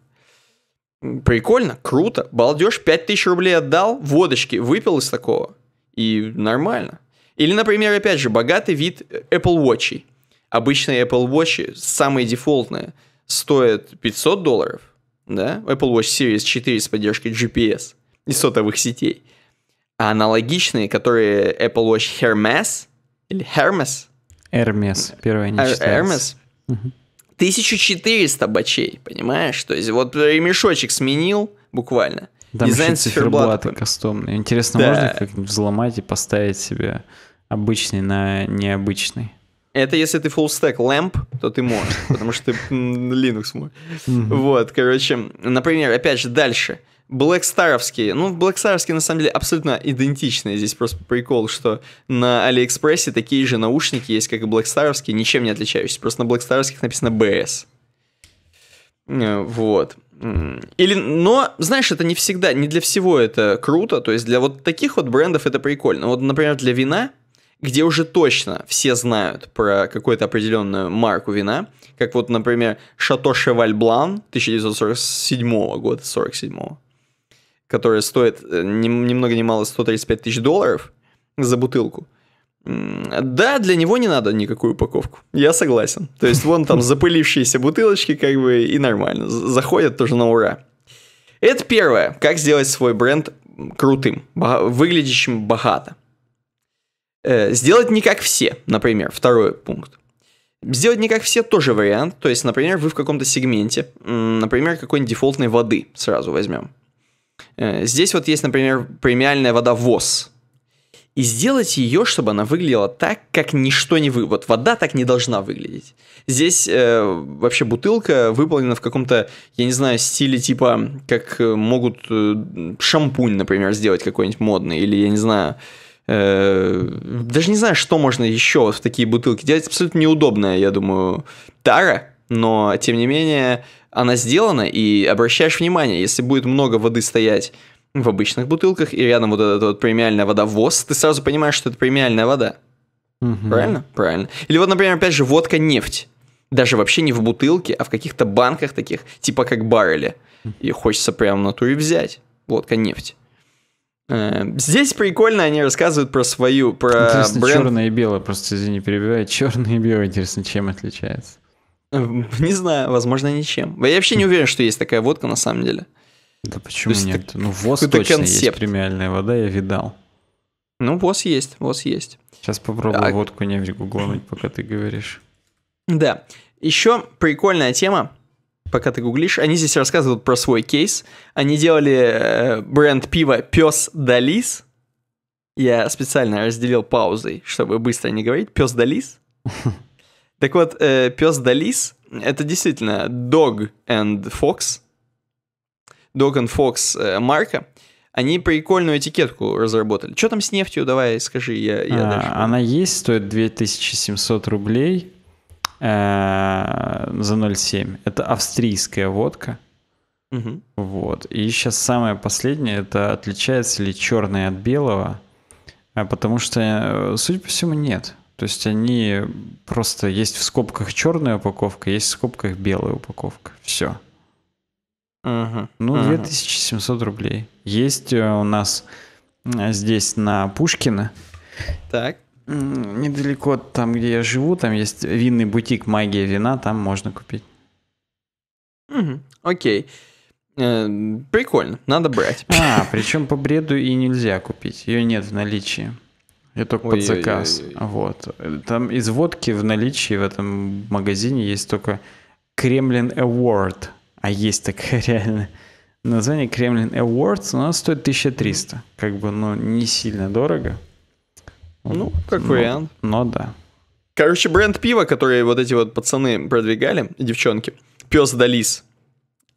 Прикольно, круто. Балдеж 5000 рублей отдал, водочки выпил из такого. И нормально. Или, например, опять же, богатый вид э, Apple Watch. Ей. Обычные Apple Watch, самые дефолтные, стоят 500 долларов. Да? Apple Watch Series 4 с поддержкой GPS и сотовых сетей – а аналогичные, которые Apple Watch Hermes или Hermes. Hermes, первое не Hermes. Угу. 1400 бачей, понимаешь? То есть вот ремешочек э, сменил буквально. Там Дизайн циферблаты кастомные. Интересно, да. можно как взломать и поставить себе обычный на необычный? Это если ты full stack lamp, то ты можешь, потому что ты Linux мой. Вот, короче, например, опять же, дальше. Блэкстаровские. Ну, Блэкстаровские, на самом деле, абсолютно идентичные. Здесь просто прикол, что на Алиэкспрессе такие же наушники есть, как и Блэкстаровские, ничем не отличающиеся. Просто на Блэкстаровских написано BS. Э, вот. Или, но, знаешь, это не всегда, не для всего это круто. То есть для вот таких вот брендов это прикольно. Вот, например, для вина, где уже точно все знают про какую-то определенную марку вина, как вот, например, Шато Шеваль Блан 1947 года, 47 которая стоит э, ни, ни много ни мало 135 тысяч долларов за бутылку, да, для него не надо никакую упаковку. Я согласен. То есть вон там [laughs] запылившиеся бутылочки как бы и нормально. Заходят тоже на ура. Это первое. Как сделать свой бренд крутым, выглядящим богато. Э, сделать не как все, например, второй пункт. Сделать не как все тоже вариант. То есть, например, вы в каком-то сегменте, например, какой-нибудь дефолтной воды сразу возьмем. Э, здесь вот есть, например, премиальная вода ВОЗ. И сделать ее, чтобы она выглядела так, как ничто не вы. Вот вода так не должна выглядеть. Здесь э, вообще бутылка выполнена в каком-то, я не знаю, стиле типа, как э, могут э, шампунь, например, сделать какой-нибудь модный, или я не знаю, э, даже не знаю, что можно еще в такие бутылки делать. Абсолютно неудобная, я думаю, тара, но тем не менее она сделана, и обращаешь внимание, если будет много воды стоять в обычных бутылках, и рядом вот эта вот премиальная вода ВОЗ, ты сразу понимаешь, что это премиальная вода. Угу. Правильно? Правильно. Или вот, например, опять же, водка нефть. Даже вообще не в бутылке, а в каких-то банках таких, типа как баррели. И хочется прямо на туре взять. Водка нефть. Э, здесь прикольно они рассказывают про свою, про интересно, бренд. черное и белое, просто, извини, перебиваю. Черное и белое, интересно, чем отличается? [laughs] Не знаю, возможно, ничем. Я вообще не уверен, что есть такая водка на самом деле. Да почему нет? Так, ну, ВОЗ точно концепт. есть премиальная вода, я видал. Ну, ВОЗ есть, ВОЗ есть. Сейчас попробую а... водку не гуглануть, пока ты говоришь. Да. Еще прикольная тема, пока ты гуглишь. Они здесь рассказывают про свой кейс. Они делали э, бренд пива Пес Далис. Я специально разделил паузой, чтобы быстро не говорить. Пес Далис. [laughs] Так вот, э, пес Далис это действительно Dog and Fox. Dog and Fox э, марка. Они прикольную этикетку разработали. Что там с нефтью? Давай, скажи, я, я а, даже... Она есть, стоит 2700 рублей э, за 0,7. Это австрийская водка. Угу. Вот. И сейчас самое последнее, это отличается ли черное от белого? Э, потому что, э, судя по всему, нет. То есть они просто есть в скобках черная упаковка, есть в скобках белая упаковка. Все. Угу, ну, угу. 2700 рублей. Есть э, у нас э, здесь на Пушкина. Так. Недалеко от там, где я живу, там есть винный бутик «Магия вина», там можно купить. Угу, окей. Э, прикольно, надо брать. А, причем по бреду и нельзя купить, ее нет в наличии. Я только под заказ. вот. Там из водки в наличии в этом магазине есть только Кремлин Award. А есть такая [laughs] реально. Название Кремлин Awards у нас стоит 1300. Как бы, ну, не сильно дорого. Ну, как но, вариант. Но да. Короче, бренд пива, который вот эти вот пацаны продвигали, девчонки, пес Далис.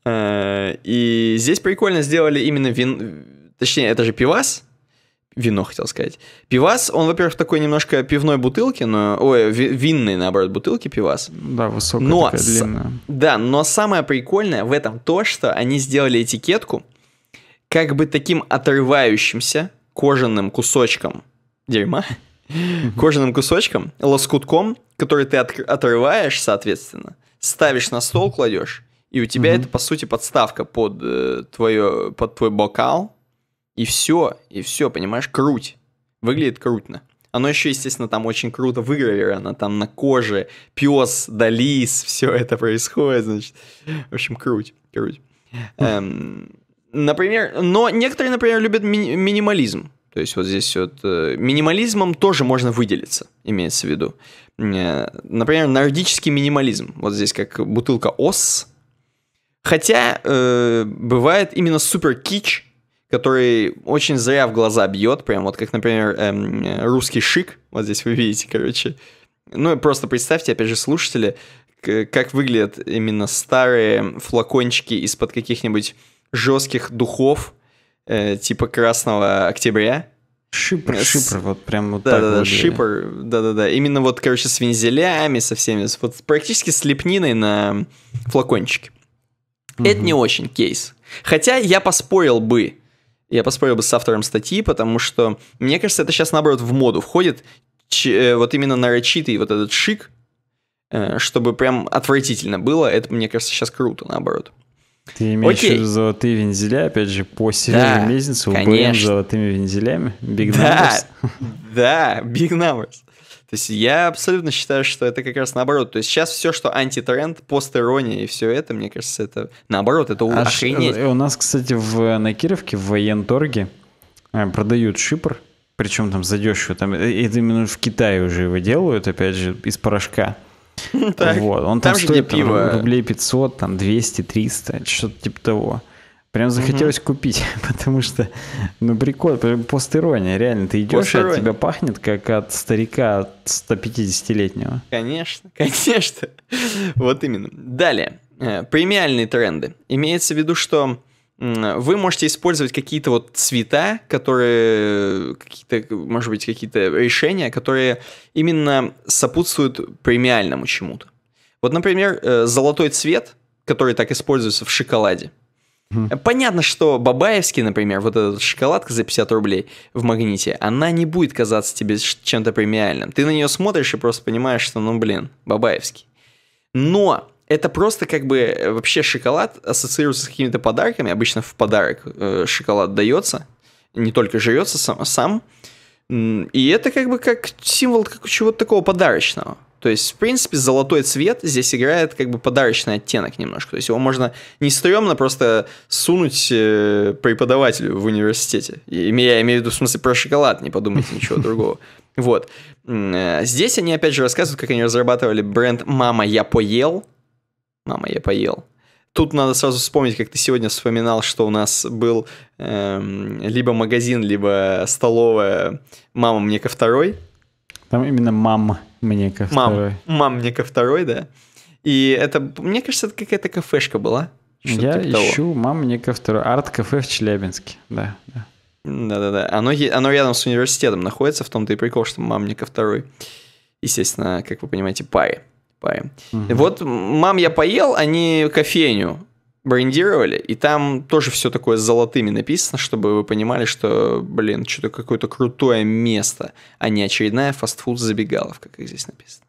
Э, и здесь прикольно сделали именно вин... Точнее, это же пивас, вино хотел сказать. Пивас, он, во-первых, такой немножко пивной бутылки, но, ой, винной, наоборот, бутылки пивас. Да, высокая, но такая, длинная. Да, но самое прикольное в этом то, что они сделали этикетку как бы таким отрывающимся кожаным кусочком дерьма, [laughs] кожаным кусочком, лоскутком, который ты отрываешь, соответственно, ставишь на стол, кладешь, и у тебя это, по сути, подставка под, э, под твой бокал, и все, и все, понимаешь, круть. Выглядит крутно. Оно еще, естественно, там очень круто выгравировано, там на коже пес, долис, [laughs] все это происходит, значит. В общем, круть, круть. [laughs] Эм, например, но некоторые, например, любят ми- минимализм. То есть вот здесь вот э, минимализмом тоже можно выделиться, имеется в виду. Э, например, нордический минимализм. Вот здесь как бутылка ос. Хотя э, бывает именно супер кич, который очень зря в глаза бьет, прям вот как, например, эм, русский шик, вот здесь вы видите, короче. Ну и просто представьте, опять же, слушатели, как выглядят именно старые флакончики из-под каких-нибудь жестких духов, э, типа красного октября, Шипр, с... шипр, вот прям вот да, так. Да-да-да, шипр, да-да-да. Именно вот, короче, с вензелями, со всеми, вот практически с лепниной на флакончике. Угу. Это не очень кейс. Хотя я поспорил бы, я поспорил бы с автором статьи, потому что, мне кажется, это сейчас, наоборот, в моду входит э, вот именно нарочитый вот этот шик, э, чтобы прям отвратительно было. Это, мне кажется, сейчас круто, наоборот. Ты имеешь Окей. в виду золотые вензеля, опять же, по серьезным да, лестницам, БМ с золотыми вензелями, big numbers. Да, да, big numbers. То есть я абсолютно считаю, что это как раз наоборот. То есть сейчас все, что антитренд, постерония и все это, мне кажется, это наоборот, это а э, У нас, кстати, в, э, на Кировке, в военторге э, продают шипр, причем там задешево. Там, это именно в Китае уже его делают, опять же, из порошка. [laughs] Так, вот, он там, там стоит пиво. рублей 500, там 200, 300, что-то типа того. Прям захотелось угу. купить, [laughs] потому что, ну, прикол, постерония, реально, ты идешь, и от тебя пахнет, как от старика 150-летнего. Конечно, [laughs] конечно. Вот именно. Далее. Э, премиальные тренды. Имеется в виду, что вы можете использовать какие-то вот цвета, которые, какие-то, может быть, какие-то решения, которые именно сопутствуют премиальному чему-то. Вот, например, э, золотой цвет, который так используется в шоколаде. Понятно, что Бабаевский, например, вот эта шоколадка за 50 рублей в магните, она не будет казаться тебе чем-то премиальным. Ты на нее смотришь и просто понимаешь, что, ну блин, Бабаевский. Но это просто как бы э, вообще шоколад ассоциируется с какими-то подарками. Обычно в подарок э, шоколад дается, не только жрется сам. сам. И это как бы как символ как чего-то такого подарочного. То есть, в принципе, золотой цвет здесь играет как бы подарочный оттенок немножко. То есть его можно не стрёмно просто сунуть э, преподавателю в университете. Я имею в виду в смысле про шоколад, не подумайте ничего другого. [laughs] Вот. Э, здесь они опять же рассказывают, как они разрабатывали бренд «Мама, я поел». «Мама, я поел». Тут надо сразу вспомнить, как ты сегодня вспоминал, что у нас был эм, либо магазин, либо столовая «Мама, мне ко второй». Там именно «мама». Мне ко Мам, второй. Мам, мне ко второй, да. И это, мне кажется, это какая-то кафешка была. Я типа ищу «Мам, мне ко второй». Арт-кафе в Челябинске, да. Да-да-да. Оно, оно рядом с университетом находится, в том-то и прикол, что «Мам, мне ко второй». Естественно, как вы понимаете, пай, пай. Угу. Вот «Мам, я поел», они кофейню брендировали, и там тоже все такое с золотыми написано, чтобы вы понимали, что, блин, что-то какое-то крутое место, а не очередная фастфуд-забегаловка, как здесь написано.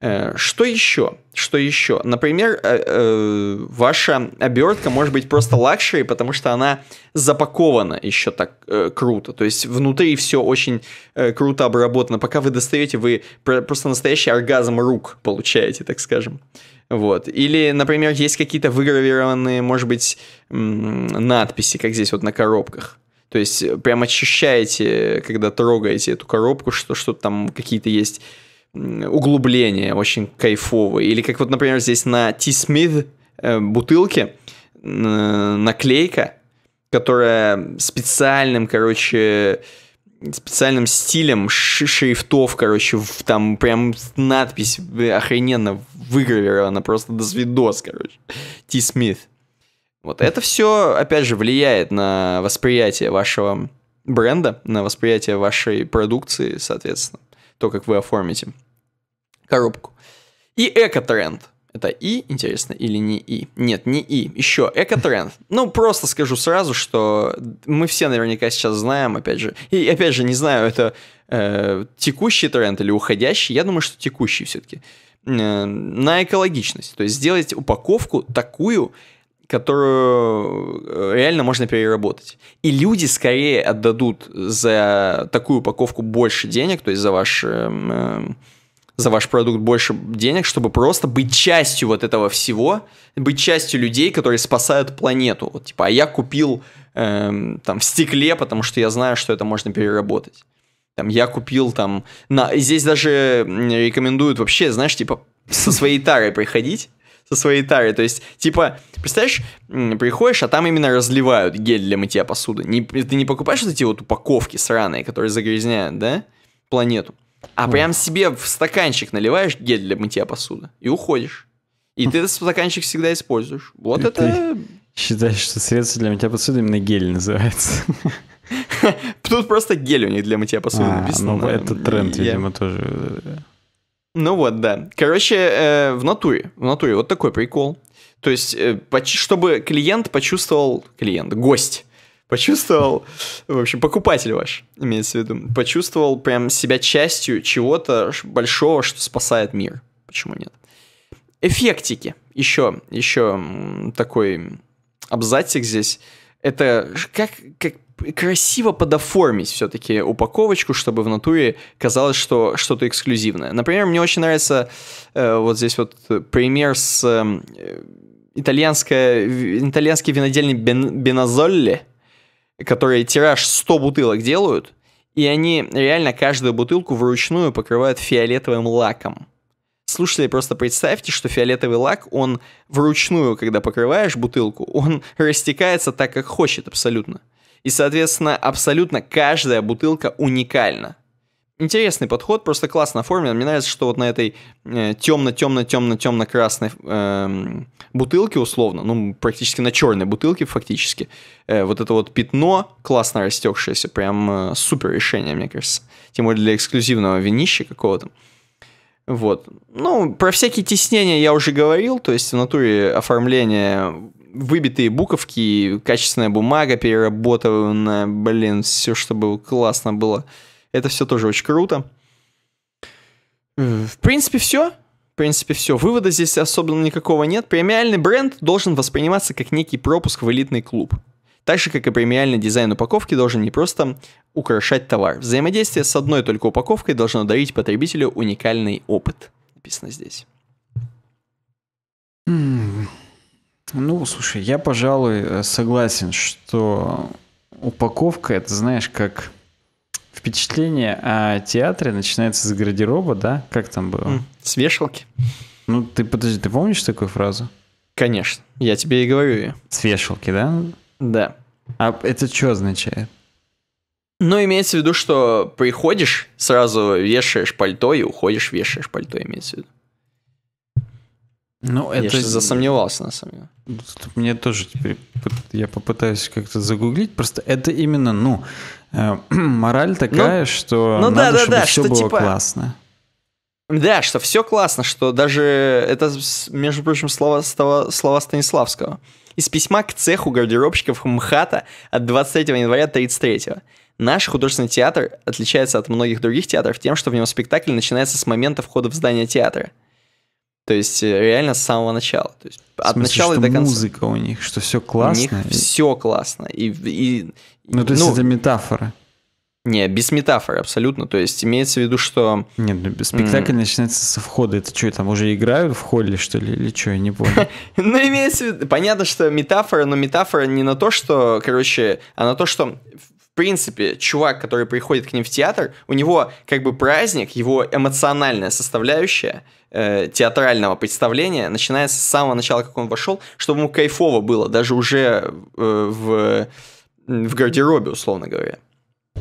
Э, что еще? Что еще? Например, э, э, ваша обертка может быть просто лакшери, потому что она запакована еще так круто. То есть внутри все очень круто обработано. Пока вы достаете, вы просто настоящий оргазм рук получаете, так скажем. Вот. Или, например, есть какие-то выгравированные, может быть, надписи, как здесь вот на коробках. То есть прям ощущаете, когда трогаете эту коробку, что что там какие-то есть углубления очень кайфовые. Или как вот, например, здесь на T. Smith э, бутылке наклейка, которая специальным, короче, специальным стилем шрифтов, короче, там прям надпись охрененно выгравирована просто до свидос, короче. Ти Смит. Вот это все, опять же, влияет на восприятие вашего бренда, на восприятие вашей продукции, соответственно то, как вы оформите коробку. И экотренд. Это и, интересно, или не и? Нет, не и. Еще экотренд. Ну, просто скажу сразу, что мы все наверняка сейчас знаем, опять же. И опять же, не знаю, это э, текущий тренд или уходящий. Я думаю, что текущий все-таки. Э, на экологичность. То есть сделать упаковку такую, которую э, реально можно переработать. И люди скорее отдадут за такую упаковку больше денег, то есть за ваш, э, за ваш продукт больше денег, чтобы просто быть частью вот этого всего, быть частью людей, которые спасают планету. Вот, типа, а я купил э, там в стекле, потому что я знаю, что это можно переработать. Там, я купил там... На... Здесь даже рекомендуют вообще, знаешь, типа со своей тарой приходить со своей тарой. То есть, типа, представляешь, приходишь, а там именно разливают гель для мытья посуды. Не, ты не покупаешь вот эти вот упаковки сраные, которые загрязняют, да, планету. А Ой. прям себе в стаканчик наливаешь гель для мытья посуды и уходишь. И ты этот стаканчик всегда используешь. Вот это... считаешь, что средство для мытья посуды именно гель называется? [laughs] Тут просто гель у них для мытья посуды написано. Ну, это тренд, видимо, тоже э, ну вот, да. Короче, э, в натуре, в натуре вот такой прикол. То есть, э, чтобы клиент почувствовал, клиент, гость, почувствовал, в общем, покупатель ваш, имеется в виду, почувствовал прям себя частью чего-то большого, что спасает мир. Почему нет? Эффектики. Еще, еще такой абзацик здесь. Это как, как красиво подоформить все-таки упаковочку, чтобы в натуре казалось, что что-то эксклюзивное. Например, мне очень нравится э, вот здесь вот пример с э, итальянская, итальянский винодельный Бен, Беназолли, который тираж 100 бутылок делают, и они реально каждую бутылку вручную покрывают фиолетовым лаком. Слушайте, просто представьте, что фиолетовый лак, он вручную, когда покрываешь бутылку, он растекается так, как хочет абсолютно. И, соответственно, абсолютно каждая бутылка уникальна. Интересный подход, просто классно оформлен. Мне нравится, что вот на этой темно-темно-темно-темно-красной э, эм, бутылке условно, ну практически на черной бутылке фактически, э, вот это вот пятно классно растекшееся, прям э, супер решение, мне кажется. Тем более для эксклюзивного винища какого-то. Вот. Ну, про всякие теснения я уже говорил, то есть в натуре оформление выбитые буковки, качественная бумага переработанная, блин, все, чтобы классно было. Это все тоже очень круто. В принципе, все. В принципе, все. Вывода здесь особенно никакого нет. Премиальный бренд должен восприниматься как некий пропуск в элитный клуб. Так же, как и премиальный дизайн упаковки должен не просто украшать товар. Взаимодействие с одной только упаковкой должно дарить потребителю уникальный опыт. Написано здесь. Ну, слушай, я, пожалуй, э, согласен, что упаковка, это, знаешь, как впечатление о а театре начинается с гардероба, да? Как там было? С вешалки. Ну, ты подожди, ты помнишь такую фразу? Конечно, я тебе и говорю ее. С вешалки, да? Да. А это что означает? Ну, имеется в виду, что приходишь, сразу вешаешь пальто и уходишь, вешаешь пальто, имеется в виду. Ну, это... Я сейчас засомневался, на самом деле. Мне тоже теперь... Я попытаюсь как-то загуглить. Просто это именно, ну, э, [clears throat] мораль такая, ну, что ну, надо, да, чтобы да, все что, было типа... классно. Да, что все классно, что даже... Это, между прочим, слова, слова Станиславского. Из письма к цеху гардеробщиков МХАТа от 23 января 33 -го. Наш художественный театр отличается от многих других театров тем, что в нем спектакль начинается с момента входа в здание театра – то есть э, реально с самого начала. То есть от смысле, начала что до конца. музыка у них, что все классно. У них и... все классно. И, и, ну, то есть ну, это метафора. Не, без метафоры абсолютно. То есть имеется в виду, что... Нет, ну, спектакль mm. начинается со входа. Это что, там уже играют в холле, что ли, или что, я не понял. [laughs] Ну, имеется в виду... Понятно, что метафора, но метафора не на то, что, короче, а на то, что принципе, чувак, который приходит к ним в театр, у него как бы праздник, его эмоциональная составляющая э, театрального представления начинается с самого начала, как он вошел, чтобы ему кайфово было, даже уже э, в, в гардеробе, условно говоря.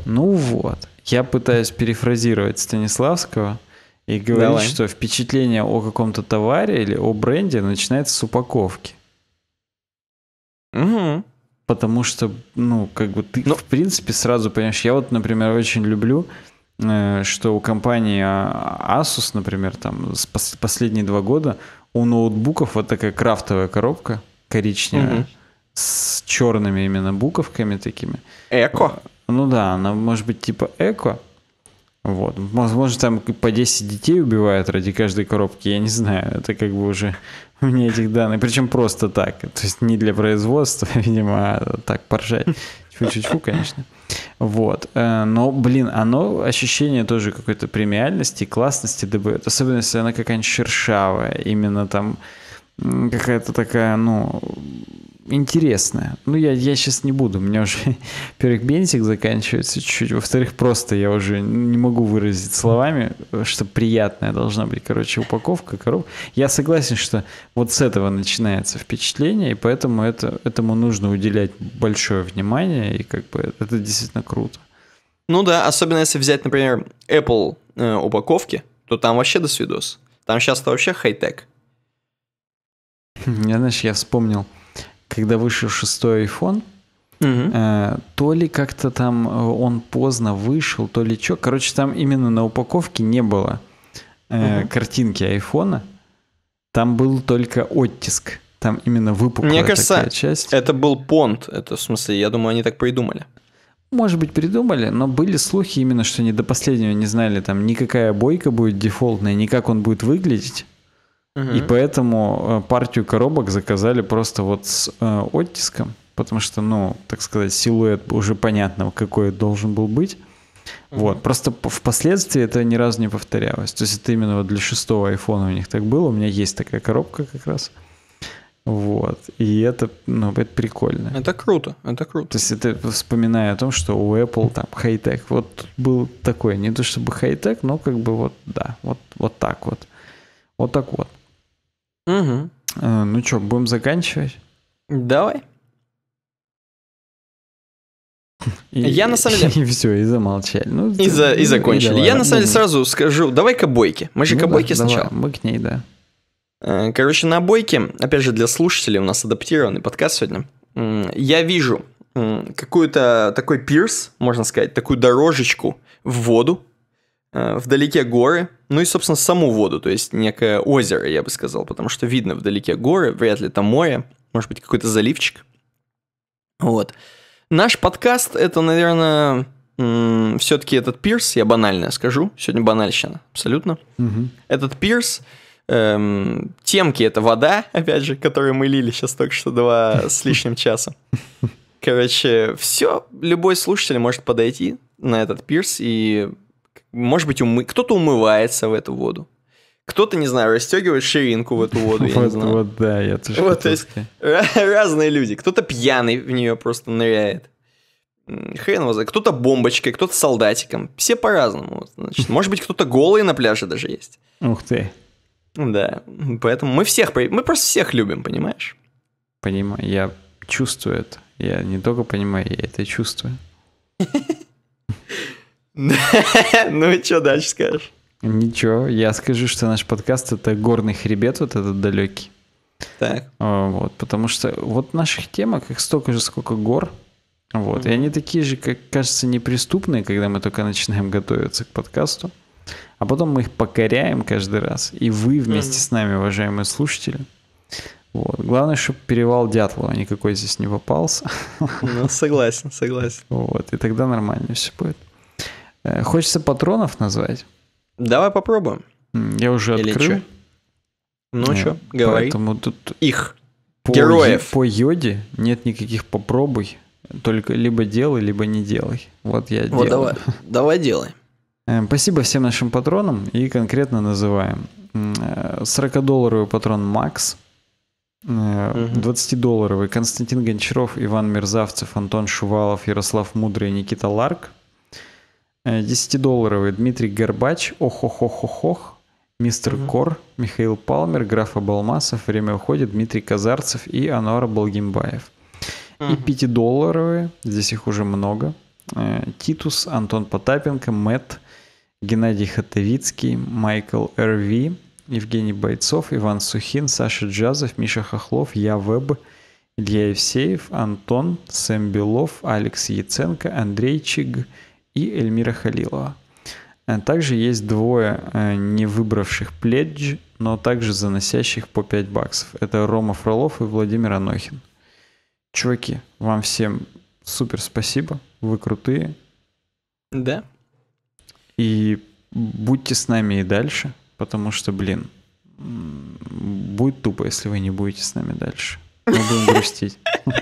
Ну вот, я пытаюсь перефразировать Станиславского и говорить, Давай. что впечатление о каком-то товаре или о бренде начинается с упаковки. Угу потому что, ну, как бы ты, Но... Ну. в принципе, сразу понимаешь, я вот, например, очень люблю, э, что у компании а, Asus, например, там, последние два года у ноутбуков вот такая крафтовая коробка коричневая, угу. с черными именно буковками такими. Эко? Э, ну да, она может быть типа эко, вот. может, там по 10 детей убивают ради каждой коробки, я не знаю. Это как бы уже [laughs] мне этих данных. Причем просто так. То есть не для производства, [laughs] видимо, а так поржать. чуть-чуть, конечно. Вот. Э, но, блин, оно ощущение тоже какой-то премиальности, классности добавит. Особенно, если она какая-нибудь шершавая. Именно там какая-то такая, ну, интересная. Ну, я, я сейчас не буду. У меня уже, во-первых, [laughs] бензик заканчивается чуть-чуть. Во-вторых, просто я уже не могу выразить словами, что приятная должна быть, короче, упаковка, коробка. Я согласен, что вот с этого начинается впечатление, и поэтому это, этому нужно уделять большое внимание, и как бы это действительно круто. Ну да, особенно если взять, например, Apple э, упаковки, то там вообще до свидос. Там сейчас-то вообще хай-тек. [laughs] Я, знаешь, я вспомнил, когда вышел шестой iPhone, Угу. То ли как-то там э, он поздно вышел, то ли что. Короче, там именно на упаковке не было угу. картинки айфона. Там был только оттиск. Там именно выпуклая Мне кажется, такая часть. это был понт. Это в смысле, я думаю, они так придумали. Может быть, придумали, но были слухи именно, что они до последнего не знали, там, никакая бойка будет дефолтная, ни как он будет выглядеть. И поэтому э, партию коробок заказали просто вот с э, оттиском, потому что, ну, так сказать, силуэт уже понятно, какой должен был быть. Угу. Вот, просто впоследствии это ни разу не повторялось. То есть это именно вот для шестого айфона у них так было. У меня есть такая коробка как раз. Вот. И это, ну, это прикольно. Это круто, это круто. То есть это вспоминая о том, что у Apple там хай-тек. Вот был такой, не то чтобы хай-тек, но как бы вот, да, вот, вот так вот. Вот так вот. Угу. ну что, будем заканчивать? Давай. И, я на самом деле... [laughs] И все, и замолчали. Ну, и, за, и ну, закончили. И давай, я на самом деле сразу скажу, давай к обойке. Мы же ну, к обойке да, сначала. Давай, мы к ней, да. Э, короче, на обойке, опять же, для слушателей у нас адаптированный подкаст сегодня. Я вижу какую-то такой пирс, можно сказать, такую дорожечку в воду. Э, вдалеке горы, ну и, собственно, саму воду, то есть некое озеро, я бы сказал, потому что видно вдалеке горы, вряд ли там море, может быть, какой-то заливчик. Вот. Наш подкаст — это, наверное, все-таки этот пирс, я банально скажу, сегодня банальщина, абсолютно. Угу. Этот пирс, эм, темки — это вода, опять же, которую мы лили сейчас только что два с лишним часа. Короче, все, любой слушатель может подойти на этот пирс и может быть, умы... кто-то умывается в эту воду. Кто-то, не знаю, расстегивает ширинку в эту воду, вот, да, я тоже Вот, то есть, разные люди. Кто-то пьяный в нее просто ныряет. Хрен его Кто-то бомбочкой, кто-то солдатиком. Все по-разному. Значит, может быть, кто-то голый на пляже даже есть. Ух ты. Да, поэтому мы всех, мы просто всех любим, понимаешь? Понимаю, я чувствую это. Я не только понимаю, я это чувствую. [laughs] [laughs] Ну и что дальше скажешь? Ничего, я скажу, что наш подкаст это горный хребет вот этот далекий. Так. А, вот, потому что вот наших темок их столько же, сколько гор. Вот, и они такие же, как кажется, неприступные, когда мы только начинаем готовиться к подкасту. А потом мы их покоряем каждый раз. И вы вместе с нами, уважаемые слушатели. Вот. Главное, чтобы перевал Дятлова а никакой здесь не попался. Ну, согласен, согласен. [laughs] Вот, и тогда нормально все будет. Э, хочется патронов назвать. Давай попробуем. Я уже Или открыл. Чё? Ну э, что, говори. Поэтому тут их по героев. по йоде нет никаких попробуй. Только либо делай, либо не делай. Вот я вот делаю. Давай, давай делай. Э, спасибо всем нашим патронам и конкретно называем. 40-долларовый патрон Макс, 20-долларовый Константин Гончаров, Иван Мерзавцев, Антон Шувалов, Ярослав Мудрый, Никита Ларк, 10-долларовый э, Дмитрий Горбач, охохохохох, мистер угу. Кор, Михаил Палмер, граф Абалмасов, время уходит, Дмитрий Казарцев и Ануар Балгимбаев. Угу. И 5-долларовые, здесь их уже много, э, Титус, Антон Потапенко, Мэтт, Геннадий Хатовицкий, Майкл Р.В., Евгений Бойцов, Иван Сухин, Саша Джазов, Миша Хохлов, Я Веб, Илья Евсеев, Антон, Сэм Белов, Алекс Яценко, Андрей Чиг, и Эльмира Халилова. Э, также есть двое э, не выбравших пледж, но также заносящих по 5 баксов. Это Рома Фролов и Владимир Анохин. Чуваки, вам всем супер спасибо, вы крутые. Да. И будьте с нами и дальше, потому что, блин, будет тупо, если вы не будете с нами дальше. Мы будем грустить. [laughs]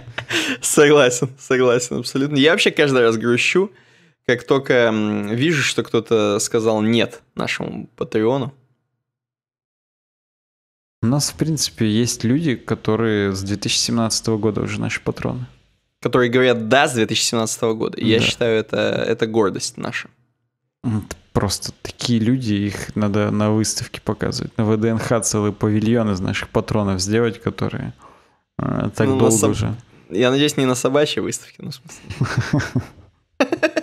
Согласен, согласен, абсолютно. Я вообще каждый раз грущу как только вижу, что кто-то сказал нет нашему Патреону. У нас, в принципе, есть люди, которые с 2017 года уже наши патроны. Которые говорят «да» с 2017 года. да. Я считаю, это, это гордость наша. Это просто такие люди, их надо на выставке показывать. На ВДНХ целый павильон из наших патронов сделать, которые э, так ну, долго соб... уже. Я надеюсь, не на собачьей выставке, ну, в смысле. [laughs]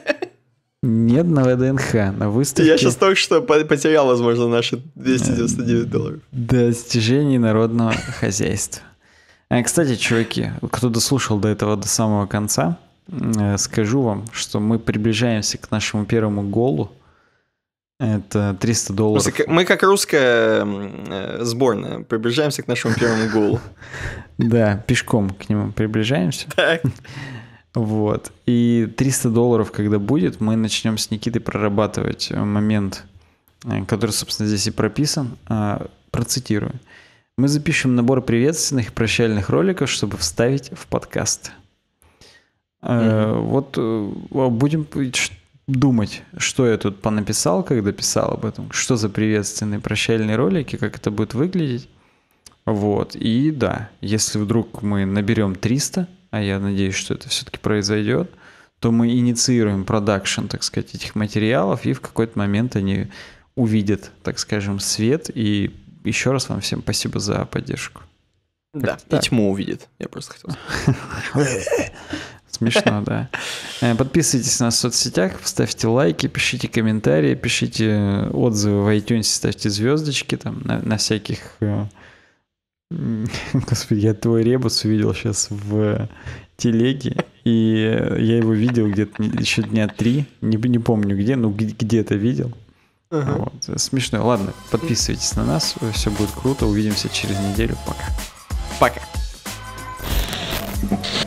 Нет, на ВДНХ, на выставке. Я сейчас только что потерял, возможно, наши 299 долларов. Достижений народного [laughs] хозяйства. А Кстати, чуваки, кто дослушал до этого, до самого конца, э, скажу вам, что мы приближаемся к нашему первому голу. Это 300 долларов. Мы как русская э, сборная приближаемся к нашему первому голу. [laughs] Да, пешком к нему приближаемся. Так. [laughs] Вот. И 300 долларов, когда будет, мы начнем с Никитой прорабатывать э, момент, э, который, собственно, здесь и прописан. Э, процитирую. Мы запишем набор приветственных и прощальных роликов, чтобы вставить в подкаст. Вот будем думать, что я тут понаписал, когда писал об этом, что за приветственные прощальные ролики, как это будет выглядеть. Вот. И да, если вдруг мы наберем 300 а я надеюсь, что это все-таки произойдет, то мы инициируем продакшн, так сказать, этих материалов, и в какой-то момент они увидят, так скажем, свет. И еще раз вам всем спасибо за поддержку. Да, и тьму увидит. Я просто хотел [laughs] Смешно, да. Э, подписывайтесь на нас в соцсетях, ставьте лайки, пишите комментарии, пишите отзывы в iTunes, ставьте звездочки там на, на всяких э, [laughs] Господи, я твой ребус увидел сейчас в телеге, и я его видел где-то еще дня три, не, не помню где, но где-то видел. Ага. Вот. Смешно. Ладно, подписывайтесь на нас, все будет круто, увидимся через неделю. Пока. Пока.